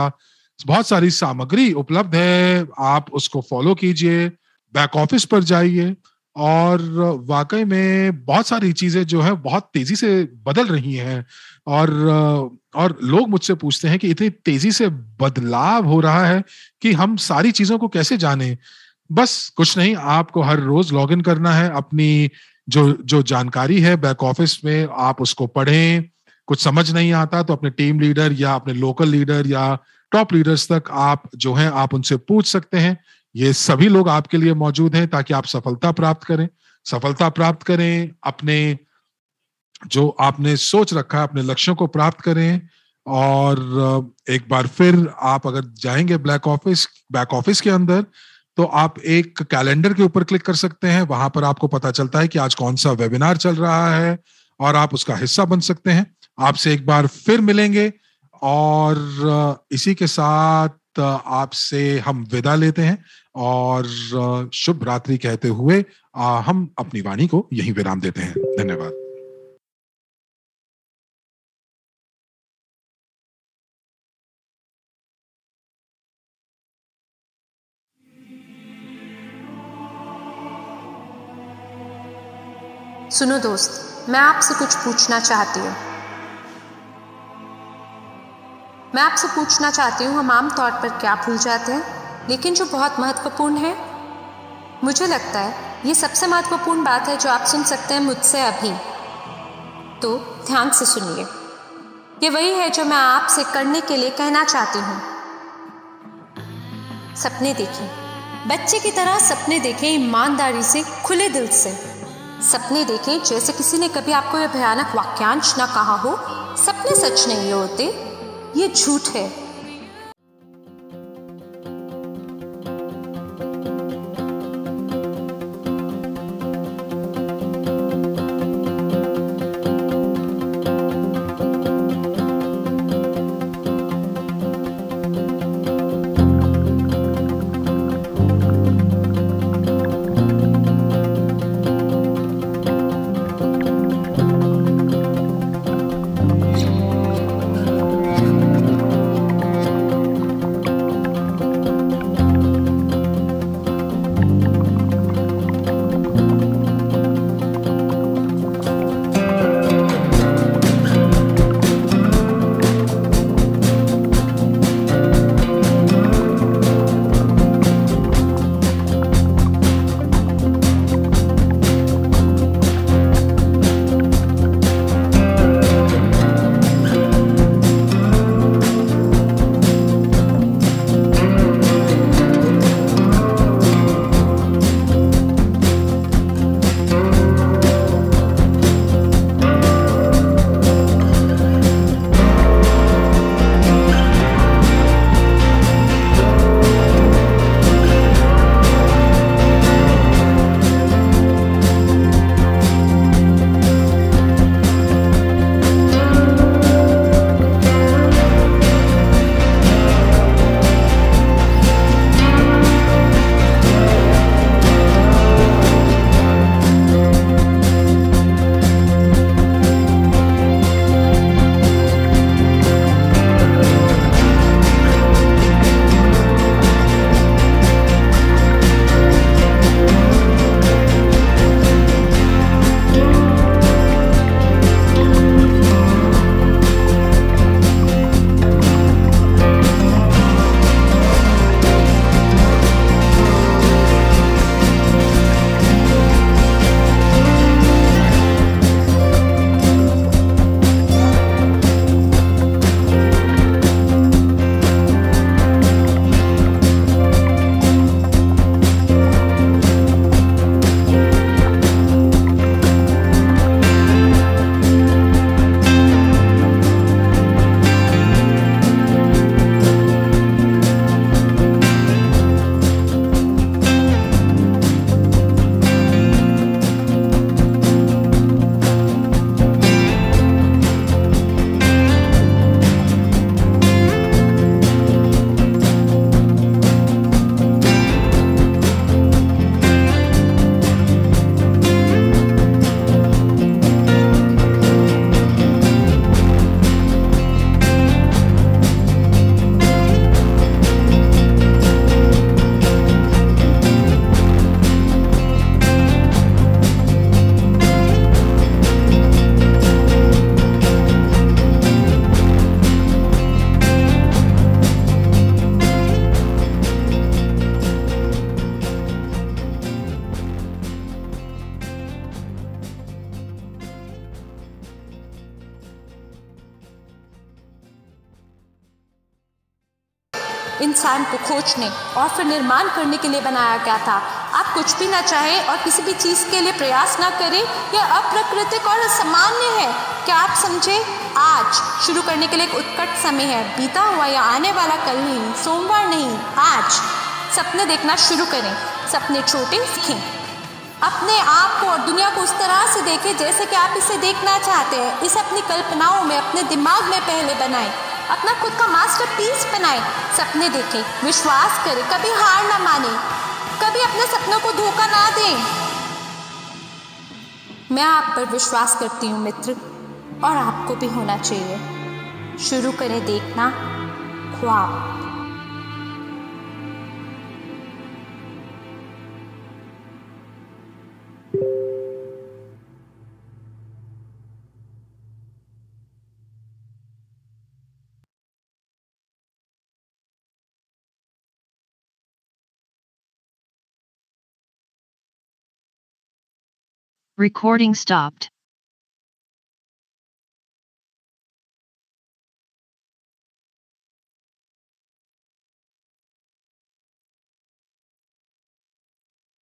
बहुत सारी सामग्री उपलब्ध है आप उसको फॉलो कीजिए बैक ऑफिस पर जाइए और वाकई में बहुत सारी चीजें जो है बहुत तेजी से बदल रही हैं और और लोग मुझसे पूछते हैं कि इतनी तेजी से बदलाव हो रहा है कि हम सारी चीजों को कैसे जाने बस कुछ नहीं आपको हर रोज लॉग इन करना है अपनी जो जो जानकारी है बैक ऑफिस में आप उसको पढ़ें कुछ समझ नहीं आता तो अपने टीम लीडर या अपने लोकल लीडर या टॉप लीडर्स तक आप जो है आप उनसे पूछ सकते हैं ये सभी लोग आपके लिए मौजूद हैं ताकि आप सफलता प्राप्त करें सफलता प्राप्त करें अपने जो आपने सोच रखा है अपने लक्ष्यों को प्राप्त करें और एक बार फिर आप अगर जाएंगे ब्लैक ऑफिस बैक ऑफिस के अंदर तो आप एक कैलेंडर के ऊपर क्लिक कर सकते हैं वहां पर आपको पता चलता है कि आज कौन सा वेबिनार चल रहा है और आप उसका हिस्सा बन सकते हैं आपसे एक बार फिर मिलेंगे और इसी के साथ आपसे हम विदा लेते हैं और शुभ रात्रि कहते हुए हम अपनी वाणी को यहीं विराम देते हैं धन्यवाद सुनो दोस्त मैं आपसे कुछ पूछना चाहती हूँ मैं आपसे पूछना चाहती हूँ हम आमतौर पर क्या भूल जाते हैं लेकिन जो बहुत महत्वपूर्ण है मुझे लगता है ये सबसे महत्वपूर्ण बात है जो आप सुन सकते हैं मुझसे अभी तो ध्यान से सुनिए ये वही है जो मैं आपसे करने के लिए कहना चाहती हूँ सपने देखें बच्चे की तरह सपने देखें ईमानदारी से खुले दिल से सपने देखें जैसे किसी ने कभी आपको यह भयानक वाक्यांश ना कहा हो सपने सच नहीं होते ये झूठ है सोचने और फिर निर्माण करने के लिए बनाया गया था आप कुछ भी ना चाहें और किसी भी चीज़ के लिए प्रयास ना करें यह अप्राकृतिक और असामान्य है क्या आप समझे आज शुरू करने के लिए एक उत्कट समय है बीता हुआ या आने वाला कल नहीं सोमवार नहीं आज सपने देखना शुरू करें सपने छोटे सीखें अपने आप को और दुनिया को उस तरह से देखें जैसे कि आप इसे देखना चाहते हैं इसे अपनी कल्पनाओं में अपने दिमाग में पहले बनाएं अपना खुद का पीस बनाए सपने देखें विश्वास करें कभी हार ना माने कभी अपने सपनों को धोखा ना दें मैं आप पर विश्वास करती हूँ मित्र और आपको भी होना चाहिए शुरू करें देखना ख्वाब Recording stopped.